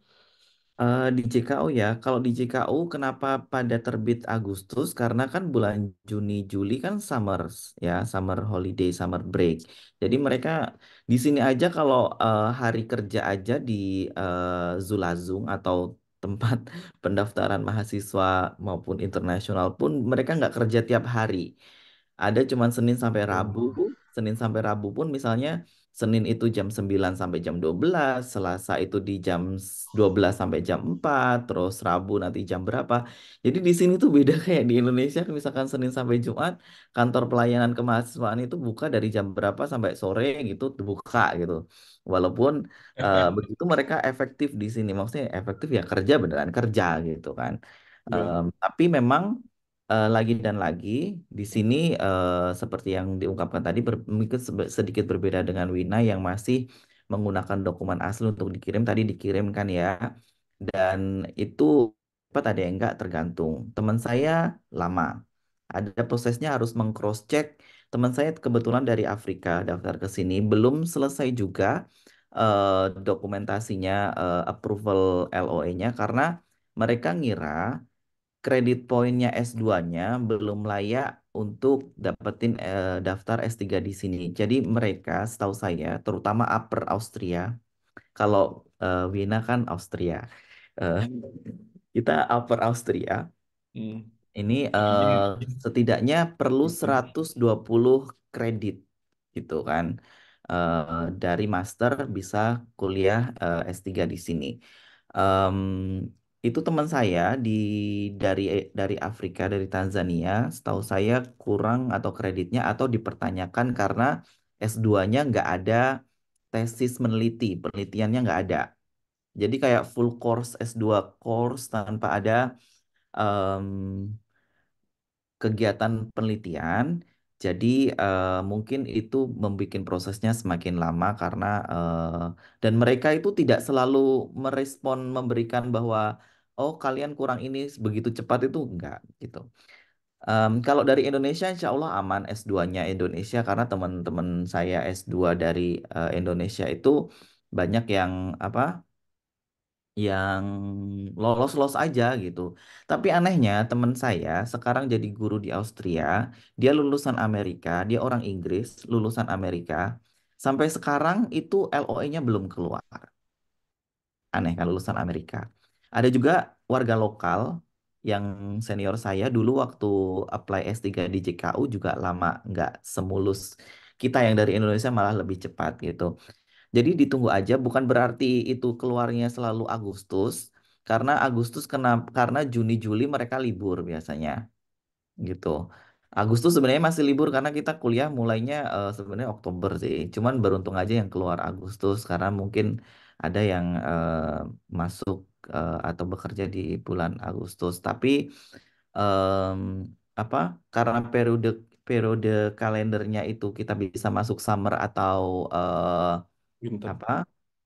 Uh, di JKU ya, kalau di JKU kenapa pada terbit Agustus, karena kan bulan Juni, Juli kan summer ya, summer holiday, summer break. Jadi mereka di sini aja kalau, uh, hari kerja aja di, uh, Zulazung atau [laughs] tempat pendaftaran mahasiswa maupun internasional pun mereka nggak kerja tiap hari. Ada cuman Senin sampai Rabu, oh. Senin sampai Rabu pun misalnya Senin itu jam 9 sampai jam 12, Selasa itu di jam 12 sampai jam 4, terus Rabu nanti jam berapa. Jadi di sini tuh beda [laughs] kayak di Indonesia misalkan Senin sampai Jumat, kantor pelayanan kemahasiswaan itu buka dari jam berapa sampai sore gitu buka gitu. Walaupun uh, begitu mereka efektif di sini, maksudnya efektif ya kerja beneran kerja gitu kan. Um, tapi memang uh, lagi dan lagi di sini uh, seperti yang diungkapkan tadi ber, sedikit berbeda dengan Wina yang masih menggunakan dokumen asli untuk dikirim tadi dikirimkan ya dan itu cepat ada yang enggak tergantung teman saya lama ada prosesnya harus mengcross check teman saya kebetulan dari Afrika daftar ke sini belum selesai juga uh, dokumentasinya uh, approval LOE-nya karena mereka ngira kredit poinnya S2-nya belum layak untuk dapetin eh, daftar S3 di sini. Jadi mereka setahu saya, terutama upper Austria, kalau Wina eh, kan Austria, eh, [laughs] kita upper Austria, hmm. ini setidaknya perlu 120 hmm. kredit gitu kan. Uh, dari master bisa kuliah uh, S3 di sini. Um, itu teman saya di dari eh, dari Afrika, dari Tanzania, setahu saya kurang atau kreditnya atau dipertanyakan karena S2-nya nggak ada tesis meneliti, penelitiannya nggak ada. Jadi kayak full course S2 course tanpa ada um, kegiatan penelitian. Jadi uh, mungkin itu membuat prosesnya semakin lama karena uh, dan mereka itu tidak selalu merespon memberikan bahwa oh kalian kurang ini begitu cepat itu enggak gitu. Um, kalau dari Indonesia insya Allah aman S2-nya Indonesia karena teman-teman saya S2 dari uh, Indonesia itu banyak yang apa yang lolos-lolos aja gitu. Tapi anehnya teman saya sekarang jadi guru di Austria, dia lulusan Amerika, dia orang Inggris, lulusan Amerika. Sampai sekarang itu LOE-nya belum keluar. Aneh kan lulusan Amerika. Ada juga warga lokal yang senior saya dulu waktu apply S3 di JKU juga lama nggak semulus kita yang dari Indonesia malah lebih cepat gitu. Jadi ditunggu aja bukan berarti itu keluarnya selalu Agustus karena Agustus kena karena Juni Juli mereka libur biasanya gitu. Agustus sebenarnya masih libur karena kita kuliah mulainya uh, sebenarnya Oktober sih. Cuman beruntung aja yang keluar Agustus karena mungkin ada yang uh, masuk uh, atau bekerja di bulan Agustus. Tapi um, apa karena periode periode kalendernya itu kita bisa masuk summer atau uh, winter. apa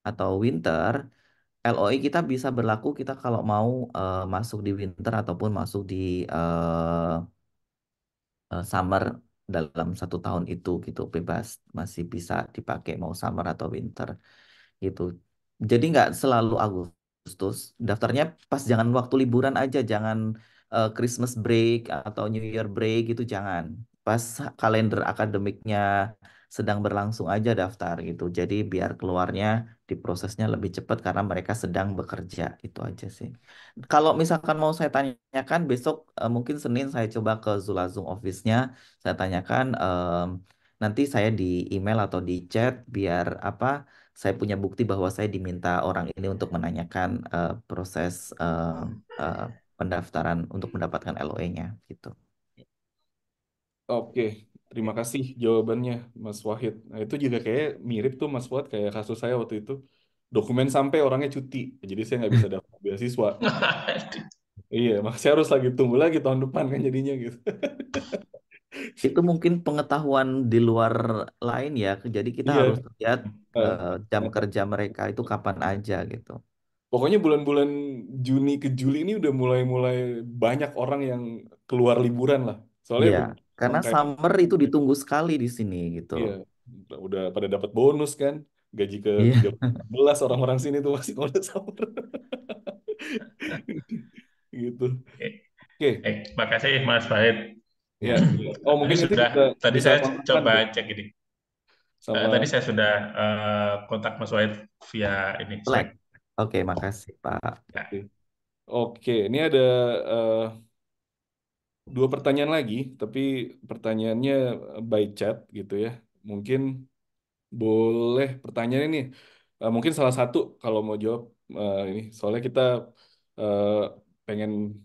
atau winter. LOI e kita bisa berlaku kita kalau mau uh, masuk di winter ataupun masuk di uh, uh, summer dalam satu tahun itu gitu bebas masih bisa dipakai mau summer atau winter gitu. Jadi nggak selalu Agustus Agustus. Daftarnya pas jangan waktu liburan aja, jangan uh, Christmas break atau New Year break gitu jangan. Pas kalender akademiknya sedang berlangsung aja daftar gitu. Jadi biar keluarnya di prosesnya lebih cepat karena mereka sedang bekerja itu aja sih. Kalau misalkan mau saya tanyakan besok uh, mungkin Senin saya coba ke Zulazung office-nya, saya tanyakan um, nanti saya di email atau di chat biar apa saya punya bukti bahwa saya diminta orang ini untuk menanyakan uh, proses uh, uh, pendaftaran untuk mendapatkan LOE-nya gitu. Oke, terima kasih jawabannya Mas Wahid. Nah, itu juga kayak mirip tuh Mas Wahid, kayak kasus saya waktu itu. Dokumen sampai orangnya cuti, jadi saya nggak bisa dapat beasiswa. [laughs] iya, makanya harus lagi tunggu lagi tahun depan kan jadinya gitu. [laughs] Itu mungkin pengetahuan di luar lain ya. Jadi kita Iya. harus lihat uh, jam kerja mereka itu kapan aja gitu. Pokoknya bulan-bulan Juni ke Juli ini udah mulai-mulai banyak orang yang keluar liburan lah. Soalnya Iya, karena kayak summer itu ditunggu sekali di sini gitu. iya, udah pada dapat bonus kan. Gaji ke Iya. 13 orang-orang sini tuh masih ngode summer. [laughs] Gitu. Oke, Eh, makasih Mas Fahid. Ya. Oh mungkin sudah. tadi saya coba cek ini. Uh, tadi saya sudah uh, kontak Mas Wahid via ini. Slack. Oke, okay, makasih Pak. Ya. Oke, okay. ini ada uh, dua pertanyaan lagi, tapi pertanyaannya by chat gitu ya. Mungkin boleh pertanyaan ini. Uh, mungkin salah satu kalau mau jawab uh, ini, soalnya kita uh, pengen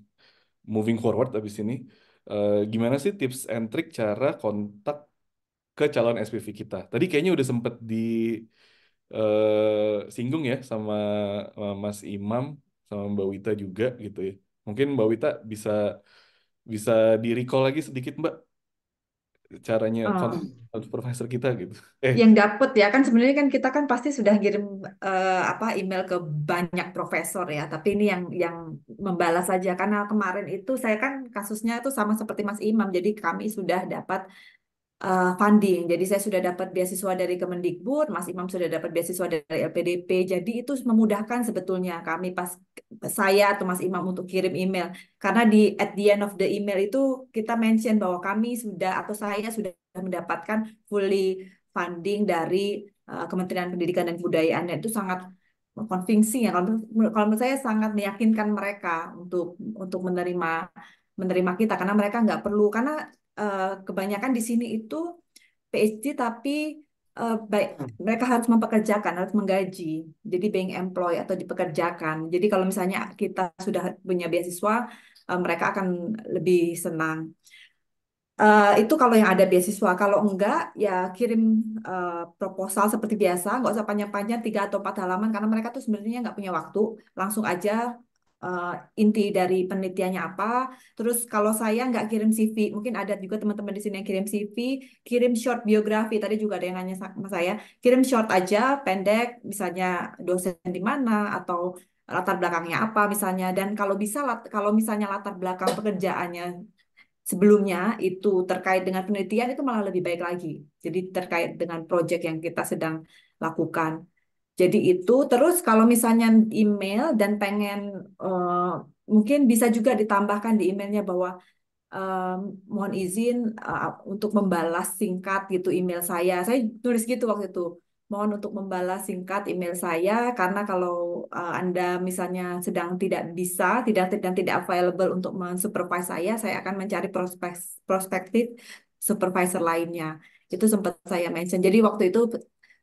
moving forward abis ini. Eh, gimana sih tips and trick cara kontak ke calon SPV kita? Tadi kayaknya udah sempet di uh, singgung ya sama eh, Mas Imam sama Mbak Wita juga gitu ya. Mungkin Mbak Wita bisa bisa di recall lagi sedikit Mbak caranya oh. content supervisor kita gitu. Eh. Yang dapat ya kan sebenarnya kan kita kan pasti sudah kirim uh, eh, apa email ke banyak profesor ya, tapi ini yang yang membalas saja karena kemarin itu saya kan kasusnya itu sama seperti Mas Imam, jadi kami sudah dapat uh, funding. Jadi saya sudah dapat beasiswa dari Kemendikbud, Mas Imam sudah dapat beasiswa dari LPDP. Jadi itu memudahkan sebetulnya kami pas saya atau Mas Imam untuk kirim email. Karena di at the end of the email itu kita mention bahwa kami sudah atau saya sudah mendapatkan fully funding dari uh, Kementerian Pendidikan dan Kebudayaan. Itu sangat convincing ya kalau, kalau menurut saya sangat meyakinkan mereka untuk untuk menerima menerima kita karena mereka nggak perlu karena Eh, kebanyakan di sini itu PhD tapi eh, baik hmm. mereka harus mempekerjakan, harus menggaji. Jadi being employed atau dipekerjakan. Jadi kalau misalnya kita sudah punya beasiswa, eh, mereka akan lebih senang. itu kalau yang ada beasiswa. Kalau enggak, ya kirim proposal seperti biasa. Nggak usah panjang-panjang, tiga atau empat halaman. Karena mereka tuh sebenarnya nggak punya waktu. Langsung aja uh, inti dari penelitiannya apa. Terus kalau saya nggak kirim CV, mungkin ada juga teman-teman di sini yang kirim CV, kirim short biografi. Tadi juga ada yang nanya sama saya, kirim short aja, pendek, misalnya dosen di mana atau latar belakangnya apa misalnya. Dan kalau bisa kalau misalnya latar belakang pekerjaannya sebelumnya itu terkait dengan penelitian itu malah lebih baik lagi. Jadi terkait dengan proyek yang kita sedang lakukan. Jadi itu terus kalau misalnya email dan pengen uh, mungkin bisa juga ditambahkan di emailnya bahwa um, mohon izin uh, untuk membalas singkat gitu email saya. Saya tulis gitu waktu itu. Mohon untuk membalas singkat email saya karena kalau uh, Anda misalnya sedang tidak bisa, tidak dan tidak available untuk mensupervise saya, saya akan mencari prospek prospektif supervisor lainnya. Itu sempat saya mention. Jadi waktu itu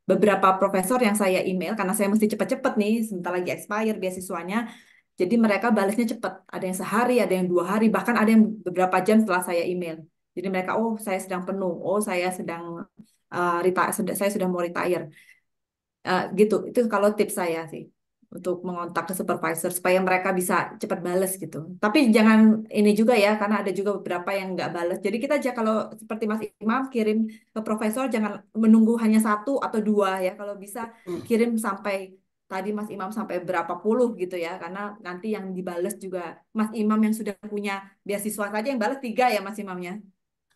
beberapa profesor yang saya email karena saya mesti cepat-cepat nih sebentar lagi expire beasiswanya jadi mereka balasnya cepat ada yang sehari ada yang dua hari bahkan ada yang beberapa jam setelah saya email jadi mereka oh saya sedang penuh oh saya sedang uh, eh, retire saya sudah mau retire uh, gitu itu kalau tips saya sih untuk mengontak ke supervisor supaya mereka bisa cepat bales gitu. Tapi jangan ini juga ya karena ada juga beberapa yang nggak bales. Jadi kita aja kalau seperti Mas Imam kirim ke profesor jangan menunggu hanya satu atau dua ya. Kalau bisa hmm. kirim sampai tadi Mas Imam sampai berapa puluh gitu ya karena nanti yang dibales juga Mas Imam yang sudah punya beasiswa saja yang bales tiga ya Mas Imamnya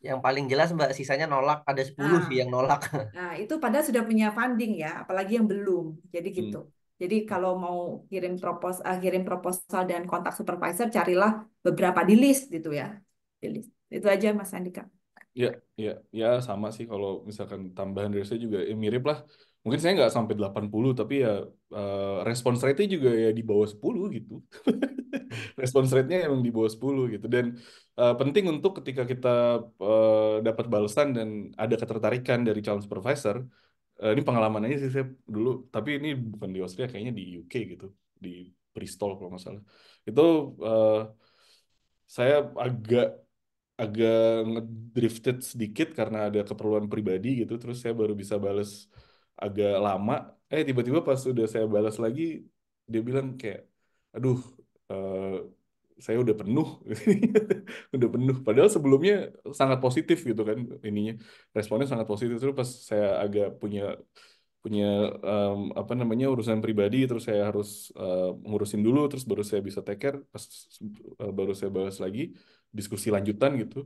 yang paling jelas mbak sisanya nolak ada sepuluh nah, sih yang nolak [laughs] nah itu padahal sudah punya funding ya apalagi yang belum jadi hmm. gitu hmm. Jadi kalau mau kirim proposal, eh, kirim proposal dan kontak supervisor, carilah beberapa di list gitu ya. Di list. Itu aja Mas Andika. Ya, ya, ya sama sih kalau misalkan tambahan dari saya juga ya mirip lah. Mungkin saya nggak sampai 80, tapi ya uh, response rate-nya juga ya di bawah 10 gitu. [laughs] response rate-nya emang di bawah 10 gitu. Dan uh, penting untuk ketika kita uh, dapat balasan dan ada ketertarikan dari calon supervisor, uh, ini pengalaman aja sih saya dulu tapi ini bukan di Austria kayaknya di UK gitu di Bristol kalau nggak salah itu uh, saya agak agak ngedrifted sedikit karena ada keperluan pribadi gitu terus saya baru bisa balas agak lama eh tiba-tiba pas sudah saya balas lagi dia bilang kayak aduh uh, saya udah penuh [laughs] udah penuh padahal sebelumnya sangat positif gitu kan ininya responnya sangat positif terus pas saya agak punya punya um, apa namanya urusan pribadi terus saya harus uh, ngurusin dulu terus baru saya bisa take care pas uh, baru saya bahas lagi diskusi lanjutan gitu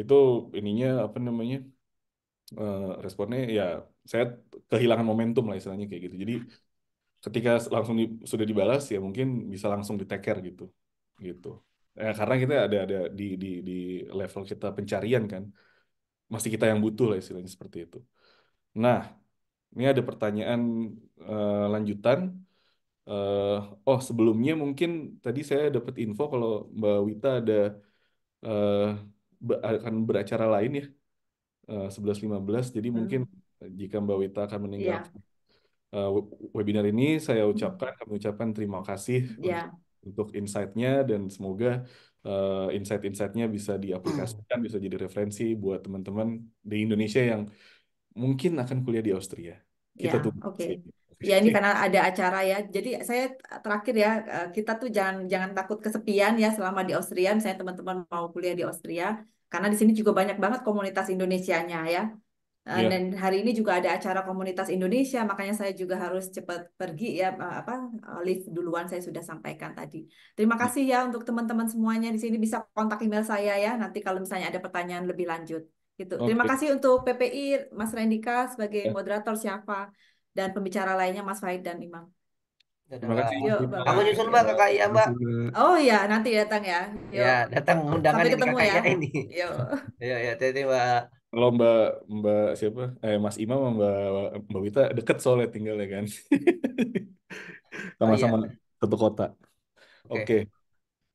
itu ininya apa namanya uh, responnya ya saya kehilangan momentum lah istilahnya kayak gitu jadi ketika langsung di, sudah dibalas ya mungkin bisa langsung di take care gitu gitu eh, karena kita ada ada di di di level kita pencarian kan masih kita yang butuh lah istilahnya seperti itu nah ini ada pertanyaan uh, lanjutan uh, oh sebelumnya mungkin tadi saya dapat info kalau Mbak Wita ada uh, akan beracara lain ya uh, 11.15 jadi hmm. mungkin jika Mbak Wita akan meninggalkan iya. yeah. uh, webinar ini saya hmm. ucapkan kami ucapkan terima kasih yeah untuk insight-nya dan semoga uh, eh, insight nya bisa diaplikasikan, bisa jadi referensi buat teman-teman di Indonesia yang mungkin akan kuliah di Austria. Kita ya, tunggu. Okay. Ya ini karena ada acara ya. Jadi saya terakhir ya eh, kita tuh jangan jangan takut kesepian ya selama di Austria. Misalnya teman-teman mau kuliah di Austria karena di sini juga banyak banget komunitas Indonesianya ya Yeah. Dan hari ini juga ada acara komunitas Indonesia, makanya saya juga harus cepat pergi ya eh, apa eh, live duluan saya sudah sampaikan tadi. Terima iya. kasih ya untuk teman-teman semuanya di sini bisa kontak email saya ya nanti kalau misalnya ada pertanyaan lebih lanjut gitu. Okay. Terima kasih untuk PPI Mas Rendika sebagai yeah. moderator siapa dan pembicara lainnya Mas Faid dan Imam. Terima kasih. Aku nyusul mbak kakak Iya mbak. Oh iya nanti datang ya. Yo. Ya datang undangan Sampai ketemu kakak iya ya. ini. Yo. Yuk ya terima kalau Mbak Mbak siapa eh Mas Imam sama Mbak Mbak Wita deket soalnya tinggal ya kan [laughs] sama-sama oh, iya. satu kota oke okay. okay.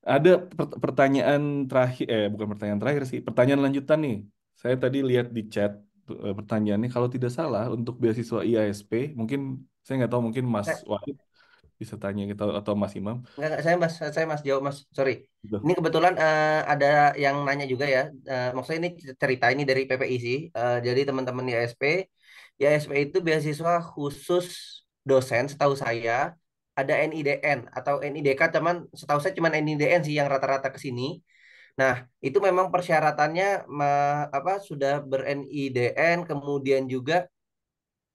ada pertanyaan terakhir eh bukan pertanyaan terakhir sih pertanyaan lanjutan nih saya tadi lihat di chat eh, pertanyaannya kalau tidak salah untuk beasiswa IASP mungkin saya nggak tahu mungkin Mas eh. Wahid bisa tanya gitu atau Mas Imam. Enggak, saya Mas, saya Mas jawab Mas. Sorry. Betul. Gitu. Ini kebetulan uh, ada yang nanya juga ya. Uh, maksudnya ini cerita ini dari PPI sih. Uh, jadi teman-teman di ASP, ASP itu beasiswa khusus dosen setahu saya ada NIDN atau NIDK teman setahu saya cuma NIDN sih yang rata-rata ke sini. Nah, itu memang persyaratannya ma, apa sudah ber-NIDN kemudian juga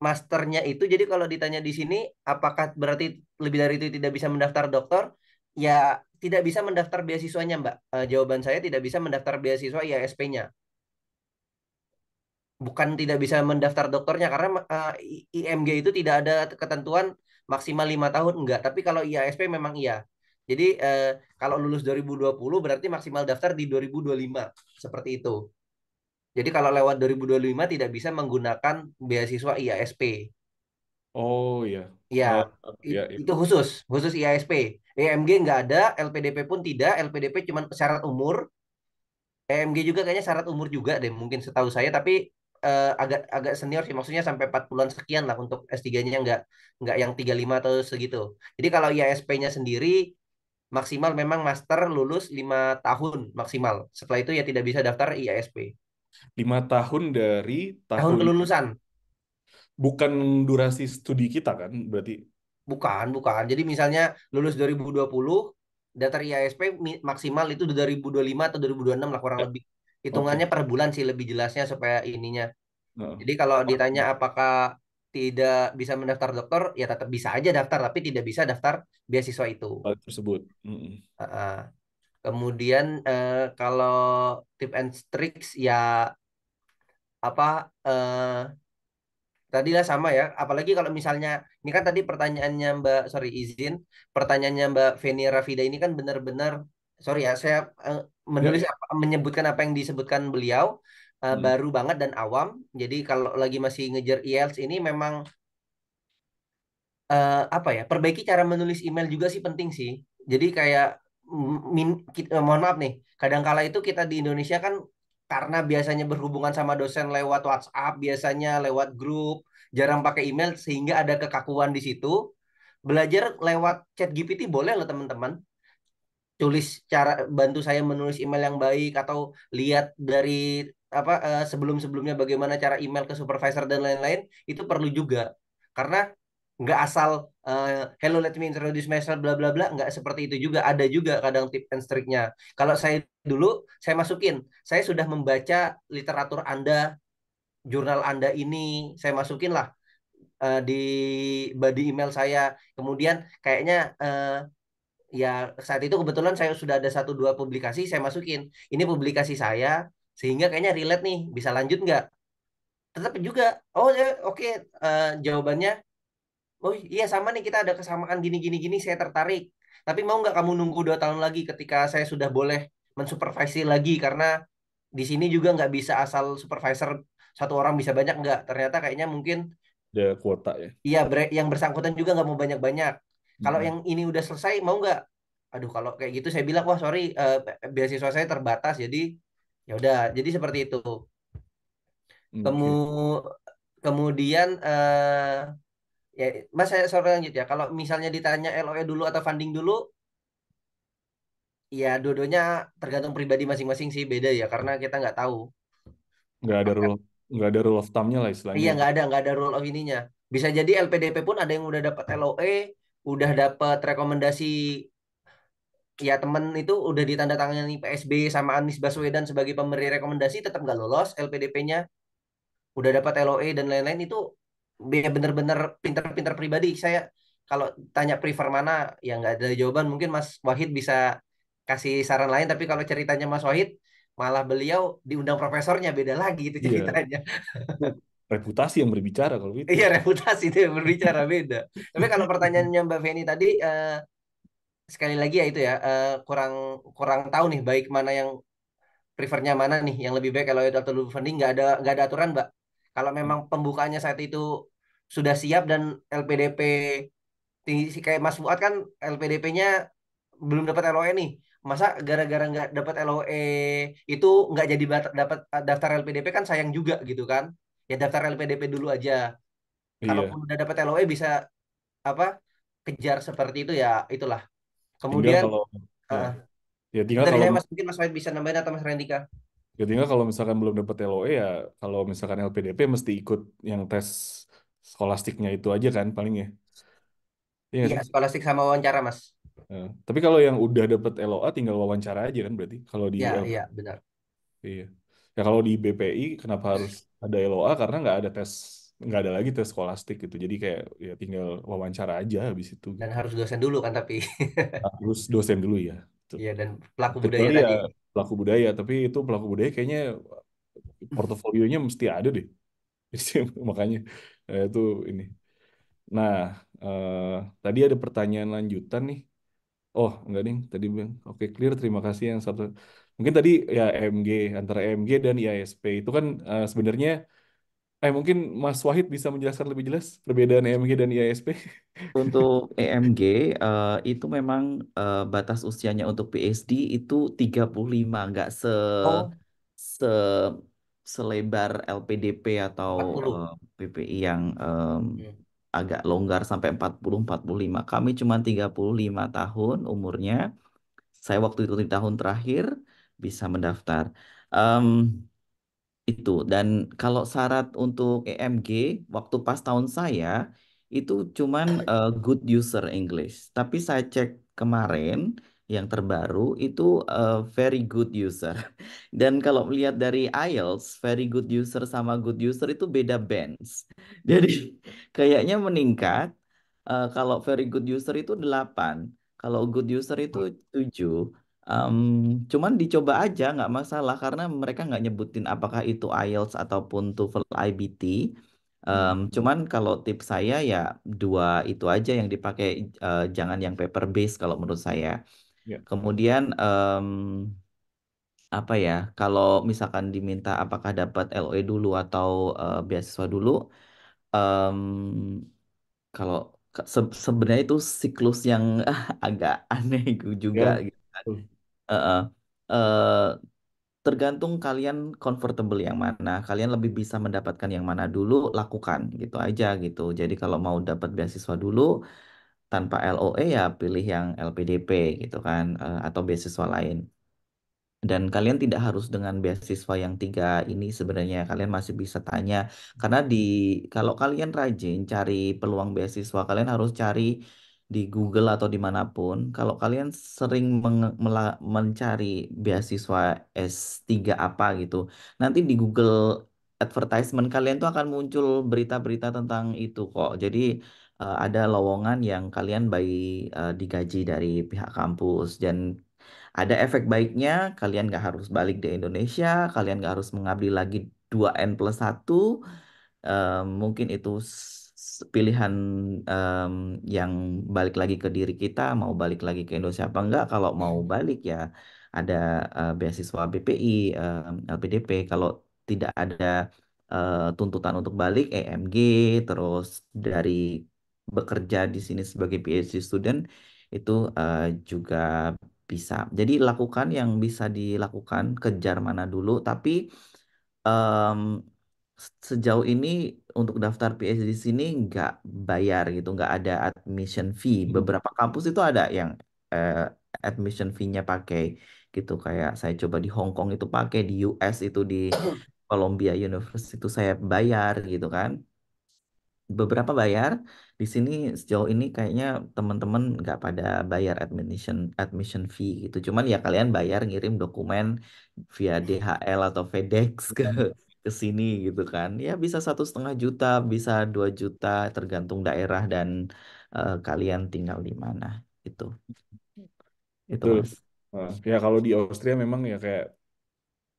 masternya itu jadi kalau ditanya di sini apakah berarti lebih dari itu tidak bisa mendaftar dokter ya tidak bisa mendaftar beasiswanya mbak e, jawaban saya tidak bisa mendaftar beasiswa IASP-nya bukan tidak bisa mendaftar dokternya karena e, eh, IMG itu tidak ada ketentuan maksimal lima tahun enggak tapi kalau IASP memang iya jadi e, kalau lulus 2020 berarti maksimal daftar di 2025 seperti itu jadi kalau lewat 2025 tidak bisa menggunakan beasiswa IASP. Oh iya. Iya. Oh, iya, iya, Itu khusus, khusus IASP. EMG nggak ada, LPDP pun tidak. LPDP cuma syarat umur. EMG juga kayaknya syarat umur juga deh mungkin setahu saya tapi eh, agak agak senior sih maksudnya sampai 40-an sekian lah untuk S3-nya nggak nggak yang 35 atau segitu. Jadi kalau IASP-nya sendiri maksimal memang master lulus lima tahun maksimal. Setelah itu ya tidak bisa daftar IASP lima tahun dari tahun, tahun kelulusan. Bukan durasi studi kita kan berarti? Bukan, bukan. Jadi misalnya lulus 2020, data IASP maksimal itu 2025 atau 2026 lah kurang ya. lebih. Hitungannya okay. per bulan sih lebih jelasnya supaya ininya. Uh. Jadi kalau ditanya apakah tidak bisa mendaftar dokter, ya tetap bisa aja daftar, tapi tidak bisa daftar beasiswa itu. tersebut. Mm -hmm. uh -uh. Kemudian eh, kalau tip and tricks ya apa eh, tadilah sama ya. Apalagi kalau misalnya ini kan tadi pertanyaannya Mbak sorry izin pertanyaannya Mbak Feni Rafida ini kan benar-benar sorry ya saya eh, menulis iya. apa, menyebutkan apa yang disebutkan beliau eh, hmm. baru banget dan awam. Jadi kalau lagi masih ngejar IELTS ini memang uh, apa ya perbaiki cara menulis email juga sih penting sih jadi kayak min, kita, eh, mohon maaf nih, kadangkala itu kita di Indonesia kan karena biasanya berhubungan sama dosen lewat WhatsApp, biasanya lewat grup, jarang pakai email sehingga ada kekakuan di situ. Belajar lewat chat GPT boleh loh teman-teman. Tulis cara bantu saya menulis email yang baik atau lihat dari apa eh, sebelum-sebelumnya bagaimana cara email ke supervisor dan lain-lain itu perlu juga. Karena nggak asal uh, hello let me introduce myself bla bla bla nggak seperti itu juga ada juga kadang tip and triknya kalau saya dulu saya masukin saya sudah membaca literatur anda jurnal anda ini saya masukin lah uh, di body email saya kemudian kayaknya uh, ya saat itu kebetulan saya sudah ada satu dua publikasi saya masukin ini publikasi saya sehingga kayaknya relate nih bisa lanjut nggak tetap juga oh ya oke okay. uh, jawabannya oh iya sama nih kita ada kesamaan gini gini gini saya tertarik tapi mau nggak kamu nunggu dua tahun lagi ketika saya sudah boleh mensupervisi lagi karena di sini juga nggak bisa asal supervisor satu orang bisa banyak nggak ternyata kayaknya mungkin ada kuota ya iya yang bersangkutan juga nggak mau banyak banyak hmm. kalau yang ini udah selesai mau nggak aduh kalau kayak gitu saya bilang wah sorry uh, beasiswa saya terbatas jadi ya udah jadi seperti itu Kemu kemudian uh, ya mas saya sore lanjut ya kalau misalnya ditanya LOE dulu atau funding dulu ya dua-duanya tergantung pribadi masing-masing sih beda ya karena kita nggak tahu nggak ada rule nggak ada rule of thumbnya lah istilahnya iya nggak ada nggak ada rule of ininya bisa jadi LPDP pun ada yang udah dapat LOE udah dapat rekomendasi ya temen itu udah ditandatangani PSB sama Anies Baswedan sebagai pemberi rekomendasi tetap nggak lolos LPDP-nya udah dapat LOE dan lain-lain itu dia benar-benar pinter-pinter pribadi saya kalau tanya prefer mana ya nggak ada jawaban mungkin Mas Wahid bisa kasih saran lain tapi kalau ceritanya Mas Wahid malah beliau diundang profesornya beda lagi itu iya. ceritanya yeah. [laughs] reputasi yang berbicara kalau itu iya reputasi itu yang berbicara beda tapi kalau pertanyaannya Mbak Feni tadi eh, sekali lagi ya itu ya eh, kurang kurang tahu nih baik mana yang prefernya mana nih yang lebih baik kalau itu atau lebih funding nggak ada nggak ada aturan Mbak kalau hmm. memang pembukaannya saat itu sudah siap dan LPDP tinggi kayak Mas Fuad kan LPDP-nya belum dapat LOE nih. Masa gara-gara nggak dapat LOE itu nggak jadi dapat eh, daftar LPDP kan sayang juga gitu kan? Ya daftar LPDP dulu aja. Iya. Kalaupun udah dapat LOE bisa apa? kejar seperti itu ya itulah. Kemudian tinggal kalau, uh, ya, tinggal ya, kalau, Mas mungkin Mas White bisa nambahin atau Mas Rendika. Ketika kalau misalkan belum dapat LOE ya kalau misalkan LPDP mesti ikut yang tes skolastiknya itu aja kan paling ya. Iya, Iya, skolastik sama wawancara, Mas. tapi kalau yang udah dapat LOA tinggal wawancara aja kan berarti kalau di Iya, iya, benar. iya. Ya kalau di BPI kenapa harus ada LOA karena nggak ada tes nggak ada lagi tes skolastik gitu. Jadi kayak ya tinggal wawancara aja habis itu Dan gitu. harus dosen dulu kan tapi. Harus dosen dulu ya. Gitu. Iya dan pelaku budaya iya, tadi. pelaku budaya, tapi itu pelaku budaya kayaknya portofolionya mesti ada deh. [laughs] Makanya eh, itu ini. Nah, eh, tadi ada pertanyaan lanjutan nih. Oh, enggak nih, tadi bilang oke clear, terima kasih yang satu. Mungkin tadi ya MG antara MG dan IASP itu kan eh, sebenarnya Eh mungkin Mas Wahid bisa menjelaskan lebih jelas perbedaan EMG dan IASP. Untuk EMG uh, eh, itu memang uh, batas usianya untuk PSD itu 35, nggak se oh. se selebar LPDP atau uh, eh, PPI yang um, yeah. agak longgar sampai 40 45. Kami cuma 35 tahun umurnya. Saya waktu itu di tahun terakhir bisa mendaftar. Um, itu dan kalau syarat untuk EMG waktu pas tahun saya itu cuman uh, good user English. Tapi saya cek kemarin yang terbaru itu uh, very good user. [laughs] Dan kalau melihat dari IELTS, very good user sama good user itu beda bands. [laughs] Jadi kayaknya meningkat. uh, kalau very good user itu 8, kalau good user itu 7 hmm. Um, cuman dicoba aja nggak masalah karena mereka nggak nyebutin apakah itu IELTS ataupun TOEFL IBT, Um, mmm, hmm. cuman kalau tips saya ya dua itu aja yang dipakai, uh, jangan yang paper based kalau menurut saya. Yeah. Kemudian, um, apa ya, kalau misalkan diminta apakah dapat LOE dulu atau, uh, beasiswa dulu, um, kalau se sebenarnya itu siklus yang [laughs] agak aneh juga ya. juga gitu kan uh, uh, tergantung kalian comfortable yang mana, kalian lebih bisa mendapatkan yang mana dulu, lakukan gitu aja gitu. Jadi kalau mau dapat beasiswa dulu tanpa LOE ya pilih yang LPDP gitu kan uh, atau beasiswa lain. Dan kalian tidak harus dengan beasiswa yang tiga ini sebenarnya kalian masih bisa tanya karena di kalau kalian rajin cari peluang beasiswa kalian harus cari di Google atau dimanapun, kalau kalian sering mencari beasiswa S3 apa gitu, nanti di Google advertisement kalian tuh akan muncul berita-berita tentang itu kok. Jadi uh, ada lowongan yang kalian bayi uh, eh, digaji dari pihak kampus dan ada efek baiknya kalian nggak harus balik ke Indonesia, kalian nggak harus mengabdi lagi 2N plus 1. Eh, mungkin itu pilihan um, yang balik lagi ke diri kita mau balik lagi ke Indonesia apa enggak kalau mau hmm. balik ya ada uh, beasiswa BPI uh, eh, LPDP kalau tidak ada uh, tuntutan untuk balik EMG terus dari bekerja di sini sebagai PhD student itu uh, juga bisa jadi lakukan yang bisa dilakukan kejar mana dulu tapi um, sejauh ini untuk daftar PS di sini nggak bayar gitu, nggak ada admission fee. Hmm. Beberapa kampus itu ada yang eh, admission fee-nya pakai gitu. Kayak saya coba di Hong Kong itu pakai, di US itu di [coughs] Columbia University itu saya bayar gitu kan. Beberapa bayar. Di sini sejauh ini kayaknya teman-teman nggak pada bayar admission admission fee gitu. Cuman ya kalian bayar ngirim dokumen via DHL atau FedEx ke hmm ke sini gitu kan ya bisa satu setengah juta bisa dua juta tergantung daerah dan uh, kalian tinggal di mana itu itu Betul. mas ya kalau di Austria memang ya kayak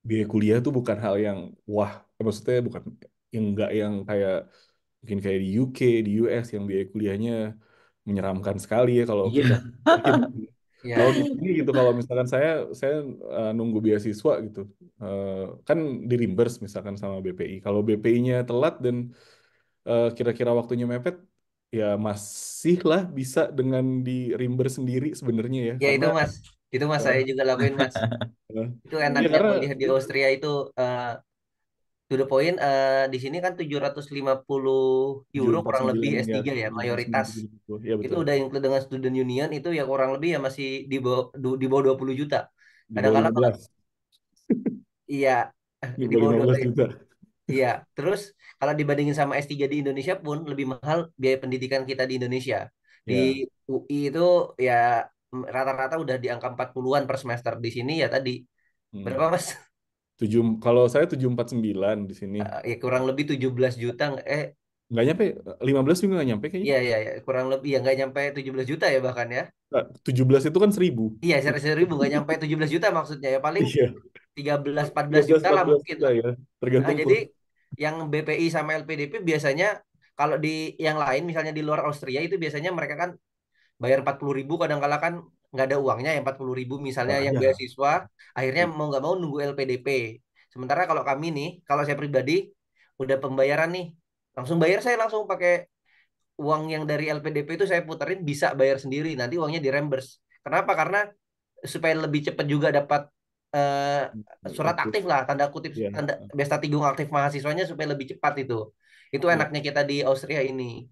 biaya kuliah tuh bukan hal yang wah eh, maksudnya bukan yang enggak yang kayak mungkin kayak di UK di US yang biaya kuliahnya menyeramkan sekali ya kalau yeah. [laughs] Ya. Kalau sini gitu kalau misalkan saya saya uh, nunggu beasiswa gitu. Uh, kan di reimburse misalkan sama BPI. Kalau BPI-nya telat dan kira eh, kira-kira waktunya mepet ya masih lah bisa dengan di reimburse sendiri sebenarnya ya. Ya karena, itu Mas. Itu Mas uh, saya juga lakuin Mas. [laughs] itu enaknya ya, karena, di Austria itu uh, to the point uh, di sini kan 750 euro kurang lebih S3 ya, ya mayoritas. Ya, Itu udah include dengan student union itu ya kurang lebih ya masih di bawah di bawah 20 juta. Kadang-kadang [laughs] Iya, di bawah 20 juta. Iya, terus kalau dibandingin sama S3 di Indonesia pun lebih mahal biaya pendidikan kita di Indonesia. Di ya. UI itu ya rata-rata udah di angka 40-an per semester di sini ya tadi. Hmm. Berapa Mas? tujuh kalau saya tujuh empat sembilan di sini. Uh, ya kurang lebih tujuh belas juta eh nggak nyampe eh, lima belas juga nggak nyampe kayaknya. Iya iya ya. kurang lebih ya nggak nyampe tujuh belas juta ya bahkan ya. Eh, tujuh belas itu kan seribu. Iya seribu nggak nyampe tujuh belas juta maksudnya ya paling iya. tiga belas empat belas juta lah mungkin. Juta ya. Tergantung. Nah, jadi yang BPI sama LPDP biasanya kalau di yang lain misalnya di luar Austria itu biasanya mereka kan bayar empat puluh ribu kadang kala kan nggak ada uangnya yang 40 ribu misalnya Banyak. yang iya. beasiswa akhirnya hmm. mau nggak mau nunggu LPDP sementara kalau kami nih kalau saya pribadi udah pembayaran nih langsung bayar saya langsung pakai uang yang dari LPDP itu saya puterin bisa bayar sendiri nanti uangnya di reimburse kenapa karena supaya lebih cepat juga dapat uh, surat aktif lah tanda kutip ya. tanda besta tigung aktif mahasiswanya supaya lebih cepat itu itu iya. enaknya kita di Austria ini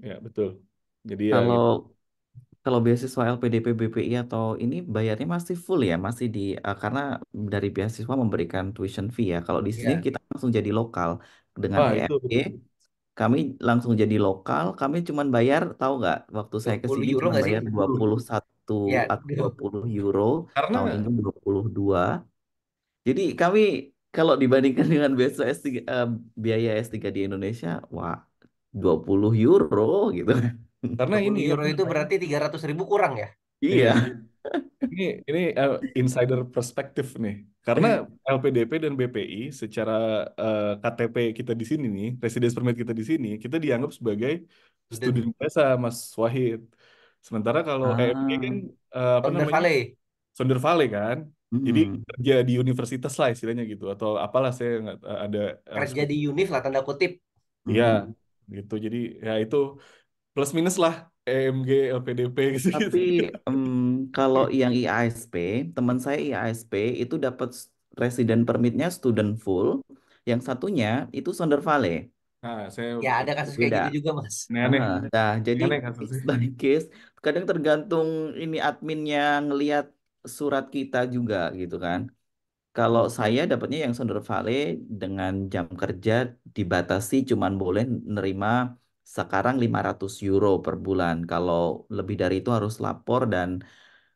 ya betul jadi ya, kalau ya, gitu kalau beasiswa LPDP BPI atau ini bayarnya masih full ya, masih di uh, karena dari beasiswa memberikan tuition fee ya. Kalau di sini iya. kita langsung jadi lokal dengan Wah, itu kami langsung jadi lokal, kami cuma bayar tahu nggak waktu saya ke 20 sini euro bayar dua puluh satu iya, atau dua puluh euro, karena tahun ini 22. Jadi kami kalau dibandingkan dengan beasiswa S3, uh, eh, biaya S3 di Indonesia, wah dua puluh euro gitu. Karena ini euro kan itu berarti 300 ribu kurang ya? Iya. iya. [laughs] ini ini uh, insider perspektif nih. Karena iya. LPDP dan BPI secara uh, eh, KTP kita di sini nih, residence permit kita di sini, kita dianggap sebagai student biasa, Mas Wahid. Sementara kalau ah. EMG kan uh, apa Sonder namanya? Sonder Valley kan. Hmm. Jadi kerja di universitas lah istilahnya gitu atau apalah saya nggak ada kerja uh, di univ lah tanda kutip. Iya, hmm. gitu. Jadi ya itu plus minus lah EMG, LPDP [laughs] gitu. Tapi um, kalau yang IASP, teman saya IASP itu dapat resident permitnya student full, yang satunya itu Sondervalle. Nah, saya... Ya ada kasus kayak gitu juga mas. Nah, nah, jadi Aneh by case, kadang tergantung ini adminnya ngelihat surat kita juga gitu kan. Kalau saya dapatnya yang vale dengan jam kerja dibatasi cuman boleh nerima sekarang 500 euro per bulan. Kalau lebih dari itu harus lapor dan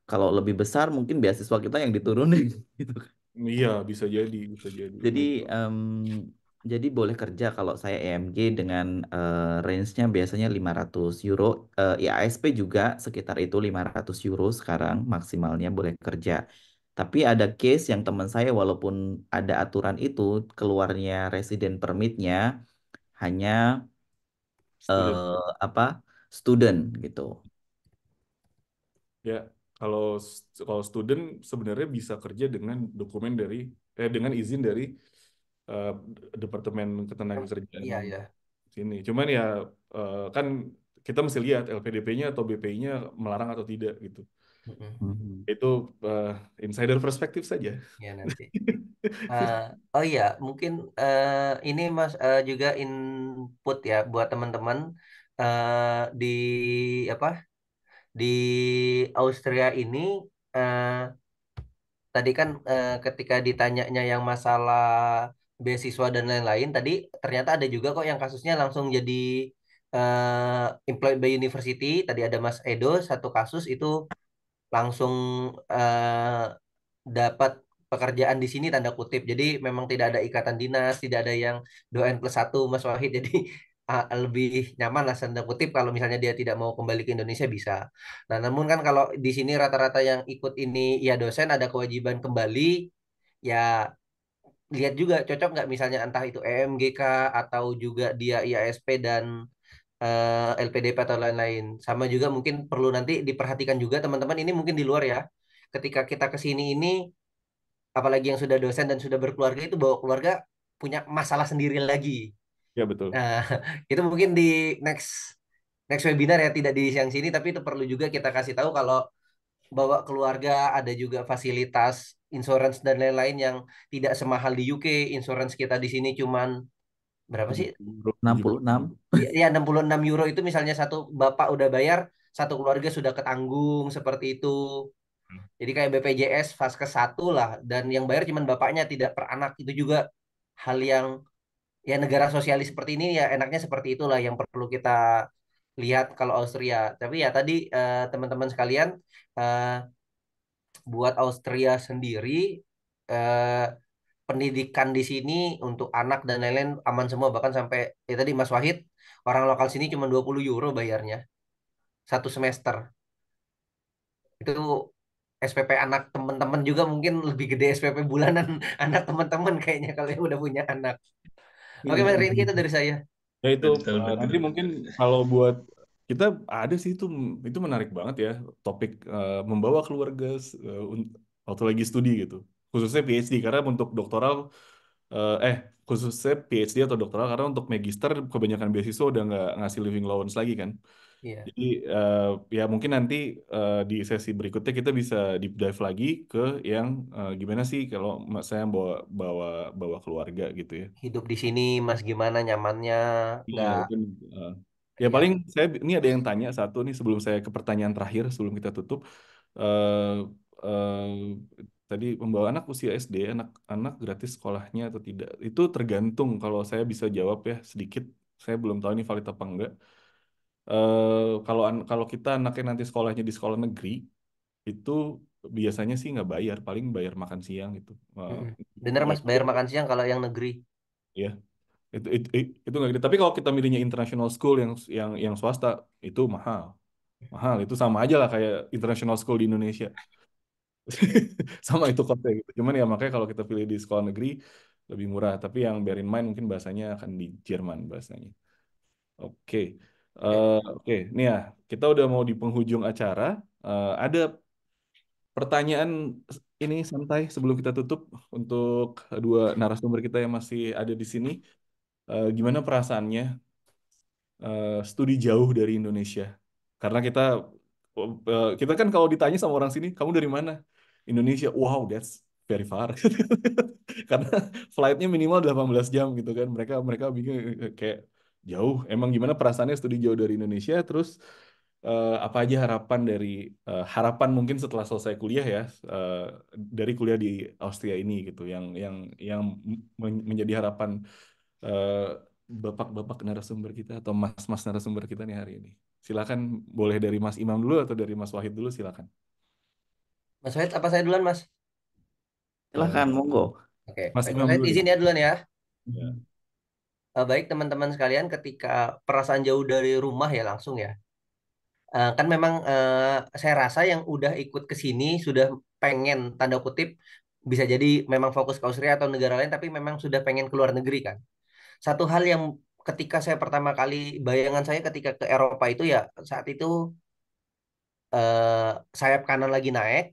kalau lebih besar mungkin beasiswa kita yang diturunin [laughs] gitu kan. Iya, bisa jadi, bisa jadi. Jadi um, jadi boleh kerja kalau saya EMG dengan uh, range-nya biasanya 500 euro, uh, eh, IASP juga sekitar itu 500 euro sekarang maksimalnya boleh kerja. Tapi ada case yang teman saya walaupun ada aturan itu keluarnya resident permitnya hanya uh, apa student gitu. Ya, kalau kalau student sebenarnya bisa kerja dengan dokumen dari eh dengan izin dari uh, departemen ketenagakerjaan. Oh, iya, iya. Sini. Cuman ya uh, kan kita mesti lihat LPDP-nya atau BPI-nya melarang atau tidak gitu. Mm-hmm. Itu uh, insider perspektif saja. Ya nanti. [laughs] Uh, oh iya, mungkin uh, ini Mas uh, juga input ya buat teman-teman uh, di apa di Austria ini uh, tadi kan uh, ketika ditanyanya yang masalah beasiswa dan lain-lain tadi ternyata ada juga kok yang kasusnya langsung jadi uh, employed by university tadi ada Mas Edo satu kasus itu langsung uh, dapat pekerjaan di sini tanda kutip. Jadi memang tidak ada ikatan dinas, tidak ada yang doain plus satu Mas Wahid. [laughs] Jadi uh, lebih nyaman lah tanda kutip kalau misalnya dia tidak mau kembali ke Indonesia bisa. Nah namun kan kalau di sini rata-rata yang ikut ini ya dosen ada kewajiban kembali ya lihat juga cocok nggak misalnya entah itu EMGK atau juga dia IASP dan uh, eh, LPDP atau lain-lain. Sama juga mungkin perlu nanti diperhatikan juga teman-teman ini mungkin di luar ya. Ketika kita ke sini ini apalagi yang sudah dosen dan sudah berkeluarga itu bahwa keluarga punya masalah sendiri lagi. Ya betul. Nah, [laughs] itu mungkin di next next webinar ya tidak di siang sini tapi itu perlu juga kita kasih tahu kalau bawa keluarga ada juga fasilitas insurance dan lain-lain yang tidak semahal di UK. Insurance kita di sini cuman berapa sih? 66. Iya, ya 66 euro itu misalnya satu bapak udah bayar, satu keluarga sudah ketanggung seperti itu. Jadi kayak BPJS ke satu lah dan yang bayar cuma bapaknya tidak per anak itu juga hal yang ya negara sosialis seperti ini ya enaknya seperti itulah yang perlu kita lihat kalau Austria. Tapi ya tadi teman eh, teman-teman sekalian eh, buat Austria sendiri eh, pendidikan di sini untuk anak dan lain-lain aman semua bahkan sampai ya tadi Mas Wahid orang lokal sini cuma 20 euro bayarnya satu semester. Itu SPP anak teman-teman juga mungkin lebih gede SPP bulanan [laughs] anak teman-teman kayaknya kalau yang udah punya anak. Oke, iya, materi iya, kita dari saya. Ya itu. Betul, eh, betul. Nanti mungkin kalau buat kita ada sih itu itu menarik banget ya topik uh, membawa keluarga uh, waktu lagi studi gitu. Khususnya PhD karena untuk doktoral uh, eh khususnya PhD atau doktoral karena untuk magister kebanyakan beasiswa udah nggak ngasih living allowance lagi kan. Yeah. Jadi uh, ya mungkin nanti uh, di sesi berikutnya kita bisa deep dive lagi ke yang uh, gimana sih kalau saya bawa bawa bawa keluarga gitu ya. Hidup di sini mas gimana nyamannya? Iya. Nah. Uh, ya iya. paling saya ini ada yang tanya satu nih sebelum saya ke pertanyaan terakhir sebelum kita tutup. Uh, uh, tadi membawa anak usia SD, anak-anak gratis sekolahnya atau tidak itu tergantung kalau saya bisa jawab ya sedikit. Saya belum tahu ini valid apa enggak uh, kalau kalau kita anaknya nanti sekolahnya di sekolah negeri itu biasanya sih nggak bayar paling bayar makan siang gitu hmm. bener mas bayar makan siang kalau yang negeri ya yeah. itu itu itu nggak gitu tapi kalau kita milihnya international school yang yang yang swasta itu mahal mahal itu sama aja lah kayak international school di Indonesia [laughs] sama itu kota gitu cuman ya makanya kalau kita pilih di sekolah negeri lebih murah tapi yang bear in mind mungkin bahasanya akan di Jerman bahasanya oke okay. Eh, oke, okay. nih ya, kita udah mau di penghujung acara. Uh, ada pertanyaan ini santai sebelum kita tutup untuk dua narasumber kita yang masih ada di sini. Uh, gimana perasaannya uh, studi jauh dari Indonesia? Karena kita uh, kita kan kalau ditanya sama orang sini, kamu dari mana? Indonesia. Wow, that's very far. [laughs] Karena flightnya minimal 18 jam gitu kan. Mereka mereka bingung kayak jauh. Emang gimana perasaannya studi jauh dari Indonesia? Terus uh, apa aja harapan dari uh, harapan mungkin setelah selesai kuliah ya uh, dari kuliah di Austria ini gitu, yang yang yang menjadi harapan bapak bapak-bapak narasumber kita atau mas-mas narasumber kita nih hari ini. Silakan boleh dari Mas Imam dulu atau dari Mas Wahid dulu silakan. Mas Wahid apa saya duluan Mas? Silakan, monggo. Oke. Okay. Mas Imam dulu. izin ya. ya duluan ya. ya. Eh, baik teman-teman sekalian ketika perasaan jauh dari rumah ya langsung ya eh, kan memang eh, saya rasa yang udah ikut ke sini sudah pengen tanda kutip bisa jadi memang fokus ke Austria atau negara lain tapi memang sudah pengen ke luar negeri kan satu hal yang ketika saya pertama kali bayangan saya ketika ke Eropa itu ya saat itu sayap kanan lagi naik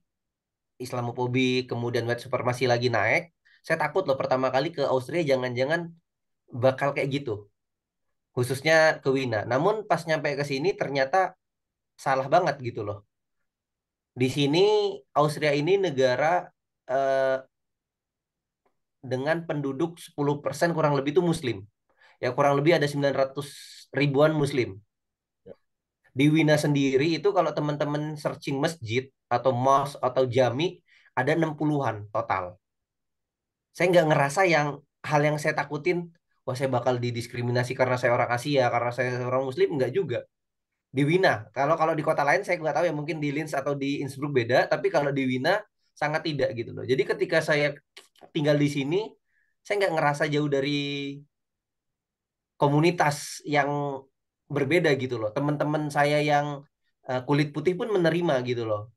Islamophobia kemudian white supremacy lagi naik saya takut loh pertama kali ke Austria jangan-jangan bakal kayak gitu khususnya ke Wina namun pas nyampe ke sini ternyata salah banget gitu loh di sini Austria ini negara eh, dengan penduduk 10% kurang lebih itu muslim ya kurang lebih ada 900 ribuan muslim ya. di Wina sendiri itu kalau teman-teman searching masjid atau mos atau jami ada 60-an total saya nggak ngerasa yang hal yang saya takutin wah saya bakal didiskriminasi karena saya orang Asia, karena saya orang Muslim, enggak juga. Di Wina, kalau kalau di kota lain saya nggak tahu ya mungkin di Linz atau di Innsbruck beda, tapi kalau di Wina sangat tidak gitu loh. Jadi ketika saya tinggal di sini, saya nggak ngerasa jauh dari komunitas yang berbeda gitu loh. Teman-teman saya yang eh, kulit putih pun menerima gitu loh.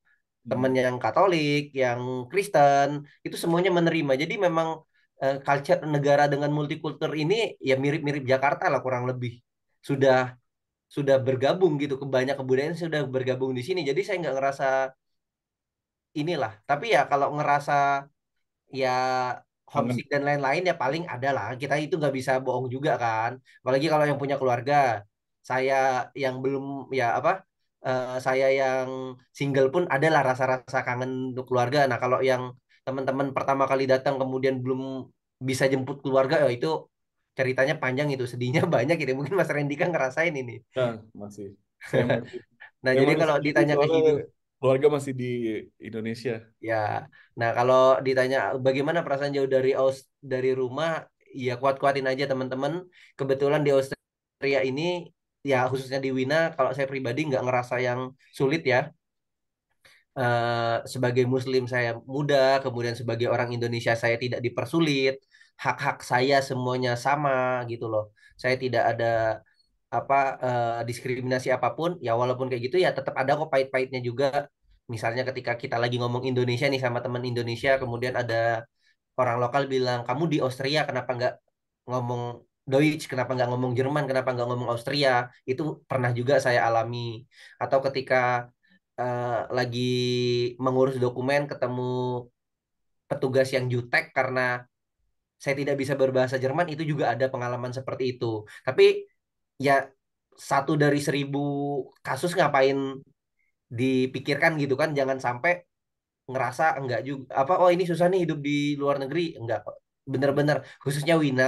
Hmm. Teman yang Katolik, yang Kristen, itu semuanya menerima. Jadi memang Eh, culture negara dengan multikultur ini ya mirip-mirip Jakarta lah kurang lebih sudah sudah bergabung gitu ke banyak kebudayaan sudah bergabung di sini jadi saya nggak ngerasa inilah tapi ya kalau ngerasa ya homesick dan lain-lain ya paling ada lah kita itu nggak bisa bohong juga kan apalagi kalau yang punya keluarga saya yang belum ya apa uh, saya yang single pun adalah rasa-rasa kangen untuk keluarga nah kalau yang teman-teman pertama kali datang kemudian belum bisa jemput keluarga ya itu ceritanya panjang itu sedihnya [laughs] banyak gitu mungkin Mas Rendika ngerasain ini nah, masih, saya [laughs] nah jadi kalau ditanya ke hidup keluarga masih di Indonesia ya nah kalau ditanya bagaimana perasaan jauh dari aus dari rumah ya kuat-kuatin aja teman-teman kebetulan di Austria ini ya khususnya di Wina kalau saya pribadi nggak ngerasa yang sulit ya uh, sebagai muslim saya muda, kemudian sebagai orang Indonesia saya tidak dipersulit, hak-hak saya semuanya sama gitu loh. Saya tidak ada apa uh, diskriminasi apapun, ya walaupun kayak gitu ya tetap ada kok pahit-pahitnya juga. Misalnya ketika kita lagi ngomong Indonesia nih sama teman Indonesia, kemudian ada orang lokal bilang kamu di Austria kenapa nggak ngomong Deutsch, kenapa nggak ngomong Jerman, kenapa nggak ngomong Austria, itu pernah juga saya alami. Atau ketika Eh, lagi mengurus dokumen ketemu petugas yang jutek karena saya tidak bisa berbahasa Jerman itu juga ada pengalaman seperti itu. Tapi ya satu dari seribu kasus ngapain dipikirkan gitu kan jangan sampai ngerasa enggak juga apa oh ini susah nih hidup di luar negeri enggak bener-bener khususnya Wina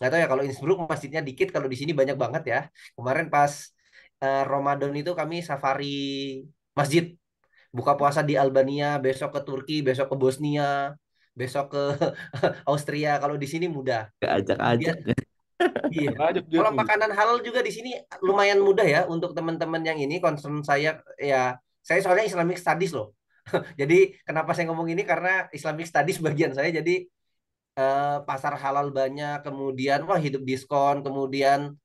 nggak tahu ya kalau Innsbruck masjidnya dikit kalau di sini banyak banget ya kemarin pas uh, Ramadan itu kami safari masjid buka puasa di Albania besok ke Turki besok ke Bosnia besok ke [laughs] Austria kalau di sini mudah ajak-ajak Iya. iya. Kalau makanan halal juga di sini lumayan mudah ya untuk teman-teman yang ini concern saya ya saya soalnya Islamic Studies loh. [laughs] jadi kenapa saya ngomong ini karena Islamic Studies bagian saya jadi eh, pasar halal banyak kemudian wah hidup diskon kemudian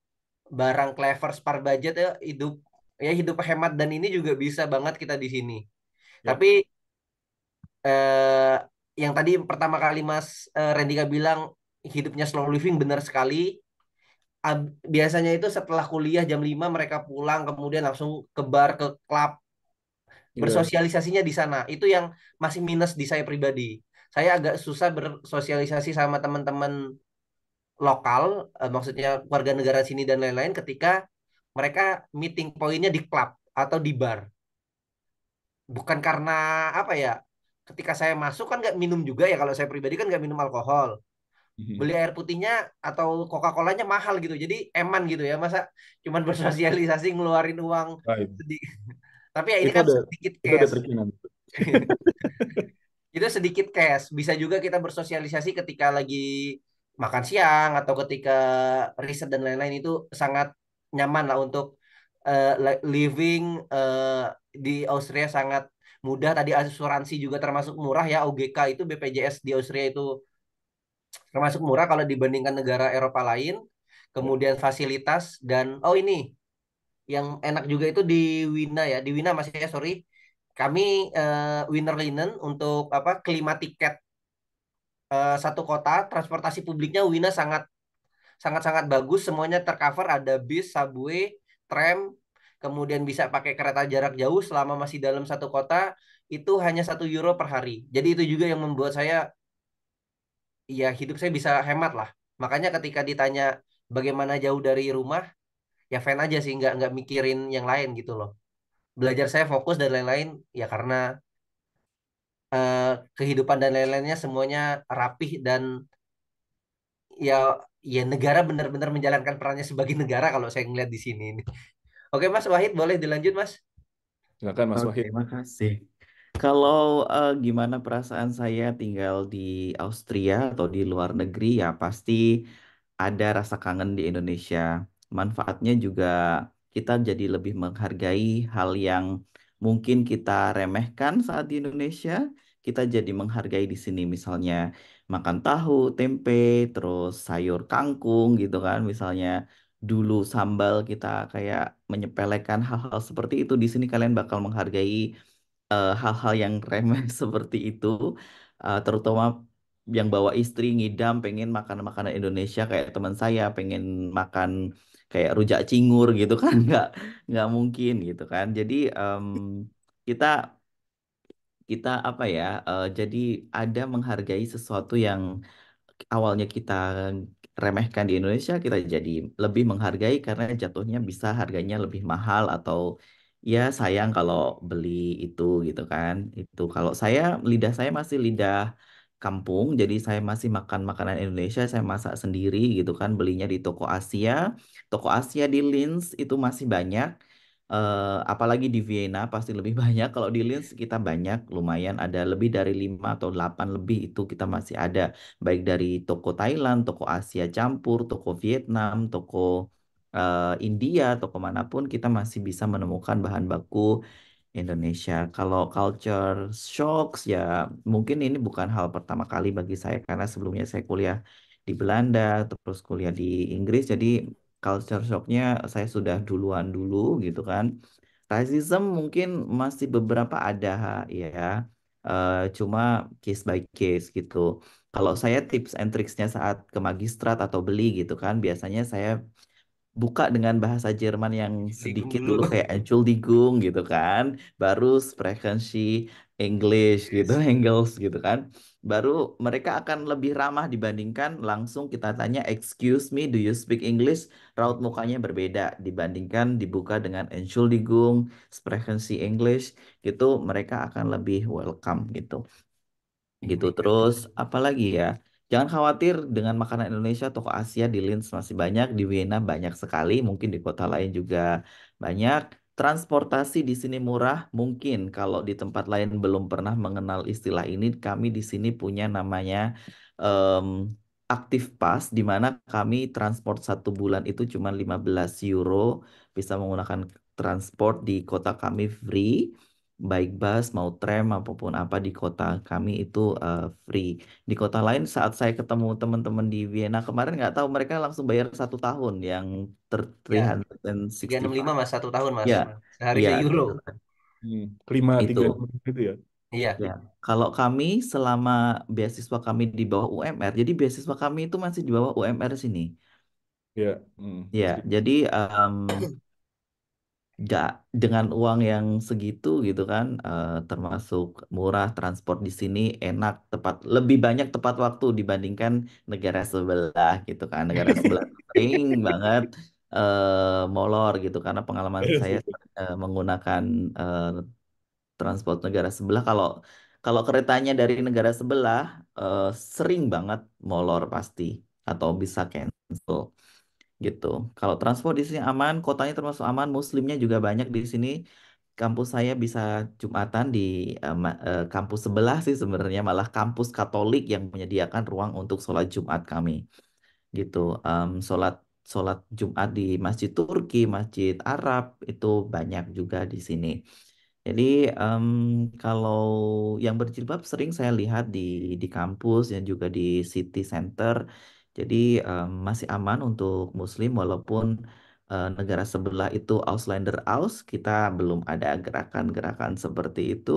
barang clever spar budget ya hidup ya hidup hemat dan ini juga bisa banget kita di sini. Ya. Tapi eh, yang tadi pertama kali Mas eh, Rendika bilang hidupnya slow living benar sekali. Ab, biasanya itu setelah kuliah jam 5 mereka pulang kemudian langsung ke bar ke klub iya. bersosialisasinya di sana itu yang masih minus di saya pribadi saya agak susah bersosialisasi sama teman-teman lokal eh, maksudnya warga negara sini dan lain-lain ketika mereka meeting poinnya di klub atau di bar bukan karena apa ya ketika saya masuk kan nggak minum juga ya kalau saya pribadi kan nggak minum alkohol mhm. beli air putihnya atau coca colanya mahal gitu jadi eman gitu ya masa cuman bersosialisasi ngeluarin uang [laughs] tapi ya ini itu kan ada, sedikit cash [laughs] itu sedikit cash bisa juga kita bersosialisasi ketika lagi makan siang atau ketika riset dan lain-lain itu sangat nyaman lah untuk uh, living uh, di Austria sangat mudah tadi asuransi juga termasuk murah ya OGK itu BPJS di Austria itu termasuk murah kalau dibandingkan negara Eropa lain kemudian fasilitas dan oh ini yang enak juga itu di Wina ya di Wina masih ya sorry kami uh, winner linen untuk apa klimatiket uh, satu kota transportasi publiknya Wina sangat sangat-sangat bagus semuanya tercover ada bis subway tram kemudian bisa pakai kereta jarak jauh selama masih dalam satu kota itu hanya satu euro per hari jadi itu juga yang membuat saya ya hidup saya bisa hemat lah makanya ketika ditanya bagaimana jauh dari rumah ya fan aja sih nggak nggak mikirin yang lain gitu loh belajar saya fokus dan lain-lain ya karena uh, kehidupan dan lain-lainnya semuanya rapih dan ya ya negara benar-benar menjalankan perannya sebagai negara kalau saya ngeliat di sini ini. Oke Mas Wahid boleh dilanjut Mas. Silakan Mas Wahid. Terima kasih. Kalau uh, gimana perasaan saya tinggal di Austria atau di luar negeri ya pasti ada rasa kangen di Indonesia. Manfaatnya juga kita jadi lebih menghargai hal yang mungkin kita remehkan saat di Indonesia, kita jadi menghargai di sini misalnya makan tahu, tempe, terus sayur kangkung gitu kan misalnya dulu sambal kita kayak menyepelekan hal-hal seperti itu di sini kalian bakal menghargai hal eh, hal-hal yang remeh [laughs] seperti itu uh, terutama yang bawa istri ngidam pengen makan makanan Indonesia kayak teman saya pengen makan kayak rujak cingur gitu kan [laughs] nggak nggak mungkin gitu kan jadi um, kita kita apa ya uh, jadi ada menghargai sesuatu yang awalnya kita remehkan di Indonesia kita jadi lebih menghargai karena jatuhnya bisa harganya lebih mahal atau ya sayang kalau beli itu gitu kan itu kalau saya lidah saya masih lidah kampung jadi saya masih makan makanan Indonesia saya masak sendiri gitu kan belinya di toko Asia toko Asia di Linz itu masih banyak Uh, apalagi di Vienna pasti lebih [laughs] banyak, kalau di Linz kita banyak, lumayan ada lebih dari 5 atau 8 lebih itu kita masih ada. Baik dari toko Thailand, toko Asia campur, toko Vietnam, toko, uh, India, toko manapun kita masih bisa menemukan bahan baku Indonesia. Kalau culture shocks ya mungkin ini bukan hal pertama kali bagi saya, karena sebelumnya saya kuliah di Belanda, terus kuliah di Inggris, jadi culture shocknya saya sudah duluan dulu gitu kan. Racism mungkin masih beberapa ada ya, uh, cuma case by case gitu. Kalau saya tips and tricksnya saat ke magistrat atau beli gitu kan, biasanya saya buka dengan bahasa Jerman yang sedikit dulu kayak Entschuldigung gitu kan, baru sprechen Sie English gitu, Engels gitu kan. Baru mereka akan lebih ramah dibandingkan langsung kita tanya excuse me do you speak English? Raut mukanya berbeda dibandingkan dibuka dengan Entschuldigung, sprechen Sie English gitu mereka akan lebih welcome gitu. Gitu terus apalagi ya? Jangan khawatir dengan makanan Indonesia, toko Asia di Linz masih banyak, di Wina banyak sekali, mungkin di kota lain juga banyak. Transportasi di sini murah, mungkin kalau di tempat lain belum pernah mengenal istilah ini, kami di sini punya namanya um, Active Pass, di mana kami transport satu bulan itu cuma 15 euro, bisa menggunakan transport di kota kami free baik bus mau tram apapun apa di kota kami itu uh, free di kota lain saat saya ketemu teman-teman di Vienna kemarin nggak tahu mereka langsung bayar satu tahun yang ter dan ya. lima mas satu tahun mas ya. harga ya. euro hmm. lima itu gitu ya Iya. Ya. Kalau kami selama beasiswa kami di bawah UMR, jadi beasiswa kami itu masih di bawah UMR sini. Iya. Hmm. Ya, jadi um, gak dengan uang yang segitu gitu kan uh, termasuk murah transport di sini enak tepat lebih banyak tepat waktu dibandingkan negara sebelah gitu kan negara sebelah [laughs] sering banget uh, molor gitu karena pengalaman saya uh, menggunakan uh, transport negara sebelah kalau kalau keretanya dari negara sebelah uh, sering banget molor pasti atau bisa cancel gitu. Kalau transport di sini aman, kotanya termasuk aman, muslimnya juga banyak di sini. Kampus saya bisa Jumatan di um, uh, kampus sebelah sih sebenarnya malah kampus Katolik yang menyediakan ruang untuk sholat Jumat kami. Gitu. Um, sholat sholat Jumat di Masjid Turki, Masjid Arab itu banyak juga di sini. Jadi um, kalau yang berjilbab sering saya lihat di di kampus dan juga di city center jadi um, masih aman untuk Muslim walaupun uh, negara sebelah itu auslander aus, kita belum ada gerakan-gerakan seperti itu.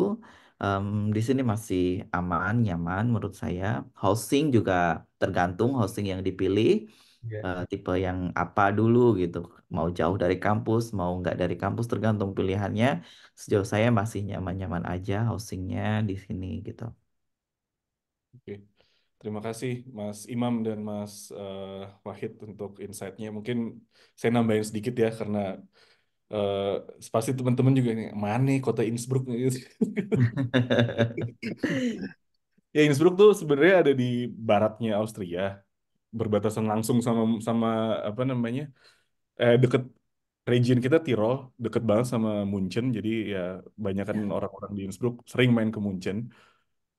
Um, di sini masih aman, nyaman menurut saya. Housing juga tergantung housing yang dipilih. Yeah. Iya. Uh, tipe yang apa dulu gitu. Mau jauh dari kampus, mau nggak dari kampus tergantung pilihannya. Sejauh saya masih nyaman-nyaman aja housingnya di sini gitu. Terima kasih Mas Imam dan Mas uh, Wahid untuk insight-nya. Mungkin saya nambahin sedikit ya karena uh, pasti teman-teman juga nih, mana kota Innsbruck [laughs] ya Innsbruck tuh sebenarnya ada di baratnya Austria, berbatasan langsung sama sama apa namanya? Eh, deket region kita Tirol, deket banget sama Munchen. Jadi ya banyak ya. orang-orang di Innsbruck sering main ke Munchen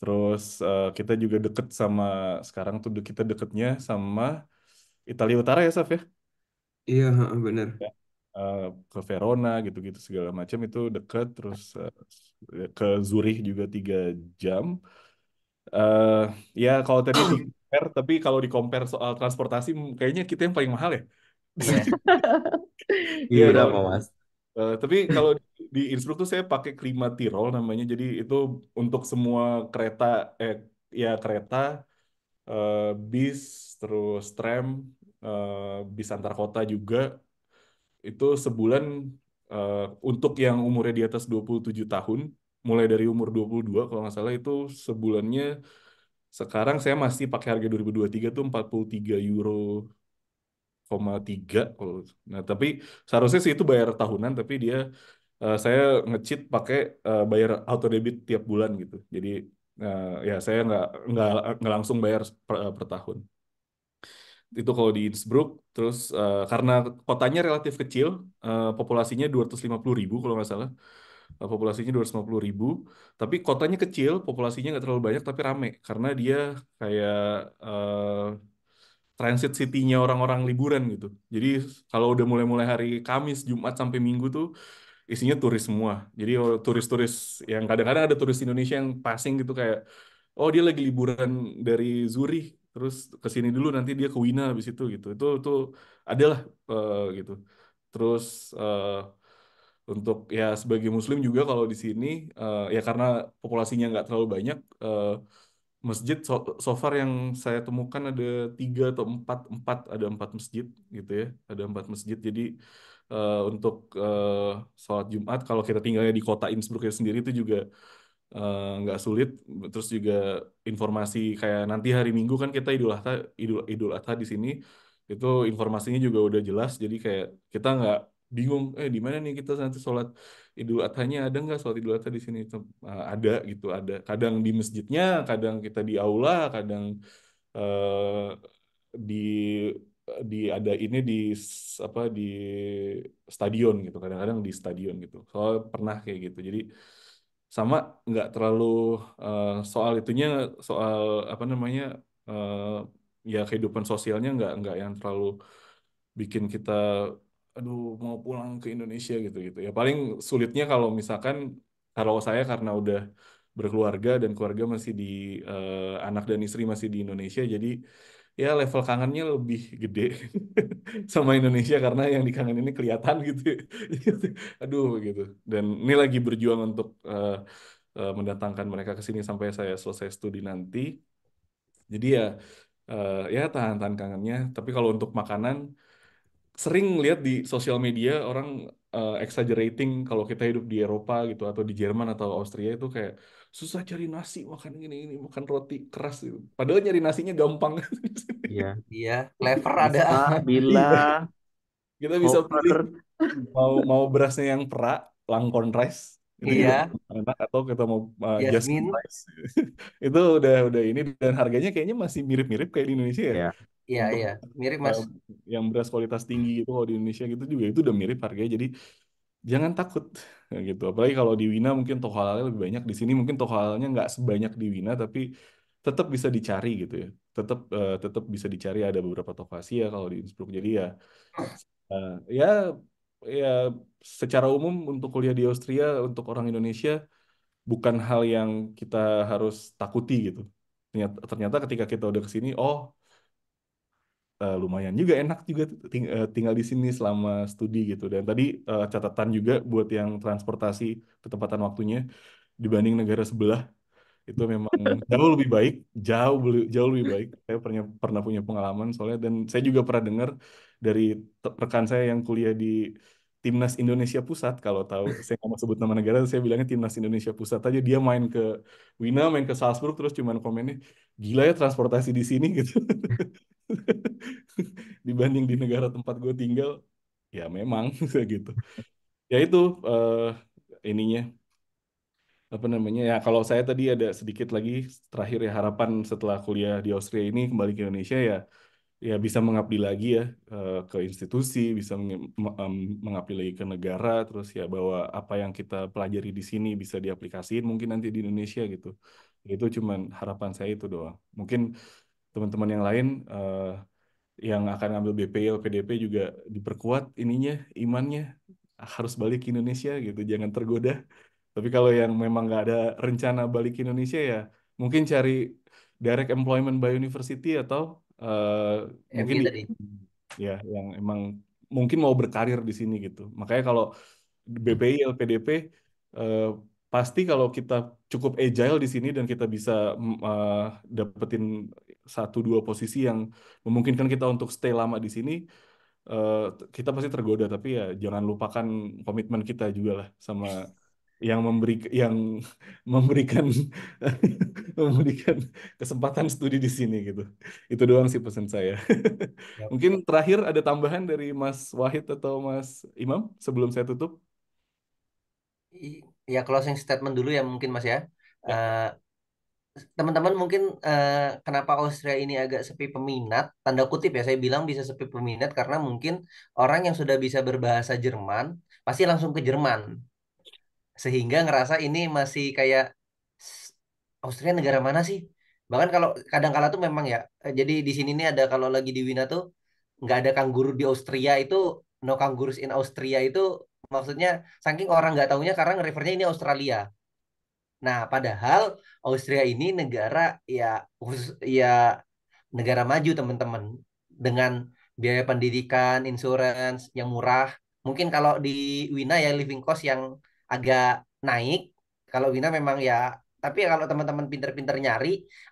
Terus uh, kita juga deket sama sekarang tuh kita deketnya sama Italia Utara ya Saf ya? Iya benar. Ya. Uh, ke Verona gitu-gitu segala macam itu deket terus uh, ke Zurich juga tiga jam. Uh, ya kalau tadi di [coughs] compare tapi kalau di compare soal transportasi kayaknya kita yang paling mahal ya. Iya, [laughs] iya ya, udah mau mas. Uh, tapi kalau di Innsbruck tuh saya pakai Klima Tirol namanya. Jadi itu untuk semua kereta eh ya kereta uh, bis terus tram uh, bis antar kota juga itu sebulan uh, untuk yang umurnya di atas 27 tahun mulai dari umur 22 kalau nggak salah itu sebulannya sekarang saya masih pakai harga 2023 tuh 43 euro koma tiga kalau nah tapi seharusnya sih itu bayar tahunan tapi dia uh, saya ngecit pakai uh, bayar auto debit tiap bulan gitu. Jadi uh, ya saya nggak nggak nggak langsung bayar per, uh, per tahun. Itu kalau di Innsbruck. Terus uh, karena kotanya relatif kecil, uh, populasinya 250 ribu kalau nggak salah. Uh, populasinya 250 ribu, tapi kotanya kecil, populasinya nggak terlalu banyak, tapi rame. Karena dia kayak uh, transit city-nya orang-orang liburan gitu. Jadi kalau udah mulai-mulai hari Kamis, Jumat sampai Minggu tuh isinya turis semua. Jadi oh, turis-turis yang kadang-kadang ada turis Indonesia yang passing gitu kayak oh dia lagi liburan dari Zurich terus ke sini dulu nanti dia ke Wina habis itu gitu. Itu itu adalah uh, eh, gitu. Terus uh, untuk ya sebagai muslim juga kalau di sini uh, ya karena populasinya nggak terlalu banyak uh, masjid so, so far yang saya temukan ada tiga atau empat empat ada empat masjid gitu ya ada empat masjid jadi uh, untuk uh, sholat Jumat kalau kita tinggalnya di kota Innsbruck sendiri itu juga eh, nggak uh, sulit terus juga informasi kayak nanti hari Minggu kan kita Idul Adha Idul Idul Adha di sini itu informasinya juga udah jelas jadi kayak kita nggak bingung eh di mana nih kita nanti sholat Idul Adhanya ada nggak sholat Idul Adha di sini itu uh, ada gitu ada kadang di masjidnya kadang kita di aula kadang uh, di di ada ini di apa di stadion gitu kadang-kadang di stadion gitu soal pernah kayak gitu jadi sama nggak terlalu uh, soal itunya soal apa namanya uh, ya kehidupan sosialnya nggak nggak yang terlalu bikin kita aduh mau pulang ke Indonesia gitu gitu ya paling sulitnya kalau misalkan kalau saya karena udah berkeluarga dan keluarga masih di uh, anak dan istri masih di Indonesia jadi ya level kangennya lebih gede [laughs] sama Indonesia karena yang dikangen ini kelihatan gitu. Ya. [laughs] Aduh gitu. Dan ini lagi berjuang untuk uh, uh, mendatangkan mereka ke sini sampai saya selesai studi nanti. Jadi ya uh, ya tahan-tahan kangennya. Tapi kalau untuk makanan sering lihat di sosial media orang uh, exaggerating kalau kita hidup di Eropa gitu atau di Jerman atau Austria itu kayak susah cari nasi makan gini ini makan roti keras gitu. Padahal nyari nasinya gampang. Iya, iya. Lever ada. Bila iya. kita bisa pilih mau mau berasnya yang perak, langkon rice. iya. Enak atau kita mau uh, Jasmine. rice. [laughs] itu udah udah ini dan harganya kayaknya masih mirip-mirip kayak di Indonesia ya. Iya. Iya, iya. Mirip, Mas. Yang beras kualitas tinggi itu kalau di Indonesia gitu juga itu udah mirip harganya. Jadi jangan takut gitu. Apalagi kalau di Wina mungkin toko halalnya lebih banyak. Di sini mungkin toko halalnya nggak sebanyak di Wina, tapi tetap bisa dicari gitu ya. Tetap uh, eh, tetap bisa dicari ada beberapa toko ya kalau di Innsbruck. Jadi ya uh, ya ya secara umum untuk kuliah di Austria untuk orang Indonesia bukan hal yang kita harus takuti gitu. Ternyata, ternyata ketika kita udah kesini, oh uh, lumayan juga enak juga ting uh, tinggal di sini selama studi gitu dan tadi uh, catatan juga buat yang transportasi ketempatan waktunya dibanding negara sebelah itu hmm. memang jauh lebih baik jauh jauh lebih baik saya pernah pernah punya pengalaman soalnya dan saya juga pernah dengar dari rekan saya yang kuliah di timnas Indonesia Pusat kalau tahu [laughs] saya nggak mau sebut nama negara saya bilangnya timnas Indonesia Pusat aja dia main ke Wina main ke Salzburg terus cuman komennya gila ya transportasi di sini gitu [laughs] [laughs] dibanding di negara tempat gue tinggal ya memang [laughs] gitu ya itu uh, ininya apa namanya ya kalau saya tadi ada sedikit lagi terakhir ya harapan setelah kuliah di Austria ini kembali ke Indonesia ya ya bisa mengabdi lagi ya uh, ke institusi bisa meng mengabdi lagi ke negara terus ya bahwa apa yang kita pelajari di sini bisa diaplikasikan mungkin nanti di Indonesia gitu itu cuman harapan saya itu doang mungkin teman-teman yang lain uh, yang akan ambil BPL PDP juga diperkuat ininya imannya harus balik ke Indonesia gitu jangan tergoda tapi kalau yang memang nggak ada rencana balik ke Indonesia ya mungkin cari direct employment by university atau uh, mungkin tadi. ya yang emang mungkin mau berkarir di sini gitu makanya kalau BPI LPDP uh, eh, pasti kalau kita cukup agile di sini dan kita bisa uh, dapetin satu dua posisi yang memungkinkan kita untuk stay lama di sini uh, kita pasti tergoda tapi ya jangan lupakan komitmen kita juga lah sama yang memberi yang [laughs] memberikan [laughs] memberikan kesempatan studi di sini gitu itu doang sih pesan saya [laughs] mungkin terakhir ada tambahan dari Mas Wahid atau Mas Imam sebelum saya tutup ya closing statement dulu ya mungkin Mas ya, ya. Uh, teman-teman mungkin eh, kenapa Austria ini agak sepi peminat tanda kutip ya saya bilang bisa sepi peminat karena mungkin orang yang sudah bisa berbahasa Jerman pasti langsung ke Jerman sehingga ngerasa ini masih kayak Austria negara mana sih bahkan kalau kadang kala tuh memang ya jadi di sini nih ada kalau lagi di Wina tuh nggak ada kangguru di Austria itu no kanggurus in Austria itu maksudnya saking orang nggak tahunya karena ngerefernya ini Australia nah padahal Austria ini negara ya ya negara maju teman-teman dengan biaya pendidikan, insurance yang murah. Mungkin kalau di Wina ya living cost yang agak naik. Kalau Wina memang ya, tapi ya kalau teman-teman pinter-pinter nyari,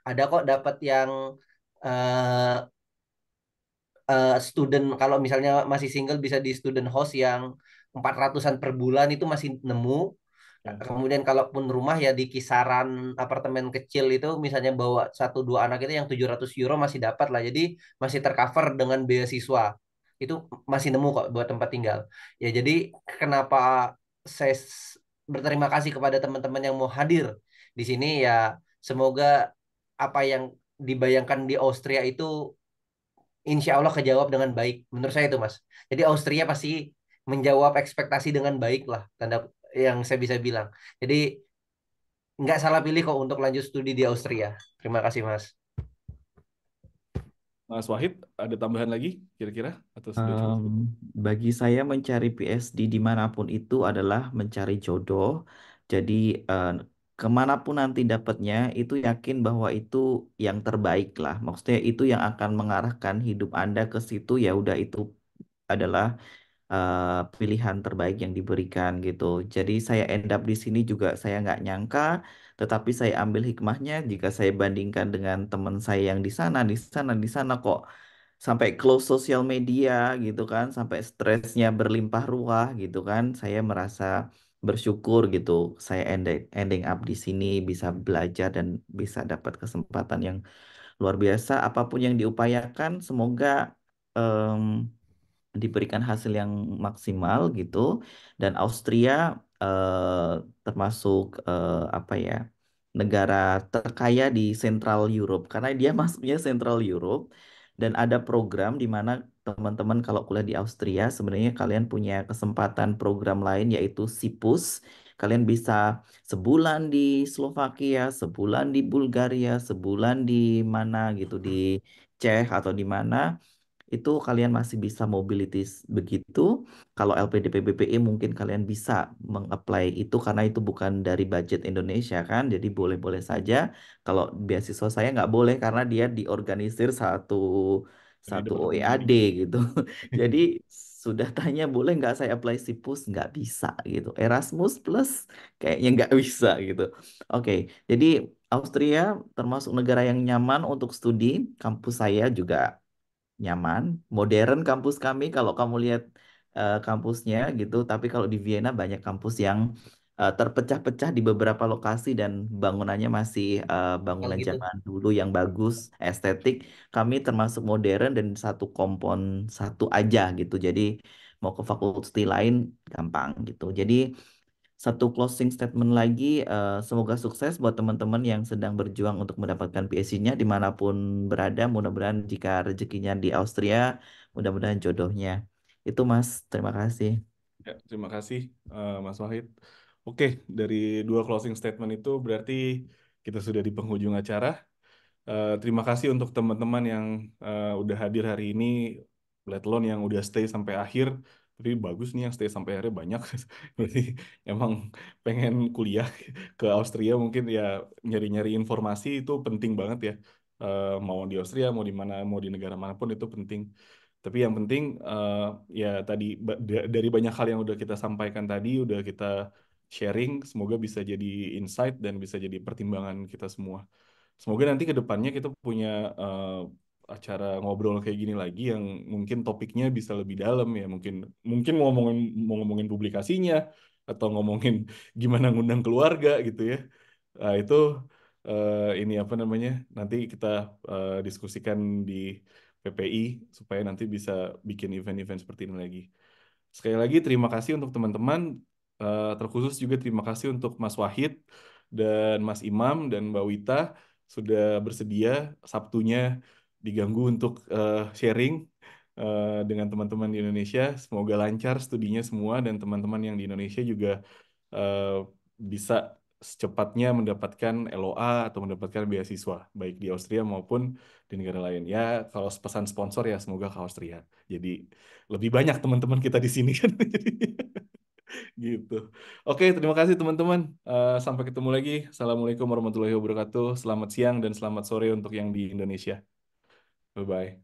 ada kok dapat yang uh, uh, student kalau misalnya masih single bisa di student host yang 400-an per bulan itu masih nemu Ya. Kemudian kalaupun rumah ya di kisaran apartemen kecil itu misalnya bawa satu dua anak itu yang 700 euro masih dapat lah. Jadi masih tercover dengan beasiswa. Itu masih nemu kok buat tempat tinggal. Ya jadi kenapa saya berterima kasih kepada teman-teman yang mau hadir di sini ya semoga apa yang dibayangkan di Austria itu insya Allah kejawab dengan baik. Menurut saya itu mas. Jadi Austria pasti menjawab ekspektasi dengan baik lah tanda yang saya bisa bilang. Jadi nggak salah pilih kok untuk lanjut studi di Austria. Terima kasih Mas. Mas Wahid, ada tambahan lagi kira-kira atau um, Bagi saya mencari PSD dimanapun itu adalah mencari jodoh. Jadi uh, kemanapun nanti dapatnya itu yakin bahwa itu yang terbaik lah. Maksudnya itu yang akan mengarahkan hidup Anda ke situ ya udah itu adalah Eh, pilihan terbaik yang diberikan gitu. Jadi saya end up di sini juga saya nggak nyangka, tetapi saya ambil hikmahnya jika saya bandingkan dengan teman saya yang di sana, di sana, di sana kok sampai close sosial media gitu kan, sampai stresnya berlimpah ruah gitu kan, saya merasa bersyukur gitu saya ending, ending up di sini bisa belajar dan bisa dapat kesempatan yang luar biasa apapun yang diupayakan semoga um, diberikan hasil yang maksimal gitu dan Austria eh, termasuk eh, apa ya negara terkaya di Central Europe karena dia [laughs] masuknya Central Europe dan ada program di mana teman-teman kalau kuliah di Austria sebenarnya kalian punya kesempatan program lain yaitu SIPUS kalian bisa sebulan di Slovakia sebulan di Bulgaria sebulan di mana gitu di Ceh atau di mana itu kalian masih bisa mobilities begitu. Kalau LPDP BPI mungkin kalian bisa mengapply itu karena itu bukan dari budget Indonesia kan, jadi boleh-boleh saja. Kalau beasiswa saya nggak boleh karena dia diorganisir satu satu OEAD gitu. [laughs] Jadi sudah tanya boleh nggak saya apply Sipus nggak bisa gitu. Erasmus plus kayaknya nggak [laughs] bisa gitu. Oke, okay. jadi Austria termasuk negara yang nyaman untuk studi. Kampus saya juga nyaman, modern kampus kami kalau kamu lihat uh, kampusnya gitu, tapi kalau di Vienna banyak kampus yang uh, terpecah-pecah di beberapa lokasi dan bangunannya masih uh, bangunan yang gitu. zaman dulu yang bagus, estetik. Kami termasuk modern dan satu kompon satu aja gitu. Jadi mau ke fakultas lain gampang gitu. Jadi satu closing statement lagi. Uh, semoga sukses buat teman-teman yang sedang berjuang untuk mendapatkan PSC-nya dimanapun berada. Mudah-mudahan jika rezekinya di Austria, mudah-mudahan jodohnya. Itu Mas, terima kasih. Ya, terima kasih uh, Mas Wahid. Oke, dari dua closing statement itu berarti kita sudah di penghujung acara. Uh, terima kasih untuk teman-teman yang uh, udah hadir hari ini, let alone yang udah stay sampai akhir tapi bagus nih yang stay sampai akhirnya banyak [laughs] berarti emang pengen kuliah ke Austria mungkin ya nyari-nyari informasi itu penting banget ya eh, mau di Austria mau di mana mau di negara manapun itu penting tapi yang penting eh, ya tadi dari banyak hal yang udah kita sampaikan tadi udah kita sharing semoga bisa jadi insight dan bisa jadi pertimbangan kita semua semoga nanti kedepannya kita punya eh, acara ngobrol kayak gini lagi yang mungkin topiknya bisa lebih dalam ya mungkin mungkin mau ngomongin mau ngomongin publikasinya atau ngomongin [laughs] gimana ngundang keluarga gitu ya nah, itu uh, ini apa namanya nanti kita uh, diskusikan di PPI supaya nanti bisa bikin event-event seperti ini lagi sekali lagi terima kasih untuk teman-teman uh, terkhusus juga terima kasih untuk Mas Wahid dan Mas Imam dan Mbak Wita sudah bersedia Sabtunya diganggu untuk uh, sharing uh, dengan teman-teman di Indonesia. Semoga lancar studinya semua dan teman-teman yang di Indonesia juga uh, bisa secepatnya mendapatkan LOA atau mendapatkan beasiswa baik di Austria maupun di negara lain. Ya, kalau pesan sponsor ya semoga ke Austria. Jadi lebih banyak teman-teman kita di sini kan. [laughs] gitu. Oke, terima kasih teman-teman. Uh, sampai ketemu lagi. Assalamualaikum warahmatullahi wabarakatuh. Selamat siang dan selamat sore untuk yang di Indonesia. Bye bye.